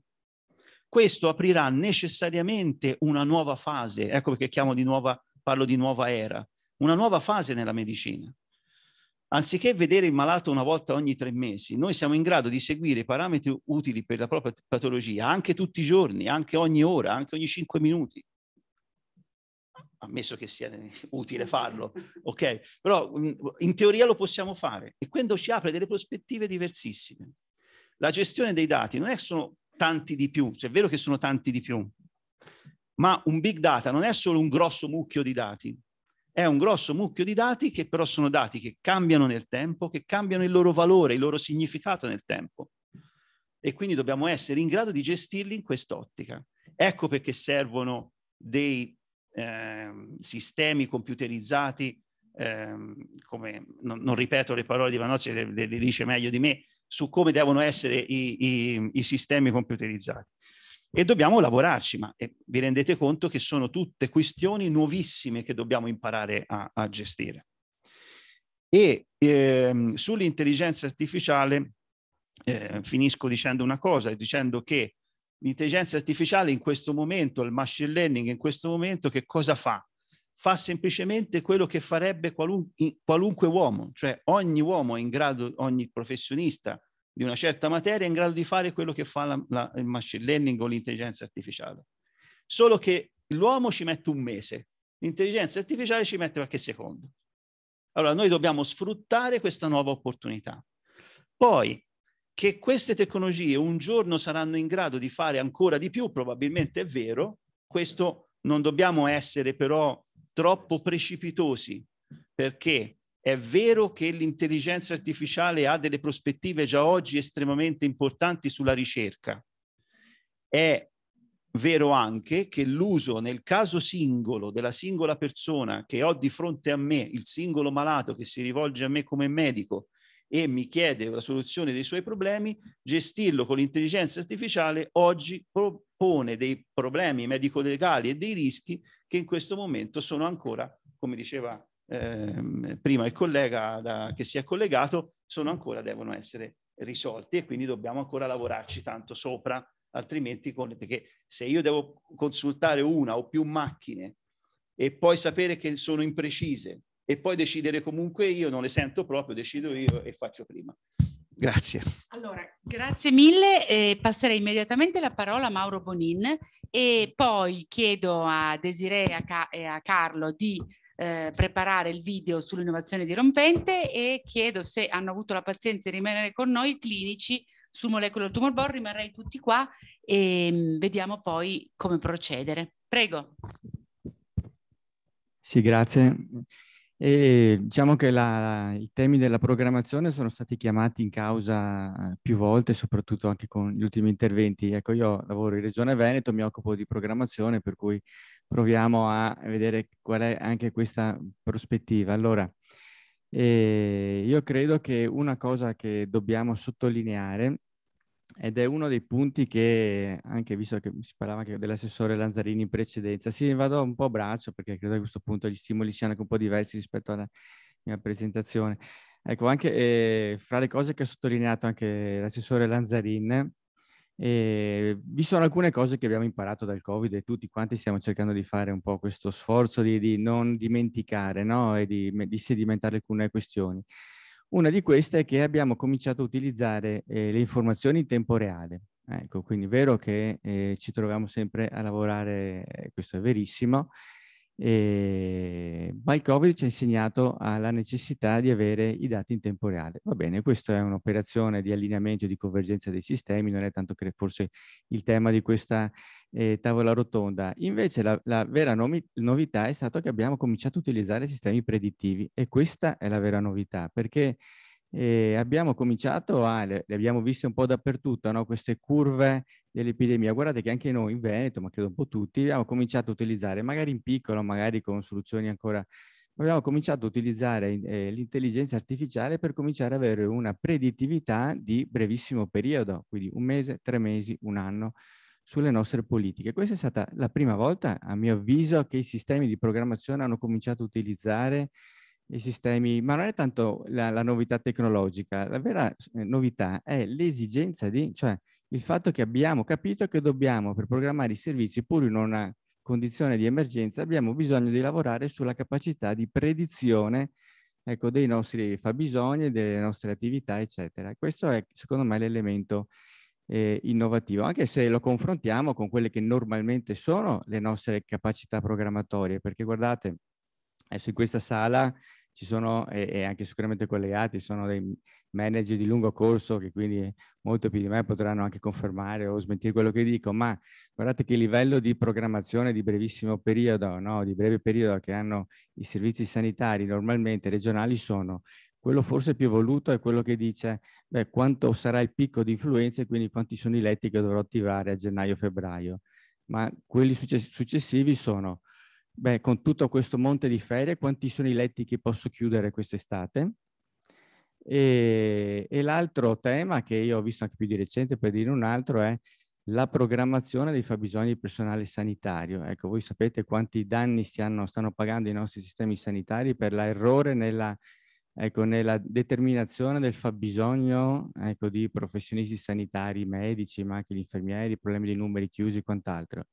Questo aprirà necessariamente una nuova fase, ecco perché di nuova, parlo di nuova era, una nuova fase nella medicina. Anziché vedere il malato una volta ogni tre mesi, noi siamo in grado di seguire i parametri utili per la propria patologia anche tutti i giorni, anche ogni ora, anche ogni cinque minuti ammesso che sia utile farlo, ok? Però mm, in teoria lo possiamo fare e quando ci apre delle prospettive diversissime. La gestione dei dati non è solo tanti di più, cioè è vero che sono tanti di più, ma un big data non è solo un grosso mucchio di dati, è un grosso mucchio di dati che però sono dati che cambiano nel tempo, che cambiano il loro valore, il loro significato nel tempo. E quindi dobbiamo essere in grado di gestirli in quest'ottica. Ecco perché servono dei eh, sistemi computerizzati, eh, come non, non, ripeto le parole di Vanozzi, le, le, le dice meglio di me, su come devono essere i, i, i sistemi computerizzati. E dobbiamo lavorarci, ma eh, vi rendete conto che sono tutte questioni nuovissime che dobbiamo imparare a, a gestire. E ehm, sull'intelligenza artificiale eh, finisco dicendo una cosa, dicendo che l'intelligenza artificiale in questo momento, il machine learning in questo momento, che cosa fa? fa semplicemente quello che farebbe qualun qualunque uomo, cioè ogni uomo è in grado, ogni professionista di una certa materia è in grado di fare quello che fa la, la, il machine learning o l'intelligenza artificiale. Solo che l'uomo ci mette un mese, l'intelligenza artificiale ci mette qualche secondo. Allora noi dobbiamo sfruttare questa nuova opportunità. Poi che queste tecnologie un giorno saranno in grado di fare ancora di più, probabilmente è vero, questo non dobbiamo essere però troppo precipitosi, perché è vero che l'intelligenza artificiale ha delle prospettive già oggi estremamente importanti sulla ricerca. È vero anche che l'uso nel caso singolo della singola persona che ho di fronte a me, il singolo malato che si rivolge a me come medico e mi chiede la soluzione dei suoi problemi, gestirlo con l'intelligenza artificiale oggi propone dei problemi medico-legali e dei rischi che in questo momento sono ancora, come diceva eh, prima il collega da, che si è collegato, sono ancora, devono essere risolti e quindi dobbiamo ancora lavorarci tanto sopra, altrimenti con, perché se io devo consultare una o più macchine e poi sapere che sono imprecise e poi decidere comunque io, non le sento proprio, decido io e faccio prima. Grazie. Allora, grazie mille. Eh, passerei immediatamente la parola a Mauro Bonin e poi chiedo a Desiree e a, Carlo di eh, preparare il video sull'innovazione dirompente e chiedo se hanno avuto la pazienza di rimanere con noi clinici su molecular tumor board. Rimarrei tutti qua e mm, vediamo poi come procedere. Prego. Sì, grazie. E diciamo che la, i temi della programmazione sono stati chiamati in causa eh, più volte, soprattutto anche con gli ultimi interventi. Ecco, io lavoro in Regione Veneto, mi occupo di programmazione, per cui proviamo a vedere qual è anche questa prospettiva. Allora, eh, io credo che una cosa che dobbiamo sottolineare ed è uno dei punti che, anche visto che si parlava anche dell'assessore Lanzarini in precedenza, sì, vado un po' a braccio perché credo che a questo punto gli stimoli siano anche un po' diversi rispetto alla mia presentazione. Ecco, anche eh, fra le cose che ha sottolineato anche l'assessore Lanzarin, eh, vi sono alcune cose che abbiamo imparato dal Covid e tutti quanti stiamo cercando di fare un po' questo sforzo di, di non dimenticare no? e di, di sedimentare alcune questioni. Una di queste è che abbiamo cominciato a utilizzare eh, le informazioni in tempo reale. Ecco, quindi è vero che eh, ci troviamo sempre a lavorare, eh, questo è verissimo, e Covid ci ha insegnato alla necessità di avere i dati in tempo reale. Va bene, questa è un'operazione di allineamento e di convergenza dei sistemi, non è tanto che forse il tema di questa eh, tavola rotonda. Invece la, la vera novità è stata che abbiamo cominciato a utilizzare sistemi predittivi e questa è la vera novità perché e abbiamo cominciato a, le abbiamo viste un po' dappertutto, no? queste curve dell'epidemia. Guardate che anche noi in Veneto, ma credo un po' tutti, abbiamo cominciato a utilizzare, magari in piccolo, magari con soluzioni ancora abbiamo cominciato a utilizzare eh, l'intelligenza artificiale per cominciare ad avere una predittività di brevissimo periodo, quindi un mese, tre mesi, un anno, sulle nostre politiche. Questa è stata la prima volta, a mio avviso, che i sistemi di programmazione hanno cominciato a utilizzare i sistemi, ma non è tanto la, la, novità tecnologica, la vera eh, novità è l'esigenza di, cioè il fatto che abbiamo capito che dobbiamo per programmare i servizi, pur in una condizione di emergenza, abbiamo bisogno di lavorare sulla capacità di predizione ecco, dei nostri fabbisogni, delle nostre attività, eccetera. Questo è secondo me l'elemento eh, innovativo, anche se lo confrontiamo con quelle che normalmente sono le nostre capacità programmatorie, perché guardate, adesso in questa sala ci sono, e, e anche sicuramente collegati, sono dei manager di lungo corso che quindi molto più di me potranno anche confermare o smentire quello che dico, ma guardate che livello di programmazione di brevissimo periodo, no? di breve periodo che hanno i servizi sanitari normalmente regionali sono quello forse più evoluto è quello che dice beh, quanto sarà il picco di influenza e quindi quanti sono i letti che dovrò attivare a gennaio-febbraio. Ma quelli successivi sono Beh, con tutto questo monte di ferie, quanti sono i letti che posso chiudere quest'estate? E, e l'altro tema che io ho visto anche più di recente, per dire un altro, è la programmazione dei fabbisogni di personale sanitario. Ecco, voi sapete quanti danni stiano, stanno pagando i nostri sistemi sanitari per l'errore nella, ecco, nella determinazione del fabbisogno ecco, di professionisti sanitari, medici, ma anche gli infermieri, problemi di numeri chiusi e quant'altro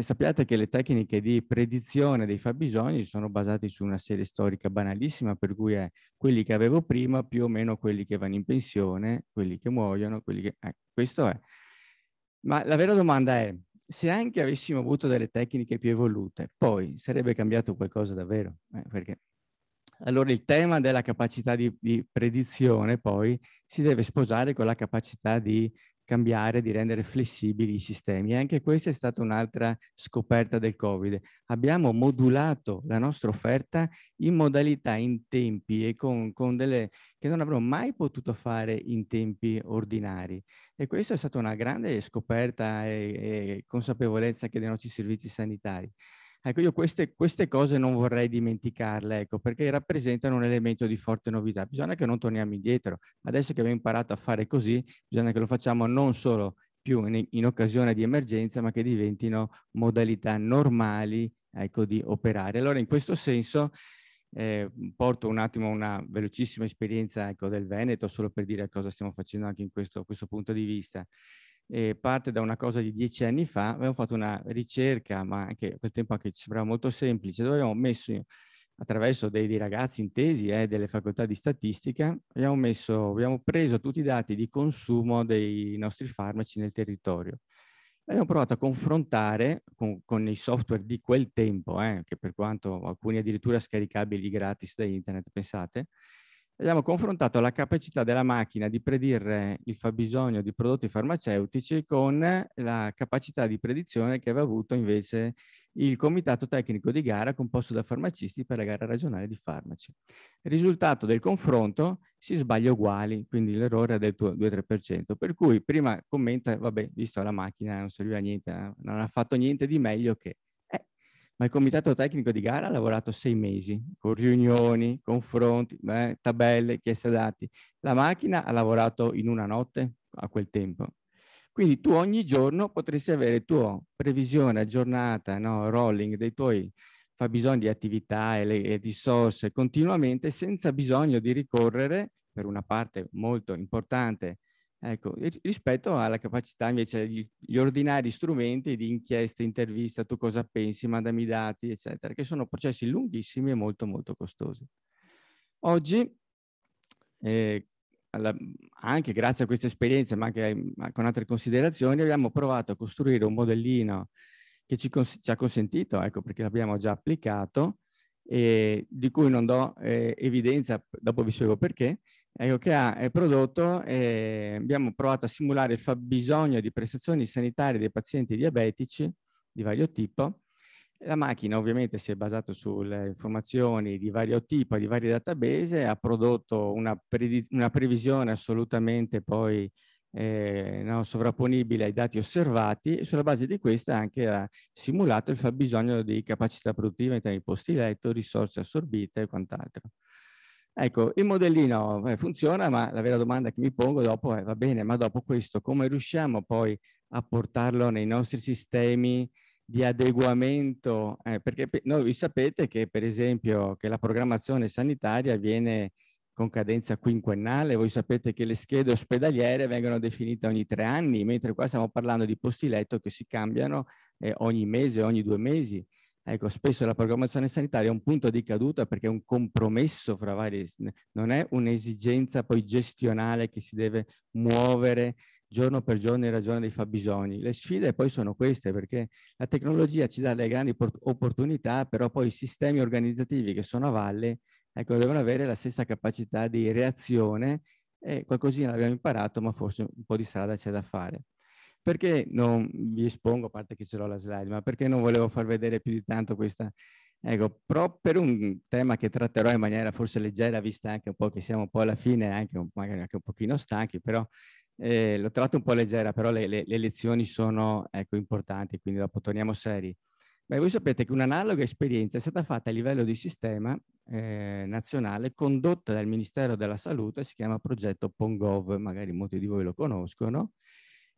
sappiate che le tecniche di predizione dei fabbisogni sono basate su una serie storica banalissima, per cui è quelli che avevo prima più o meno quelli che vanno in pensione, quelli che muoiono, quelli che... Eh, questo è. Ma la vera domanda è, se anche avessimo avuto delle tecniche più evolute, poi sarebbe cambiato qualcosa davvero? Eh, perché... Allora il tema della capacità di, di predizione poi si deve sposare con la capacità di cambiare, di rendere flessibili i sistemi. E anche questa è stata un'altra scoperta del Covid. Abbiamo modulato la nostra offerta in modalità, in tempi e con, con delle che non avremmo mai potuto fare in tempi ordinari. E questa è stata una grande scoperta e, e consapevolezza anche dei nostri servizi sanitari. Ecco, io queste, queste, cose non vorrei dimenticarle, ecco, perché rappresentano un elemento di forte novità. Bisogna che non torniamo indietro. Adesso che abbiamo imparato a fare così, bisogna che lo facciamo non solo più in, in occasione di emergenza, ma che diventino modalità normali ecco, di operare. Allora, in questo senso, eh, porto un attimo una velocissima esperienza ecco, del Veneto, solo per dire cosa stiamo facendo anche in questo, questo punto di vista eh, parte da una cosa di dieci anni fa, abbiamo fatto una ricerca, ma anche a quel tempo anche ci sembrava molto semplice, dove abbiamo messo attraverso dei, dei ragazzi intesi eh, delle facoltà di statistica, abbiamo, messo, abbiamo preso tutti i dati di consumo dei nostri farmaci nel territorio. Abbiamo provato a confrontare con, con i software di quel tempo, eh, che per quanto alcuni addirittura scaricabili gratis da internet, pensate, abbiamo confrontato la capacità della macchina di predire il fabbisogno di prodotti farmaceutici con la capacità di predizione che aveva avuto invece il comitato tecnico di gara composto da farmacisti per la gara regionale di farmaci. risultato del confronto si sbaglia uguali, quindi l'errore è del 2-3%, per cui prima commenta, vabbè, visto la macchina non serviva a niente, eh, non ha fatto niente di meglio che ma il comitato tecnico di gara ha lavorato sei mesi con riunioni, confronti, beh, tabelle, chieste dati. La macchina ha lavorato in una notte a quel tempo. Quindi tu ogni giorno potresti avere tua previsione aggiornata, no, rolling dei tuoi fabbisogni di attività e, le, e risorse continuamente senza bisogno di ricorrere per una parte molto importante Ecco, rispetto alla capacità invece, degli ordinari strumenti di inchiesta, intervista, tu cosa pensi, mandami i dati, eccetera, che sono processi lunghissimi e molto molto costosi. Oggi, eh, alla, anche grazie a questa esperienza, ma anche ma con altre considerazioni, abbiamo provato a costruire un modellino che ci, cons ci ha consentito, ecco perché l'abbiamo già applicato, eh, di cui non do eh, evidenza, dopo vi spiego perché, ecco, che ha prodotto eh, abbiamo provato a simulare il fabbisogno di prestazioni sanitarie dei pazienti diabetici di vario tipo. La macchina ovviamente si è basata sulle informazioni di vario tipo, di varie database, ha prodotto una, pre una previsione assolutamente poi eh, no, sovrapponibile ai dati osservati e sulla base di questa anche ha simulato il fabbisogno di capacità produttiva in termini di posti letto, risorse assorbite e quant'altro. Ecco, il modellino eh, funziona, ma la vera domanda che mi pongo dopo è, va bene, ma dopo questo come riusciamo poi a portarlo nei nostri sistemi di adeguamento? Eh, perché noi sapete che, per esempio, che la programmazione sanitaria viene con cadenza quinquennale, voi sapete che le schede ospedaliere vengono definite ogni tre anni, mentre qua stiamo parlando di posti letto che si cambiano eh, ogni mese, ogni due mesi. Ecco, spesso la programmazione sanitaria è un punto di caduta perché è un compromesso fra vari, non è un'esigenza poi gestionale che si deve muovere giorno per giorno in ragione dei fabbisogni. Le sfide poi sono queste perché la tecnologia ci dà le grandi opportunità, però poi i sistemi organizzativi che sono a valle ecco, devono avere la stessa capacità di reazione e qualcosina l'abbiamo imparato, ma forse un po' di strada c'è da fare. Perché non vi espongo, a parte che ce l'ho la slide, ma perché non volevo far vedere più di tanto questa... Ecco, proprio per un tema che tratterò in maniera forse leggera, vista anche un po' che siamo un po' alla fine, anche un, magari anche un pochino stanchi, però eh, l'ho tratto un po' leggera, però le, le, le lezioni sono ecco, importanti, quindi dopo torniamo seri. Beh, voi sapete che un'analoga esperienza è stata fatta a livello di sistema eh, nazionale condotta dal Ministero della Salute, si chiama progetto PONGOV, magari molti di voi lo conoscono,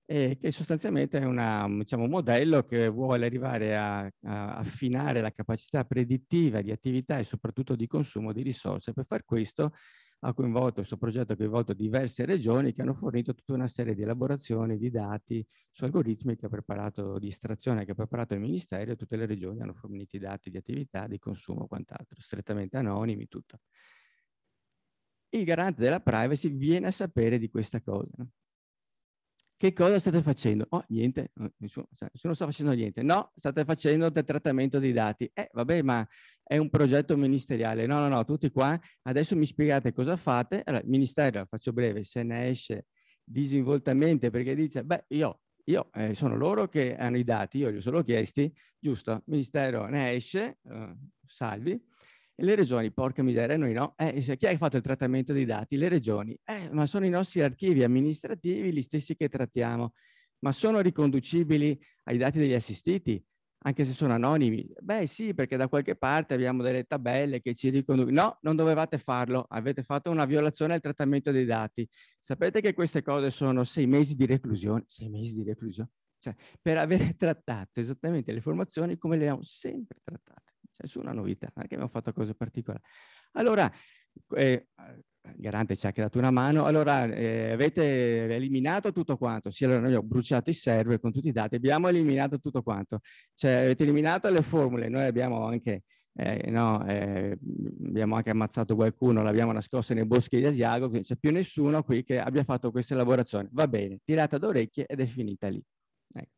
e che sostanzialmente è una, mhmm, diciamo, un modello che vuole arrivare a, a, affinare la capacità predittiva di attività e soprattutto di consumo di risorse. Per far questo ha coinvolto, questo progetto ha coinvolto diverse regioni che hanno fornito tutta una serie di elaborazioni, di dati su algoritmi che ha preparato, di estrazione che ha preparato il Ministero e tutte le regioni hanno fornito i dati di attività, di consumo e quant'altro, strettamente anonimi, tutto il garante della privacy viene a sapere di questa cosa. No? che cosa state facendo? Oh, niente, eh, nessuno, nessuno, sta facendo niente. No, state facendo del trattamento dei dati. Eh, vabbè, ma è un progetto ministeriale. No, no, no, tutti qua. Adesso mi spiegate cosa fate. Allora, il ministero, faccio breve, se ne esce disinvoltamente perché dice, beh, io, io eh, sono loro che hanno i dati, io gli ho solo chiesti, giusto? Il ministero ne esce, eh, salvi. E le regioni, porca miseria, noi no. Eh, chi ha fatto il trattamento dei dati? Le regioni. Eh, ma sono i nostri archivi amministrativi gli stessi che trattiamo. Ma sono riconducibili ai dati degli assistiti, anche se sono anonimi? Beh sì, perché da qualche parte abbiamo delle tabelle che ci riconducono. No, non dovevate farlo. Avete fatto una violazione al trattamento dei dati. Sapete che queste cose sono sei mesi di reclusione? Sei mesi di reclusione? Cioè, per aver [LAUGHS] trattato esattamente le informazioni come le abbiamo sempre trattate nessuna novità, non è che abbiamo fatto cose particolari. Allora, eh, Garante ci ha creato una mano, allora eh, avete eliminato tutto quanto, sì, allora noi abbiamo bruciato i server con tutti i dati, abbiamo eliminato tutto quanto, cioè avete eliminato le formule, noi abbiamo anche, eh, no, eh, abbiamo anche ammazzato qualcuno, l'abbiamo nascosto nei boschi di Asiago, quindi c'è più nessuno qui che abbia fatto questa elaborazione, va bene, tirata d'orecchie ed è finita lì. Ecco.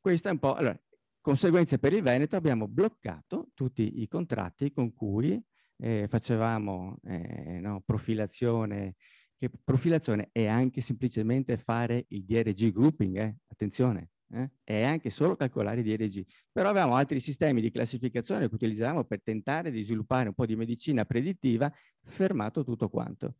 Questa è un po', allora, Conseguenze per il Veneto abbiamo bloccato tutti i contratti con cui eh, facevamo eh, no, profilazione, che profilazione è anche semplicemente fare il DRG grouping, eh? attenzione, eh, è anche solo calcolare i DRG, però avevamo altri sistemi di classificazione che utilizzavamo per tentare di sviluppare un po' di medicina predittiva, fermato tutto quanto.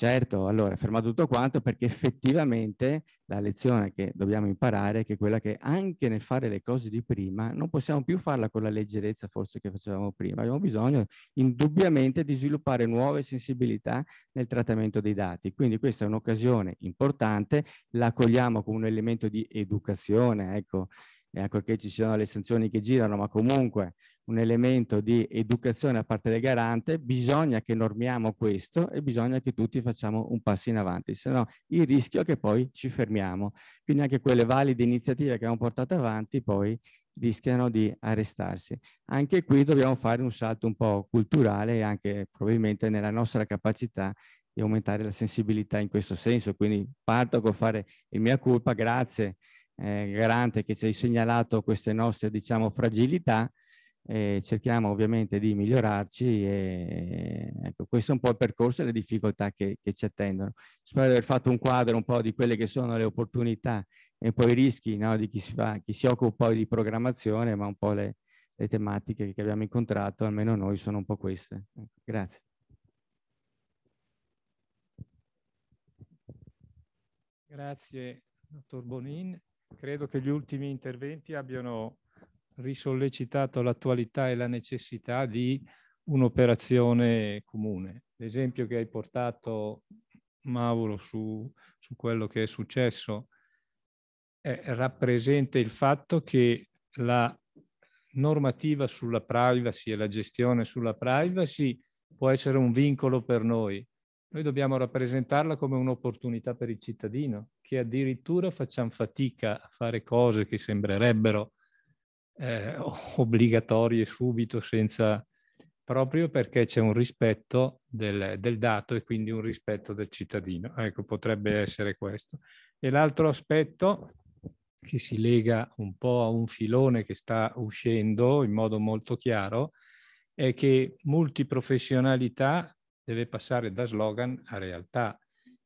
Certo, allora, fermo tutto quanto, perché effettivamente la lezione che dobbiamo imparare è che quella che anche nel fare le cose di prima non possiamo più farla con la leggerezza forse che facevamo prima, abbiamo bisogno indubbiamente di sviluppare nuove sensibilità nel trattamento dei dati. Quindi questa è un'occasione importante, la cogliamo come un elemento di educazione, ecco, e anche ci siano le sanzioni che girano, ma comunque un elemento di educazione a parte del garante, bisogna che normiamo questo e bisogna che tutti facciamo un passo in avanti, se no il rischio è che poi ci fermiamo. Quindi anche quelle valide iniziative che abbiamo portato avanti poi rischiano di arrestarsi. Anche qui dobbiamo fare un salto un po' culturale e anche probabilmente nella nostra capacità di aumentare la sensibilità in questo senso. Quindi parto con fare il mia colpa, grazie eh, Garante che ci hai segnalato queste nostre diciamo fragilità, eh, cerchiamo ovviamente di migliorarci e ecco, questo è un po' il percorso e le difficoltà che, che ci attendono. Spero di aver fatto un quadro un po' di quelle che sono le opportunità e poi i rischi no, di chi si, fa, chi si occupa poi di programmazione, ma un po' le, le tematiche che abbiamo incontrato, almeno noi, sono un po' queste. Grazie. Grazie, dottor Bonin. Credo che gli ultimi interventi abbiano risollecitato l'attualità e la necessità di un'operazione comune. L'esempio che hai portato, Mauro, su, su quello che è successo eh, rappresenta il fatto che la normativa sulla privacy e la gestione sulla privacy può essere un vincolo per noi. Noi dobbiamo rappresentarla come un'opportunità per il cittadino, che addirittura facciamo fatica a fare cose che sembrerebbero eh, [LAUGHS] obbligatorie subito senza proprio perché c'è un rispetto del, del, dato e quindi un rispetto del cittadino. Ecco, potrebbe essere questo. E l'altro aspetto che si lega un po' a un filone che sta uscendo in modo molto chiaro è che multiprofessionalità deve passare da slogan a realtà.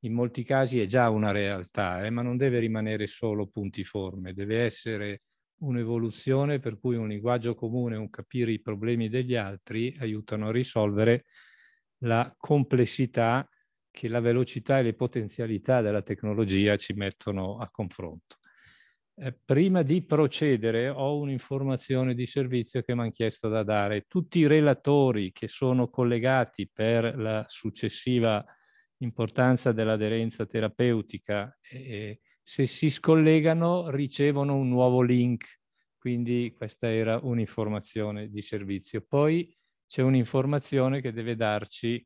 In molti casi è già una realtà, eh, ma non deve rimanere solo puntiforme, deve essere un'evoluzione per cui un linguaggio comune, un capire i problemi degli altri aiutano a risolvere la complessità che la velocità e le potenzialità della tecnologia ci mettono a confronto. Eh, prima di procedere ho un'informazione di servizio che mi hanno chiesto da dare. Tutti i relatori che sono collegati per la successiva importanza dell'aderenza terapeutica e, se si scollegano ricevono un nuovo link. Quindi questa era un'informazione di servizio. Poi c'è un'informazione che deve darci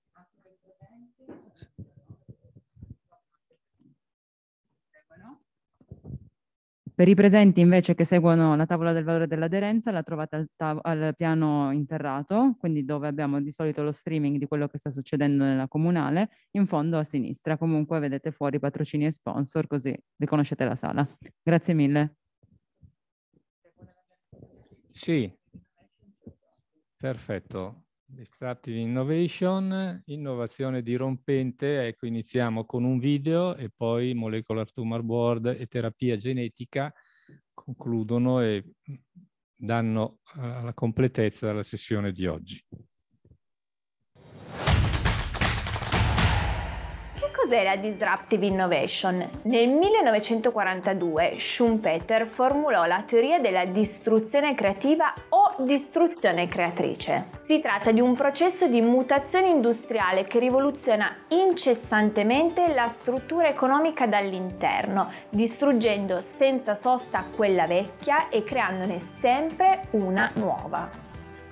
Per i presenti invece che seguono la tavola del valore dell'aderenza la trovate al, al, piano interrato, quindi dove abbiamo di solito lo streaming di quello che sta succedendo nella comunale, in fondo a sinistra. Comunque vedete fuori patrocini e sponsor così riconoscete la sala. Grazie mille. Sì, perfetto. Disruptive Innovation, innovazione dirompente, ecco iniziamo con un video e poi Molecular Tumor Board e terapia genetica concludono e danno eh, la completezza della sessione di oggi. Cos'è la disruptive innovation? Nel 1942 Schumpeter formulò la teoria della distruzione creativa o distruzione creatrice. Si tratta di un processo di mutazione industriale che rivoluziona incessantemente la struttura economica dall'interno, distruggendo senza sosta quella vecchia e creandone sempre una nuova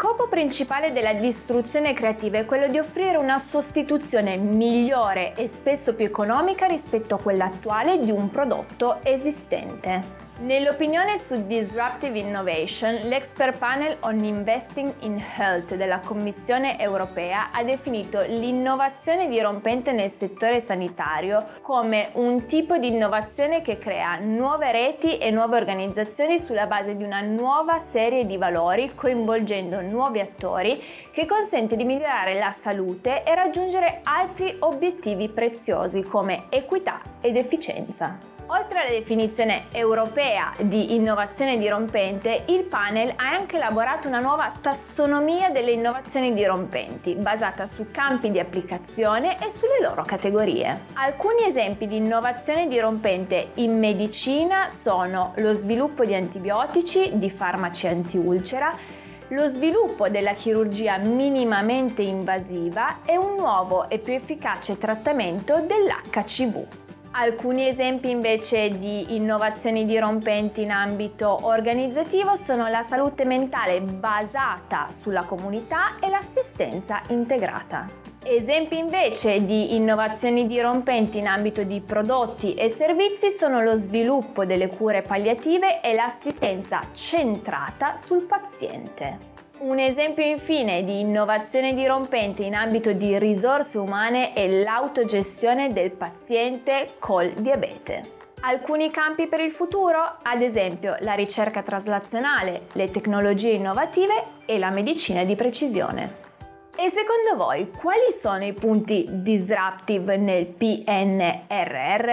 scopo principale della distruzione creativa è quello di offrire una sostituzione migliore e spesso più economica rispetto a quella attuale di un prodotto esistente. Nell'opinione su Disruptive Innovation, l'expert panel on Investing in Health della Commissione europea ha definito l'innovazione dirompente nel settore sanitario come un tipo di innovazione che crea nuove reti e nuove organizzazioni sulla base di una nuova serie di valori coinvolgendo nuovi attori che consente di migliorare la salute e raggiungere altri obiettivi preziosi come equità ed efficienza. Oltre alla definizione europea di innovazione dirompente, il panel ha anche elaborato una nuova tassonomia delle innovazioni dirompenti, basata su campi di applicazione e sulle loro categorie. Alcuni esempi di innovazione dirompente in medicina sono lo sviluppo di antibiotici, di farmaci antiulcera, lo sviluppo della chirurgia minimamente invasiva e un nuovo e più efficace trattamento dell'HCV. Alcuni esempi invece di innovazioni dirompenti in ambito organizzativo sono la salute mentale basata sulla comunità e l'assistenza integrata. Esempi invece di innovazioni dirompenti in ambito di prodotti e servizi sono lo sviluppo delle cure palliative e l'assistenza centrata sul paziente. Un esempio infine di innovazione dirompente in ambito di risorse umane è l'autogestione del paziente col diabete. Alcuni campi per il futuro, ad esempio la ricerca traslazionale, le tecnologie innovative e la medicina di precisione. E secondo voi quali sono i punti disruptive nel PNRR?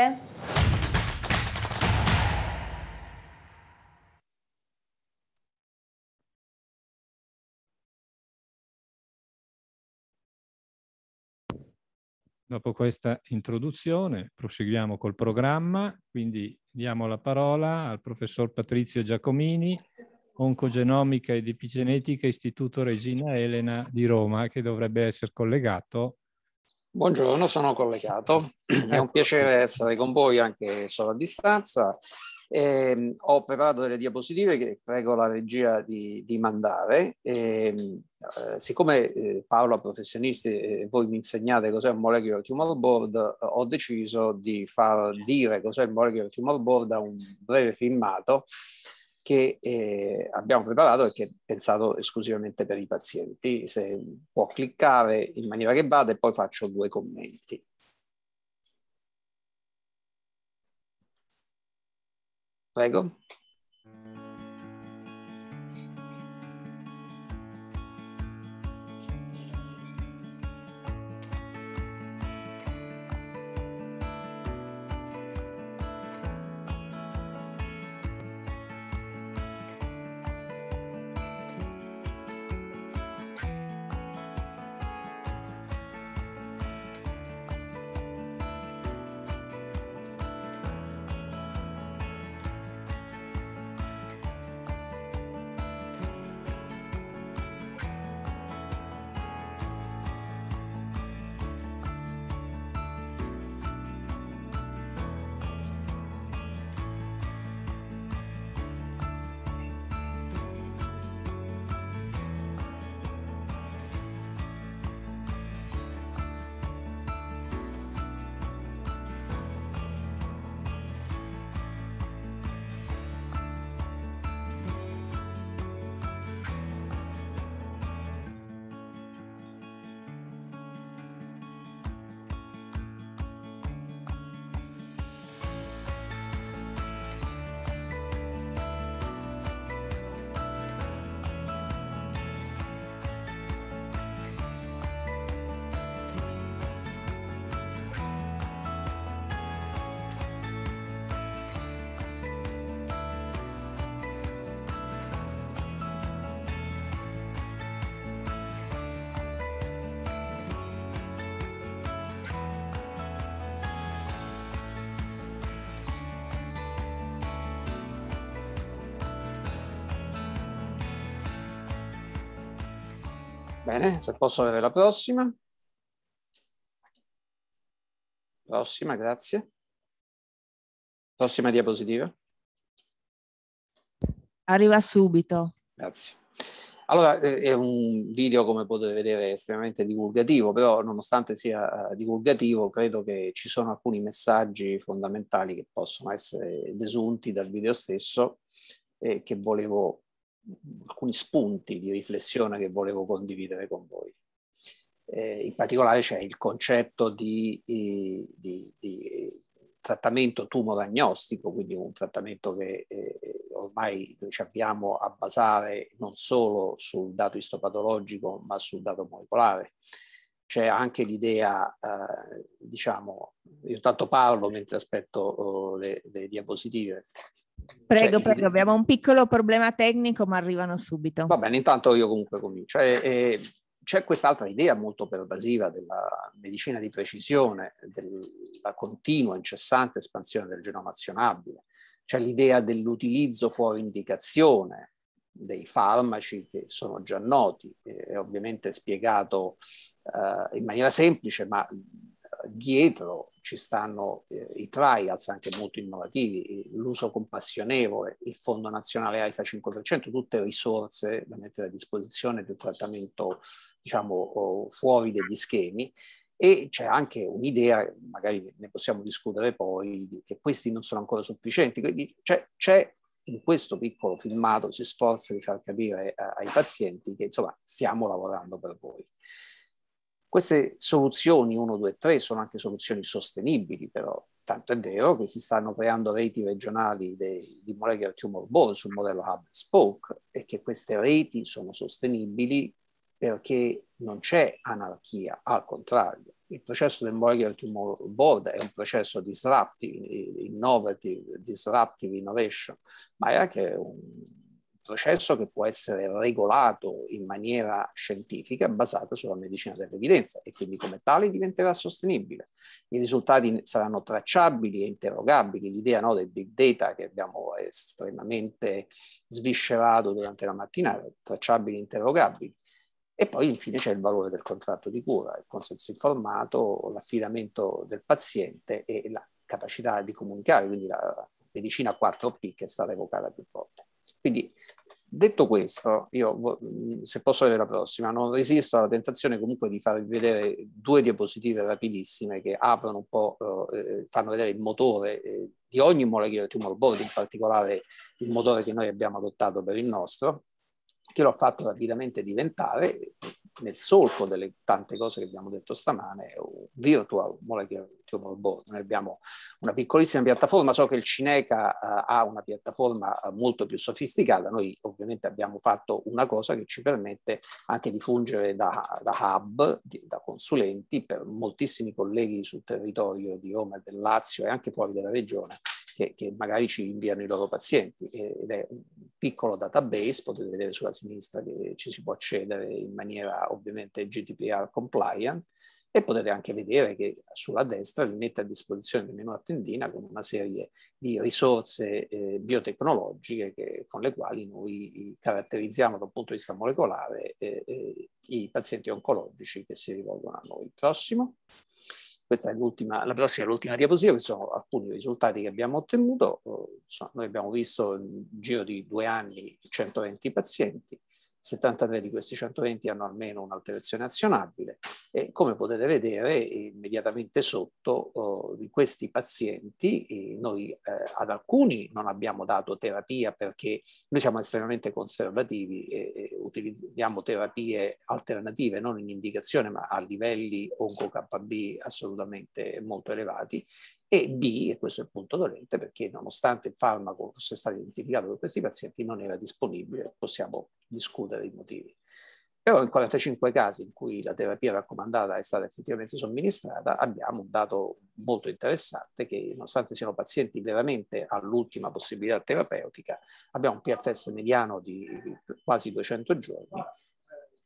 Dopo questa introduzione proseguiamo col programma, quindi diamo la parola al professor Patrizio Giacomini, Oncogenomica ed Epigenetica, Istituto Regina Elena di Roma, che dovrebbe essere collegato. Buongiorno, sono collegato. È un ecco. piacere essere con voi anche solo a distanza eh, ho preparato delle diapositive che prego la regia di, di mandare. Ehm, eh, siccome eh, Paolo è professionista e voi mi insegnate cos'è un molecular tumor board, ho deciso di far dire cos'è il molecular tumor board a un breve filmato che eh, abbiamo preparato e che è pensato esclusivamente per i pazienti. Se può cliccare in maniera che vada e poi faccio due commenti. Luego, Bene, se posso avere la prossima. Prossima, grazie. Prossima diapositiva. Arriva subito. Grazie. Allora, eh, è un video, come potete vedere, estremamente divulgativo, però nonostante sia eh, divulgativo, credo che ci sono alcuni messaggi fondamentali che possono essere desunti dal video stesso e che volevo alcuni spunti di riflessione che volevo condividere con voi. Eh, in particolare c'è il concetto di, di, di trattamento tumoragnostico, quindi un trattamento che eh, ormai noi ci abbiamo a basare non solo sul dato istopatologico ma sul dato molecolare. C'è anche l'idea, eh, diciamo, io tanto parlo mentre aspetto oh, le, le diapositive, cioè, prego, cioè, prego, abbiamo un piccolo problema tecnico, ma arrivano subito. Va bene, intanto io comunque comincio. Eh, eh, c'è quest'altra idea molto pervasiva della medicina di precisione, della continua, incessante espansione del genoma azionabile. C'è l'idea dell'utilizzo fuori indicazione dei farmaci che sono già noti, eh, è ovviamente spiegato eh, in maniera semplice, ma dietro ci stanno eh, i trials anche molto innovativi, eh, l'uso compassionevole, il Fondo Nazionale AIFA 5%, tutte risorse da mettere a disposizione del trattamento diciamo fuori degli schemi e c'è anche un'idea, magari ne possiamo discutere poi, che questi non sono ancora sufficienti, quindi c'è, c'è in questo piccolo filmato si sforza di far capire a, ai pazienti che insomma stiamo lavorando per voi. Queste soluzioni 1, 2, 3 sono anche soluzioni sostenibili però, tanto è vero che si stanno creando reti regionali dei, di molecular tumor board sul modello hub and spoke e che queste reti sono sostenibili perché non c'è anarchia, al contrario. Il processo del molecular tumor board è un processo disruptive, innovative, disruptive innovation, ma è anche un processo che può essere regolato in maniera scientifica basata sulla medicina dell'evidenza e quindi come tale diventerà sostenibile. I risultati saranno tracciabili e interrogabili. L'idea no, del big data che abbiamo estremamente sviscerato durante la mattinata, tracciabili e interrogabili. E poi infine c'è il valore del contratto di cura, il consenso informato, l'affidamento del paziente e la capacità di comunicare, quindi la medicina 4P che è stata evocata più volte. Quindi, detto questo, io mm, se posso avere la prossima, non resisto alla tentazione comunque di farvi vedere due diapositive rapidissime che aprono un po', eh, eh fanno vedere il motore eh, di ogni molecola del tumor board, in particolare il motore che noi abbiamo adottato per il nostro, che l'ho fatto rapidamente diventare, nel solco delle tante cose che abbiamo detto stamane, un virtual molecular board. Noi abbiamo una piccolissima piattaforma, so che il Cineca uh, ha una piattaforma eh, molto più sofisticata, noi ovviamente abbiamo fatto una cosa che ci permette anche di fungere da, da hub, di, da consulenti per moltissimi colleghi sul territorio di Roma e del Lazio e anche fuori della regione che, che magari ci inviano i loro pazienti ed è un piccolo database, potete vedere sulla sinistra che ci si può accedere in maniera ovviamente GDPR compliant e potete anche vedere che sulla destra vi mette a disposizione il menu attendina con una serie di risorse eh, biotecnologiche che, con le quali noi caratterizziamo dal punto di vista molecolare eh, eh, i pazienti oncologici che si rivolgono a noi. Prossimo. Questa è l'ultima, la prossima è l'ultima diapositiva, che sono alcuni risultati che abbiamo ottenuto. Eh, insomma, noi abbiamo visto in giro di due anni 120 pazienti, 73 di questi 120 hanno almeno un'alterazione azionabile e come potete vedere immediatamente sotto eh, di questi pazienti eh, noi eh, ad alcuni non abbiamo dato terapia perché noi siamo estremamente conservativi e, e utilizziamo terapie alternative non in indicazione ma a livelli onco-KB assolutamente molto elevati e B, e questo è il punto dolente, perché nonostante il farmaco fosse stato identificato per questi pazienti non era disponibile, possiamo discutere i motivi. Però in 45 casi in cui la terapia raccomandata è stata effettivamente somministrata abbiamo un dato molto interessante che nonostante siano pazienti veramente all'ultima possibilità terapeutica, abbiamo un PFS mediano di quasi 200 giorni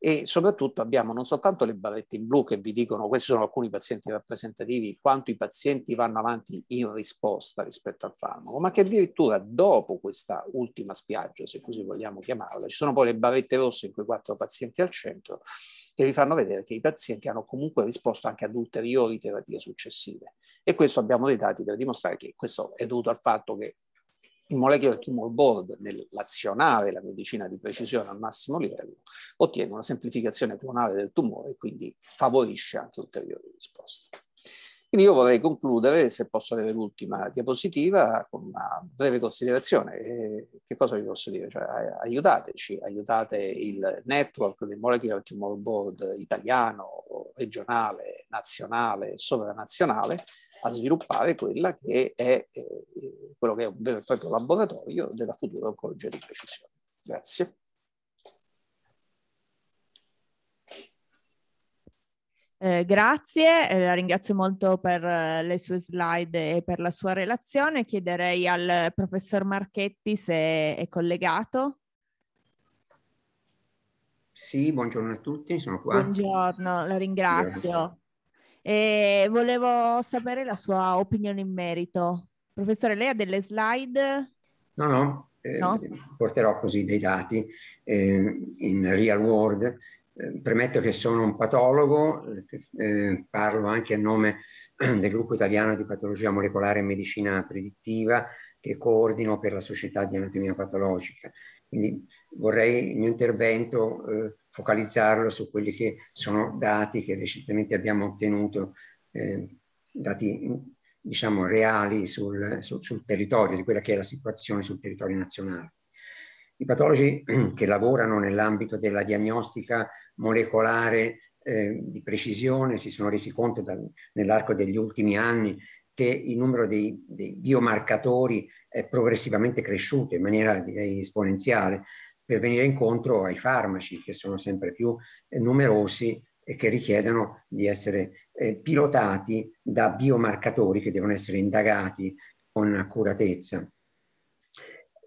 e soprattutto abbiamo non soltanto le barrette in blu che vi dicono questi sono alcuni pazienti rappresentativi, quanto i pazienti vanno avanti in risposta rispetto al farmaco, ma che addirittura dopo questa ultima spiaggia, se così vogliamo chiamarla, ci sono poi le barrette rosse in quei quattro pazienti al centro che vi fanno vedere che i pazienti hanno comunque risposto anche ad ulteriori terapie successive. E questo abbiamo dei dati per dimostrare che questo è dovuto al fatto che il molecular tumor board nell'azionare la medicina di precisione al massimo livello ottiene una semplificazione clonale del tumore e quindi favorisce anche ulteriori risposte. Quindi io vorrei concludere, se posso avere l'ultima diapositiva, con una breve considerazione. Eh, che cosa vi posso dire? Cioè, aiutateci, aiutate il network del Molecular Tumor Board italiano, regionale, nazionale, sovranazionale, a sviluppare quella che è, eh, eh, quello che è un vero e proprio laboratorio della futura oncologia di precisione. Grazie. Eh, grazie, eh, la ringrazio molto per eh, le sue slide e per la sua relazione. Chiederei al professor Marchetti se è collegato. Sì, buongiorno a tutti, sono qua. Buongiorno, la ringrazio. Buongiorno. E volevo sapere la sua opinione in merito. Professore, lei ha delle slide? No, no, eh, no? porterò così dei dati eh, in real world. Eh, premetto che sono un patologo, eh, parlo anche a nome [CLEARS THROAT] del gruppo italiano di patologia molecolare e medicina predittiva che coordino per la società di anatomia patologica. Quindi vorrei il mio intervento eh, focalizzarlo su quelli che sono dati che recentemente abbiamo ottenuto, eh, dati diciamo reali sul, sul, sul, territorio, di quella che è la situazione sul territorio nazionale. I patologi [CLEARS THROAT] che lavorano nell'ambito della diagnostica molecolare eh, di precisione si sono resi conto nell'arco degli ultimi anni che il numero dei, dei, biomarcatori è progressivamente cresciuto in maniera direi, esponenziale per venire incontro ai farmaci che sono sempre più eh, numerosi e che richiedono di essere eh, pilotati da biomarcatori che devono essere indagati con accuratezza.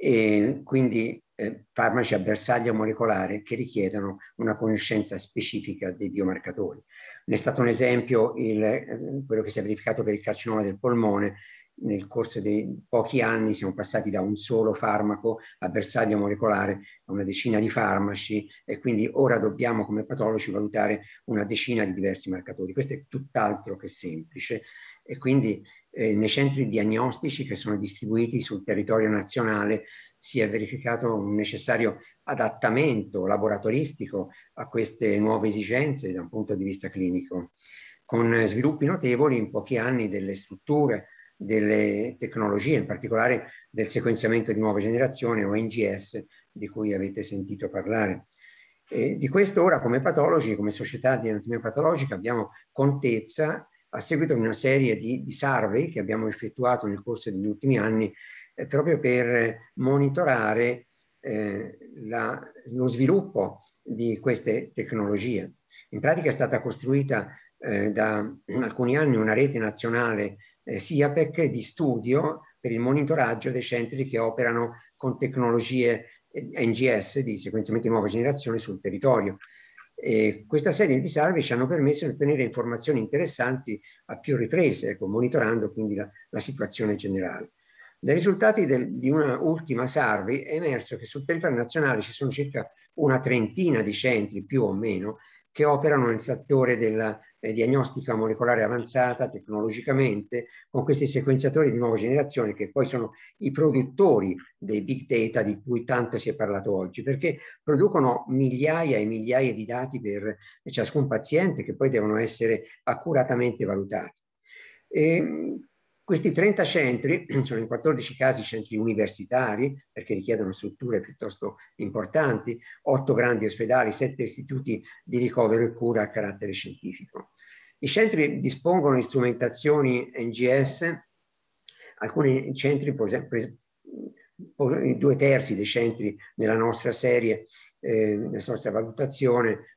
E quindi eh, farmaci a bersaglio molecolare che richiedono una conoscenza specifica dei biomarcatori. Ne è stato un esempio il, eh, quello che si è verificato per il carcinoma del polmone, nel corso dei pochi anni siamo passati da un solo farmaco avversario molecolare a una decina di farmaci e quindi ora dobbiamo come patologi valutare una decina di diversi marcatori. Questo è tutt'altro che semplice e quindi eh, nei centri diagnostici che sono distribuiti sul territorio nazionale si è verificato un necessario adattamento laboratoristico a queste nuove esigenze da un punto di vista clinico con sviluppi notevoli in pochi anni delle strutture delle tecnologie, in particolare del sequenziamento di nuova generazione o NGS di cui avete sentito parlare. E di questo ora come patologi, come società di anatomia patologica abbiamo contezza a seguito di una serie di, di survey che abbiamo effettuato nel corso degli ultimi anni eh, proprio per monitorare eh, la, lo sviluppo di queste tecnologie. In pratica è stata costruita eh, da alcuni anni una rete nazionale eh, SIAPEC di studio per il monitoraggio dei centri che operano con tecnologie eh, NGS di sequenziamento di nuova generazione sul territorio. E questa serie di salve ci hanno permesso di ottenere informazioni interessanti a più riprese, ecco, monitorando quindi la, la, situazione generale. Dai risultati del, di una ultima salve è emerso che sul territorio nazionale ci sono circa una trentina di centri, più o meno, che operano nel settore della eh, diagnostica molecolare avanzata tecnologicamente, con questi sequenziatori di nuova generazione che poi sono i produttori dei big data di cui tanto si è parlato oggi, perché producono migliaia e migliaia di dati per ciascun paziente che poi devono essere accuratamente valutati. E ehm, questi 30 centri [CLEARS THROAT] sono in 14 casi centri universitari, perché richiedono strutture piuttosto importanti, 8 grandi ospedali, 7 istituti di ricovero e cura a carattere scientifico. I centri dispongono di strumentazioni NGS, alcuni centri, per esempio, due terzi dei centri nella nostra serie, eh, nella nostra valutazione,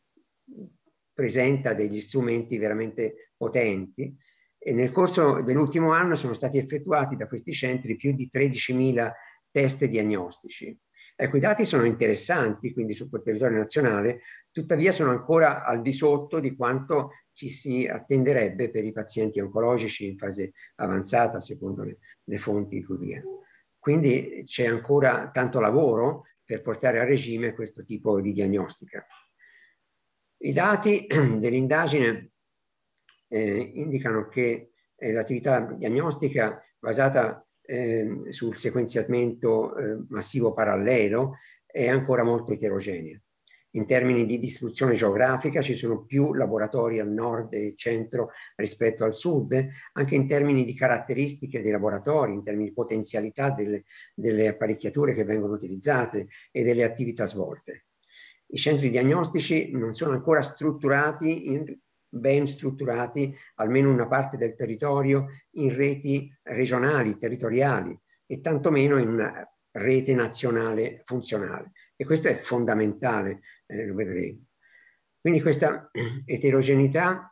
presenta degli strumenti veramente potenti e nel corso dell'ultimo anno sono stati effettuati da questi centri più di 13.000 test diagnostici. Ecco, i dati sono interessanti, quindi sul territorio nazionale, tuttavia sono ancora al di sotto di quanto ci si attenderebbe per i pazienti oncologici in fase avanzata, secondo le, le fonti via. Quindi c'è ancora tanto lavoro per portare a regime questo tipo di diagnostica. I dati [CLEARS THROAT] dell'indagine eh, indicano che eh, l'attività diagnostica basata eh, sul sequenziamento eh, massivo parallelo è ancora molto eterogenea. In termini di distruzione geografica ci sono più laboratori al nord e centro rispetto al sud, anche in termini di caratteristiche dei laboratori, in termini di potenzialità delle, delle apparecchiature che vengono utilizzate e delle attività svolte. I centri diagnostici non sono ancora strutturati in ben strutturati, almeno una parte del territorio, in reti regionali, territoriali e tantomeno in una rete nazionale funzionale. E questo è fondamentale, eh, lo vedremo. Quindi questa [CLEARS THROAT] eterogeneità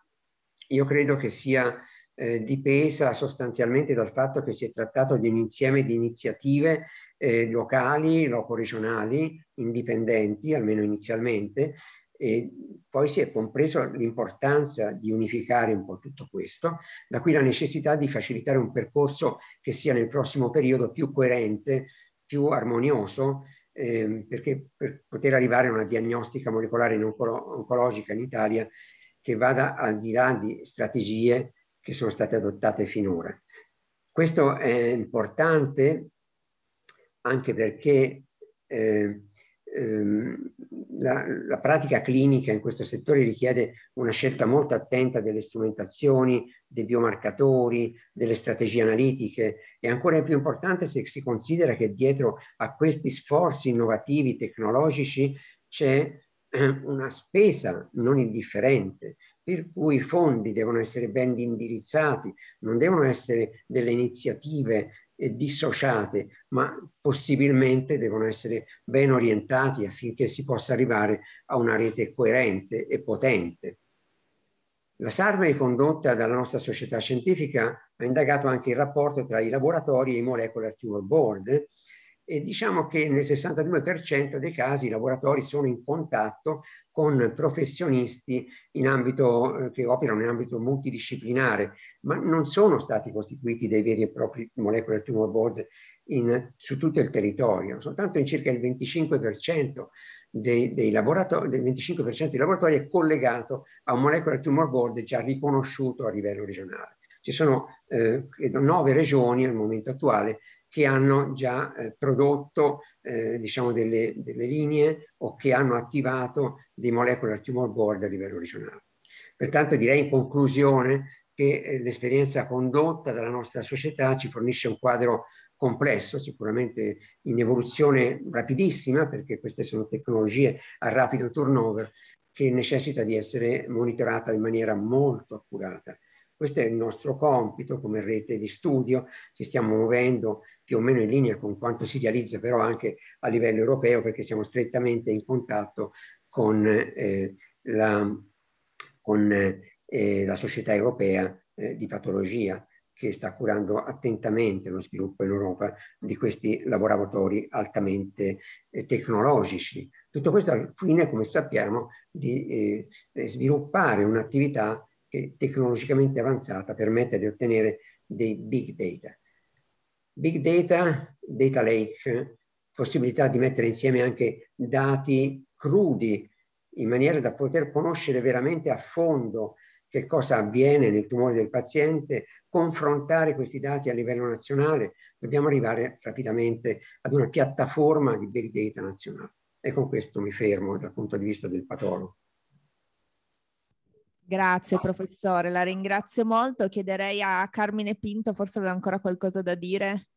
io credo che sia eh, dipesa sostanzialmente dal fatto che si è trattato di un insieme di iniziative eh, locali, loco-regionali, indipendenti, almeno inizialmente, e poi si è compreso l'importanza di unificare un po' tutto questo, da qui la necessità di facilitare un percorso che sia nel prossimo periodo più coerente, più armonioso, ehm, perché per poter arrivare a una diagnostica molecolare non oncologica in Italia che vada al di là di strategie che sono state adottate finora. Questo è importante anche perché eh, Ehm, la, la, pratica clinica in questo settore richiede una scelta molto attenta delle strumentazioni, dei biomarcatori, delle strategie analitiche e ancora più importante se si considera che dietro a questi sforzi innovativi tecnologici c'è ehm, una spesa non indifferente, per cui i fondi devono essere ben indirizzati, non devono essere delle iniziative e dissociate, ma possibilmente devono essere ben orientati affinché si possa arrivare a una rete coerente e potente. La survey condotta dalla nostra società scientifica ha indagato anche il rapporto tra i laboratori e i molecular tumor board e diciamo che nel 62% dei casi i lavoratori sono in contatto con professionisti ambito, eh, che operano in ambito multidisciplinare, ma non sono stati costituiti dei veri e propri molecular tumor board in, su tutto il territorio, soltanto in circa il 25% dei, dei lavoratori, del 25% dei lavoratori è collegato a un molecular tumor board già riconosciuto a livello regionale. Ci sono eh, nove regioni al momento attuale che hanno già eh, prodotto eh, diciamo delle, delle, linee o che hanno attivato dei molecular tumor board a livello regionale. Pertanto direi in conclusione che eh, l'esperienza condotta dalla nostra società ci fornisce un quadro complesso, sicuramente in evoluzione rapidissima, perché queste sono tecnologie a rapido turnover, che necessita di essere monitorata in maniera molto accurata. Questo è il nostro compito come rete di studio, ci stiamo muovendo più o meno in linea con quanto si realizza però anche a livello europeo perché siamo strettamente in contatto con, eh, la, con eh, la, società europea eh, di patologia che sta curando attentamente lo sviluppo in Europa di questi laboratori altamente eh, tecnologici. Tutto questo al fine, come sappiamo, di eh, sviluppare un'attività che tecnologicamente avanzata permette di ottenere dei big data. Big data, data lake, possibilità di mettere insieme anche dati crudi in maniera da poter conoscere veramente a fondo che cosa avviene nel tumore del paziente, confrontare questi dati a livello nazionale, dobbiamo arrivare rapidamente ad una piattaforma di big data nazionale. E con questo mi fermo dal punto di vista del patologo. Grazie professore, la ringrazio molto. Chiederei a Carmine Pinto, forse aveva ancora qualcosa da dire.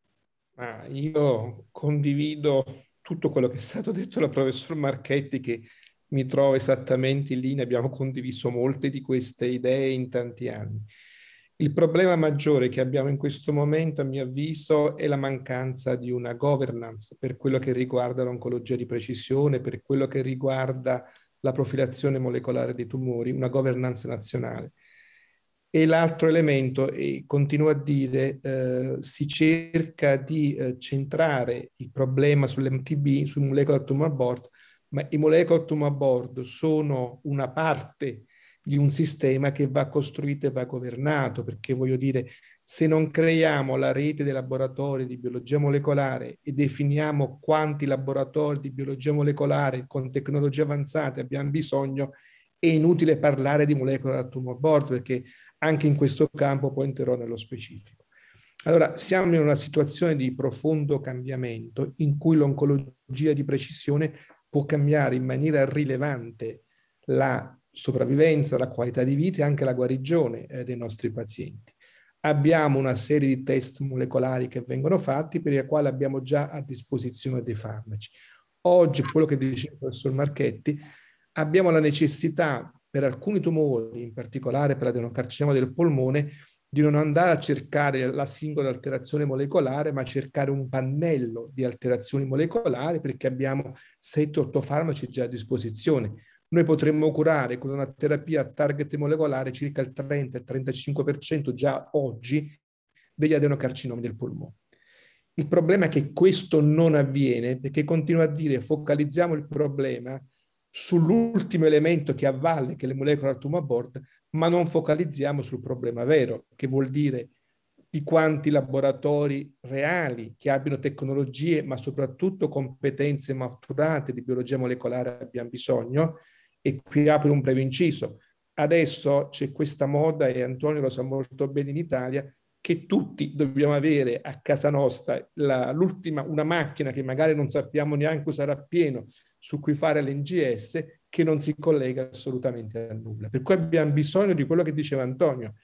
Ah, io condivido tutto quello che è stato detto dal professor Marchetti che mi trovo esattamente in linea, abbiamo condiviso molte di queste idee in tanti anni. Il problema maggiore che abbiamo in questo momento, a mio avviso, è la mancanza di una governance per quello che riguarda l'oncologia di precisione, per quello che riguarda la profilazione molecolare dei tumori, una governance nazionale. E l'altro elemento, e continuo a dire, eh, si cerca di eh, centrare il problema sull'MTB, sul molecular tumor board, ma i molecular tumor board sono una parte di un sistema che va costruito e va governato, perché voglio dire, se non creiamo la rete dei laboratori di biologia molecolare e definiamo quanti laboratori di biologia molecolare con tecnologie avanzate abbiamo bisogno, è inutile parlare di molecola tumor board perché anche in questo campo poi entrerò nello specifico. Allora, siamo in una situazione di profondo cambiamento in cui l'oncologia di precisione può cambiare in maniera rilevante la sopravvivenza, la qualità di vita e anche la guarigione eh, dei nostri pazienti abbiamo una serie di test molecolari che vengono fatti per i quali abbiamo già a disposizione dei farmaci. Oggi, quello che diceva il professor Marchetti, abbiamo la necessità per alcuni tumori, in particolare per l'adenocarcinoma del polmone, di non andare a cercare la singola alterazione molecolare, ma cercare un pannello di alterazioni molecolari perché abbiamo 7-8 farmaci già a disposizione noi potremmo curare con una terapia a target molecolare circa il 30-35% già oggi degli adenocarcinomi del polmone. Il problema è che questo non avviene perché continua a dire focalizziamo il problema sull'ultimo elemento che avvalle che le molecole al tumor board, ma non focalizziamo sul problema vero, che vuol dire di quanti laboratori reali che abbiano tecnologie, ma soprattutto competenze maturate di biologia molecolare abbiamo bisogno e qui apro un breve inciso. Adesso c'è questa moda, e Antonio lo sa molto bene in Italia, che tutti dobbiamo avere a casa nostra la, l'ultima, una macchina che magari non sappiamo neanche usare appieno, su cui fare l'NGS, che non si collega assolutamente a nulla. Per cui abbiamo bisogno di quello che diceva Antonio,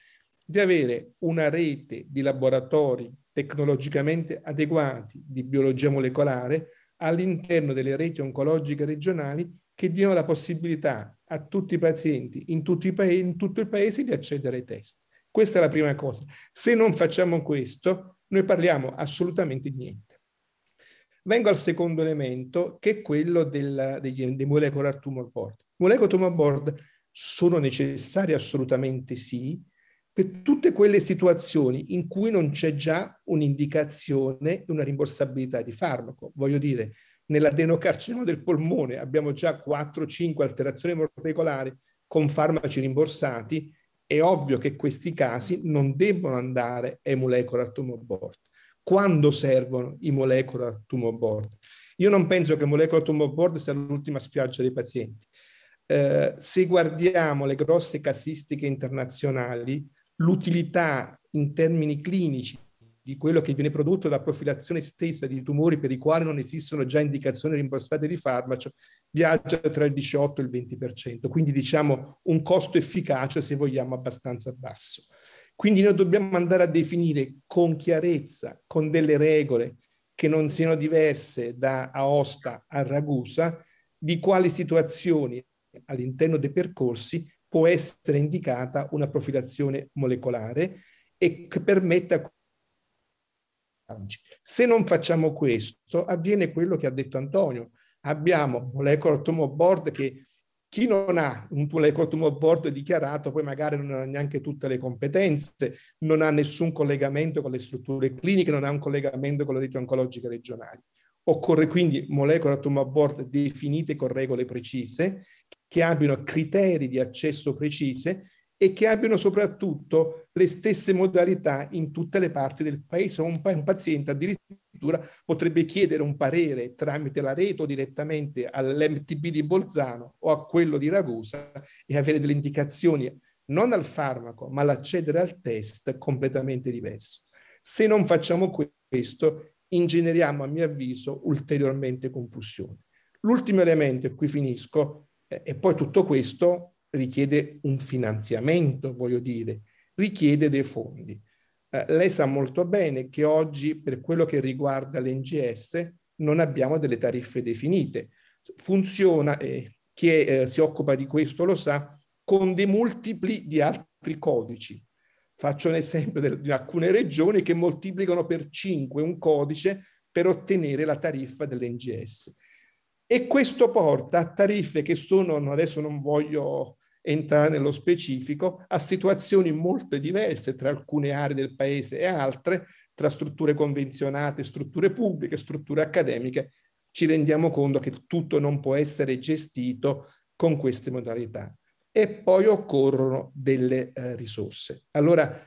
di avere una rete di laboratori tecnologicamente adeguati di biologia molecolare all'interno delle reti oncologiche regionali che diano la possibilità a tutti i pazienti in, tutti i pa- in tutto il paese di accedere ai test. Questa è la prima cosa. Se non facciamo questo, noi parliamo assolutamente di niente. Vengo al secondo elemento, che è quello del, degli, dei molecular tumor board. Molecular tumor board sono necessari assolutamente sì, per tutte quelle situazioni in cui non c'è già un'indicazione e una rimborsabilità di farmaco. Voglio dire, nell'adenocarcinoma del polmone abbiamo già 4-5 alterazioni molecolari con farmaci rimborsati, è ovvio che questi casi non debbono andare ai molecular tumor board. Quando servono i molecular tumor board? Io non penso che il molecular tumor board sia l'ultima spiaggia dei pazienti. Eh, se guardiamo le grosse casistiche internazionali, l'utilità in termini clinici di quello che viene prodotto dalla profilazione stessa di tumori per i quali non esistono già indicazioni rimborsate di farmaco, viaggia tra il 18 e il 20%, quindi diciamo un costo efficace, se vogliamo, abbastanza basso. Quindi noi dobbiamo andare a definire con chiarezza, con delle regole che non siano diverse da Aosta a Ragusa, di quali situazioni all'interno dei percorsi può essere indicata una profilazione molecolare e che permetta farmaci. Se non facciamo questo, avviene quello che ha detto Antonio. Abbiamo molecola board che chi non ha un molecola board dichiarato poi magari non ha neanche tutte le competenze, non ha nessun collegamento con le strutture cliniche, non ha un collegamento con le reti oncologiche regionali. Occorre quindi molecola board definite con regole precise, che abbiano criteri di accesso precise e che abbiano soprattutto le stesse modalità in tutte le parti del paese. Un, un paziente addirittura potrebbe chiedere un parere tramite la rete o direttamente all'MTB di Bolzano o a quello di Ragusa e avere delle indicazioni non al farmaco, ma l'accedere al test completamente diverso. Se non facciamo questo, ingeneriamo, a mio avviso, ulteriormente confusione. L'ultimo elemento, e qui finisco, eh, e poi tutto questo richiede un finanziamento, voglio dire, richiede dei fondi. Eh, lei sa molto bene che oggi per quello che riguarda l'NGS non abbiamo delle tariffe definite. Funziona, eh, chi eh, si occupa di questo lo sa, con dei multipli di altri codici. Faccio un esempio de- di alcune regioni che moltiplicano per 5 un codice per ottenere la tariffa dell'NGS. E questo porta a tariffe che sono, adesso non voglio entrare nello specifico, a situazioni molto diverse tra alcune aree del paese e altre, tra strutture convenzionate, strutture pubbliche, strutture accademiche, ci rendiamo conto che tutto non può essere gestito con queste modalità. E poi occorrono delle eh, risorse. Allora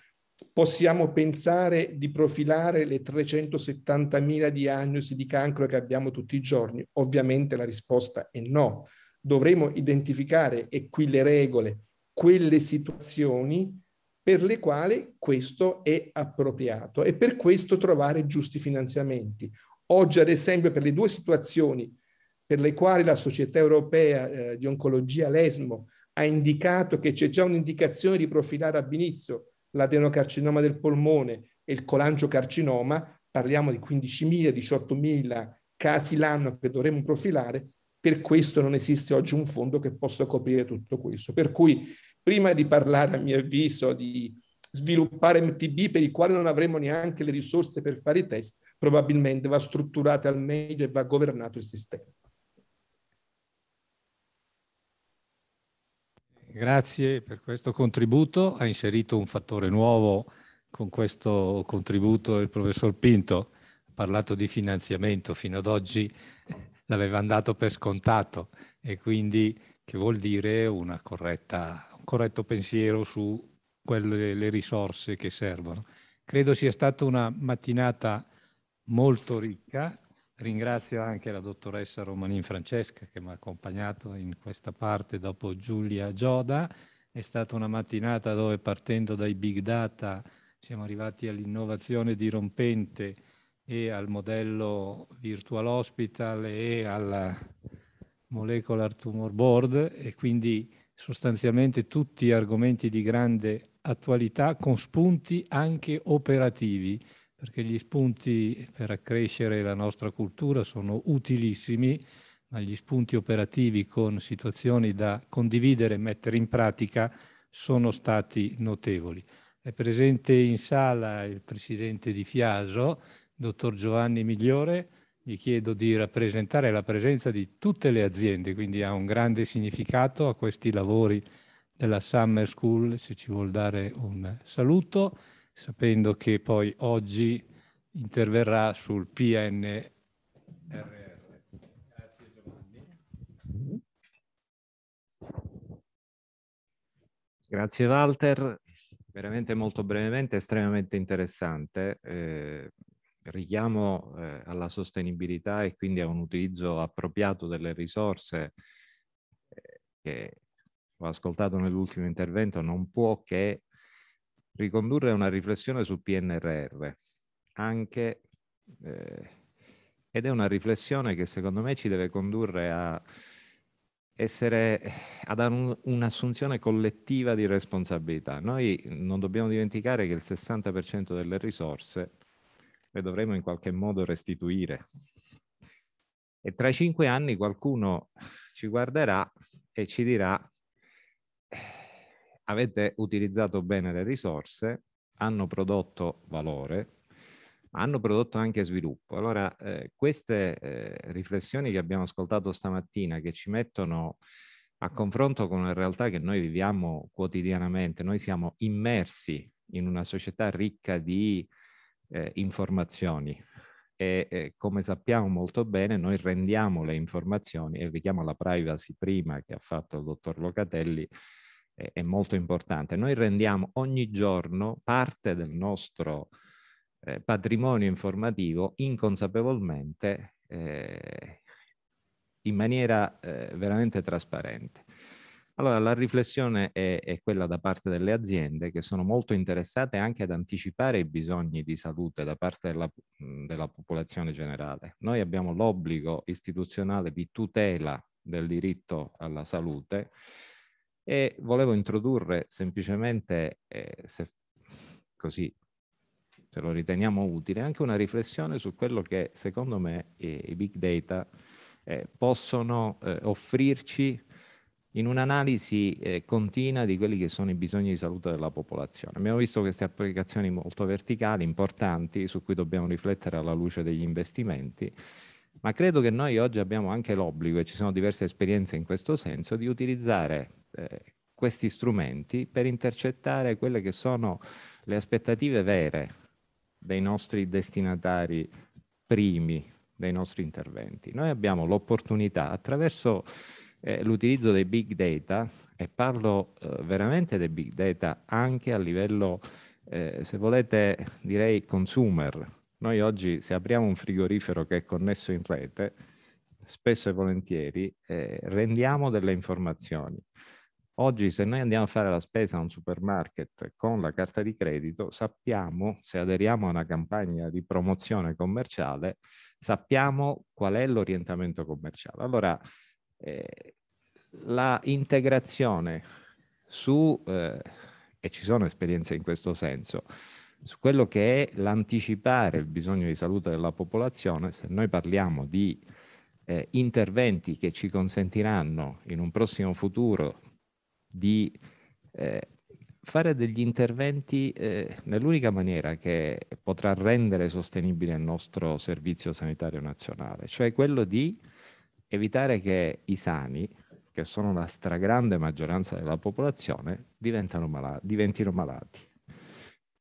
possiamo pensare di profilare le 370.000 diagnosi di cancro che abbiamo tutti i giorni? Ovviamente la risposta è no dovremo identificare, e qui le regole, quelle situazioni per le quali questo è appropriato e per questo trovare giusti finanziamenti. Oggi, ad esempio, per le due situazioni per le quali la Società Europea eh, di Oncologia, l'ESMO, ha indicato che c'è già un'indicazione di profilare ab inizio l'adenocarcinoma del polmone e il colangiocarcinoma, parliamo di 15.000-18.000 casi l'anno che dovremmo profilare, per questo non esiste oggi un fondo che possa coprire tutto questo. Per cui prima di parlare, a mio avviso, di sviluppare MTB per i quali non avremo neanche le risorse per fare i test, probabilmente va strutturato al meglio e va governato il sistema. Grazie per questo contributo. Ha inserito un fattore nuovo con questo contributo il professor Pinto. Ha parlato di finanziamento. Fino ad oggi l'avevano dato per scontato e quindi che vuol dire corretta, un corretto pensiero su quelle, le risorse che servono. Credo sia stata una mattinata molto ricca. Ringrazio anche la dottoressa Romanin Francesca che mi ha accompagnato in questa parte dopo Giulia Gioda. È stata una mattinata dove partendo dai big data siamo arrivati all'innovazione dirompente e al modello Virtual Hospital e alla Molecular Tumor Board e quindi sostanzialmente tutti argomenti di grande attualità con spunti anche operativi, perché gli spunti per accrescere la nostra cultura sono utilissimi, ma gli spunti operativi con situazioni da condividere e mettere in pratica sono stati notevoli. È presente in sala il presidente di Fiaso, dottor Giovanni Migliore, gli chiedo di rappresentare la presenza di tutte le aziende, quindi ha un grande significato a questi lavori della Summer School, se ci vuol dare un saluto, sapendo che poi oggi interverrà sul PNRR. Grazie Giovanni. Grazie Walter, veramente molto brevemente, estremamente interessante. Eh richiamo eh, alla sostenibilità e quindi a un utilizzo appropriato delle risorse eh, che ho ascoltato nell'ultimo intervento non può che ricondurre una riflessione sul PNRR anche eh, ed è una riflessione che secondo me ci deve condurre a essere ad un, un'assunzione collettiva di responsabilità. Noi non dobbiamo dimenticare che il 60% delle risorse le dovremo in qualche modo restituire. E tra cinque anni qualcuno ci guarderà e ci dirà avete utilizzato bene le risorse, hanno prodotto valore, hanno prodotto anche sviluppo. Allora, eh, queste eh, riflessioni che abbiamo ascoltato stamattina, che ci mettono a confronto con una realtà che noi viviamo quotidianamente, noi siamo immersi in una società ricca di eh, informazioni e eh, come sappiamo molto bene noi rendiamo le informazioni e richiamo alla privacy prima che ha fatto il dottor Locatelli eh, è molto importante. Noi rendiamo ogni giorno parte del nostro eh, patrimonio informativo inconsapevolmente eh, in maniera eh, veramente trasparente. Allora, la riflessione è, è, quella da parte delle aziende che sono molto interessate anche ad anticipare i bisogni di salute da parte della, della popolazione generale. Noi abbiamo l'obbligo istituzionale di tutela del diritto alla salute e volevo introdurre semplicemente, eh, se così se lo riteniamo utile, anche una riflessione su quello che secondo me i, i big data eh, possono eh, offrirci in un'analisi eh, continua di quelli che sono i bisogni di salute della popolazione. Abbiamo visto queste applicazioni molto verticali, importanti, su cui dobbiamo riflettere alla luce degli investimenti, ma credo che noi oggi abbiamo anche l'obbligo, e ci sono diverse esperienze in questo senso, di utilizzare eh, questi strumenti per intercettare quelle che sono le aspettative vere dei nostri destinatari primi, dei nostri interventi. Noi abbiamo l'opportunità attraverso eh, l'utilizzo dei big data, e parlo eh, veramente dei big data anche a livello, eh, se volete, direi consumer. Noi oggi se apriamo un frigorifero che è connesso in rete, spesso e volentieri eh, rendiamo delle informazioni. Oggi se noi andiamo a fare la spesa a un supermarket con la carta di credito, sappiamo, se aderiamo a una campagna di promozione commerciale, sappiamo qual è l'orientamento commerciale. Allora, eh, la integrazione su, eh, e ci sono esperienze in questo senso, su quello che è l'anticipare il bisogno di salute della popolazione, se noi parliamo di eh, interventi che ci consentiranno in un prossimo futuro di eh, fare degli interventi eh, nell'unica maniera che potrà rendere sostenibile il nostro servizio sanitario nazionale, cioè quello di evitare che i sani, che sono la stragrande maggioranza della popolazione, malati, diventino malati.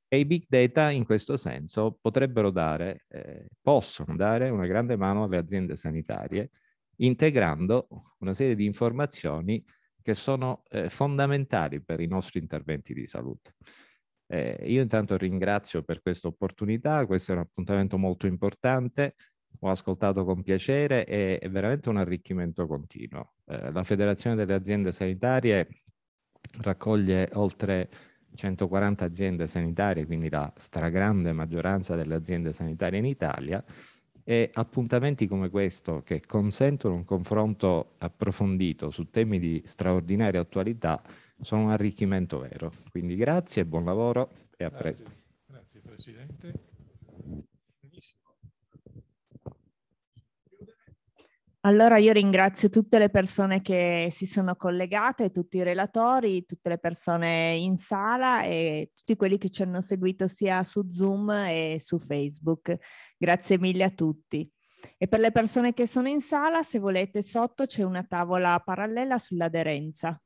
E i big data in questo senso potrebbero dare, eh, possono dare una grande mano alle aziende sanitarie, integrando una serie di informazioni che sono eh, fondamentali per i nostri interventi di salute. Eh, io intanto ringrazio per questa opportunità, questo è un appuntamento molto importante, ho ascoltato con piacere e è veramente un arricchimento continuo. Eh, la Federazione delle aziende sanitarie raccoglie oltre 140 aziende sanitarie, quindi la stragrande maggioranza delle aziende sanitarie in Italia, e appuntamenti come questo che consentono un confronto approfondito su temi di straordinaria attualità sono un arricchimento vero. Quindi grazie, buon lavoro e a presto. Grazie Presidente. Allora io ringrazio tutte le persone che si sono collegate, tutti i relatori, tutte le persone in sala e tutti quelli che ci hanno seguito sia su Zoom e su Facebook. Grazie mille a tutti. E per le persone che sono in sala, se volete, sotto c'è una tavola parallela sull'aderenza.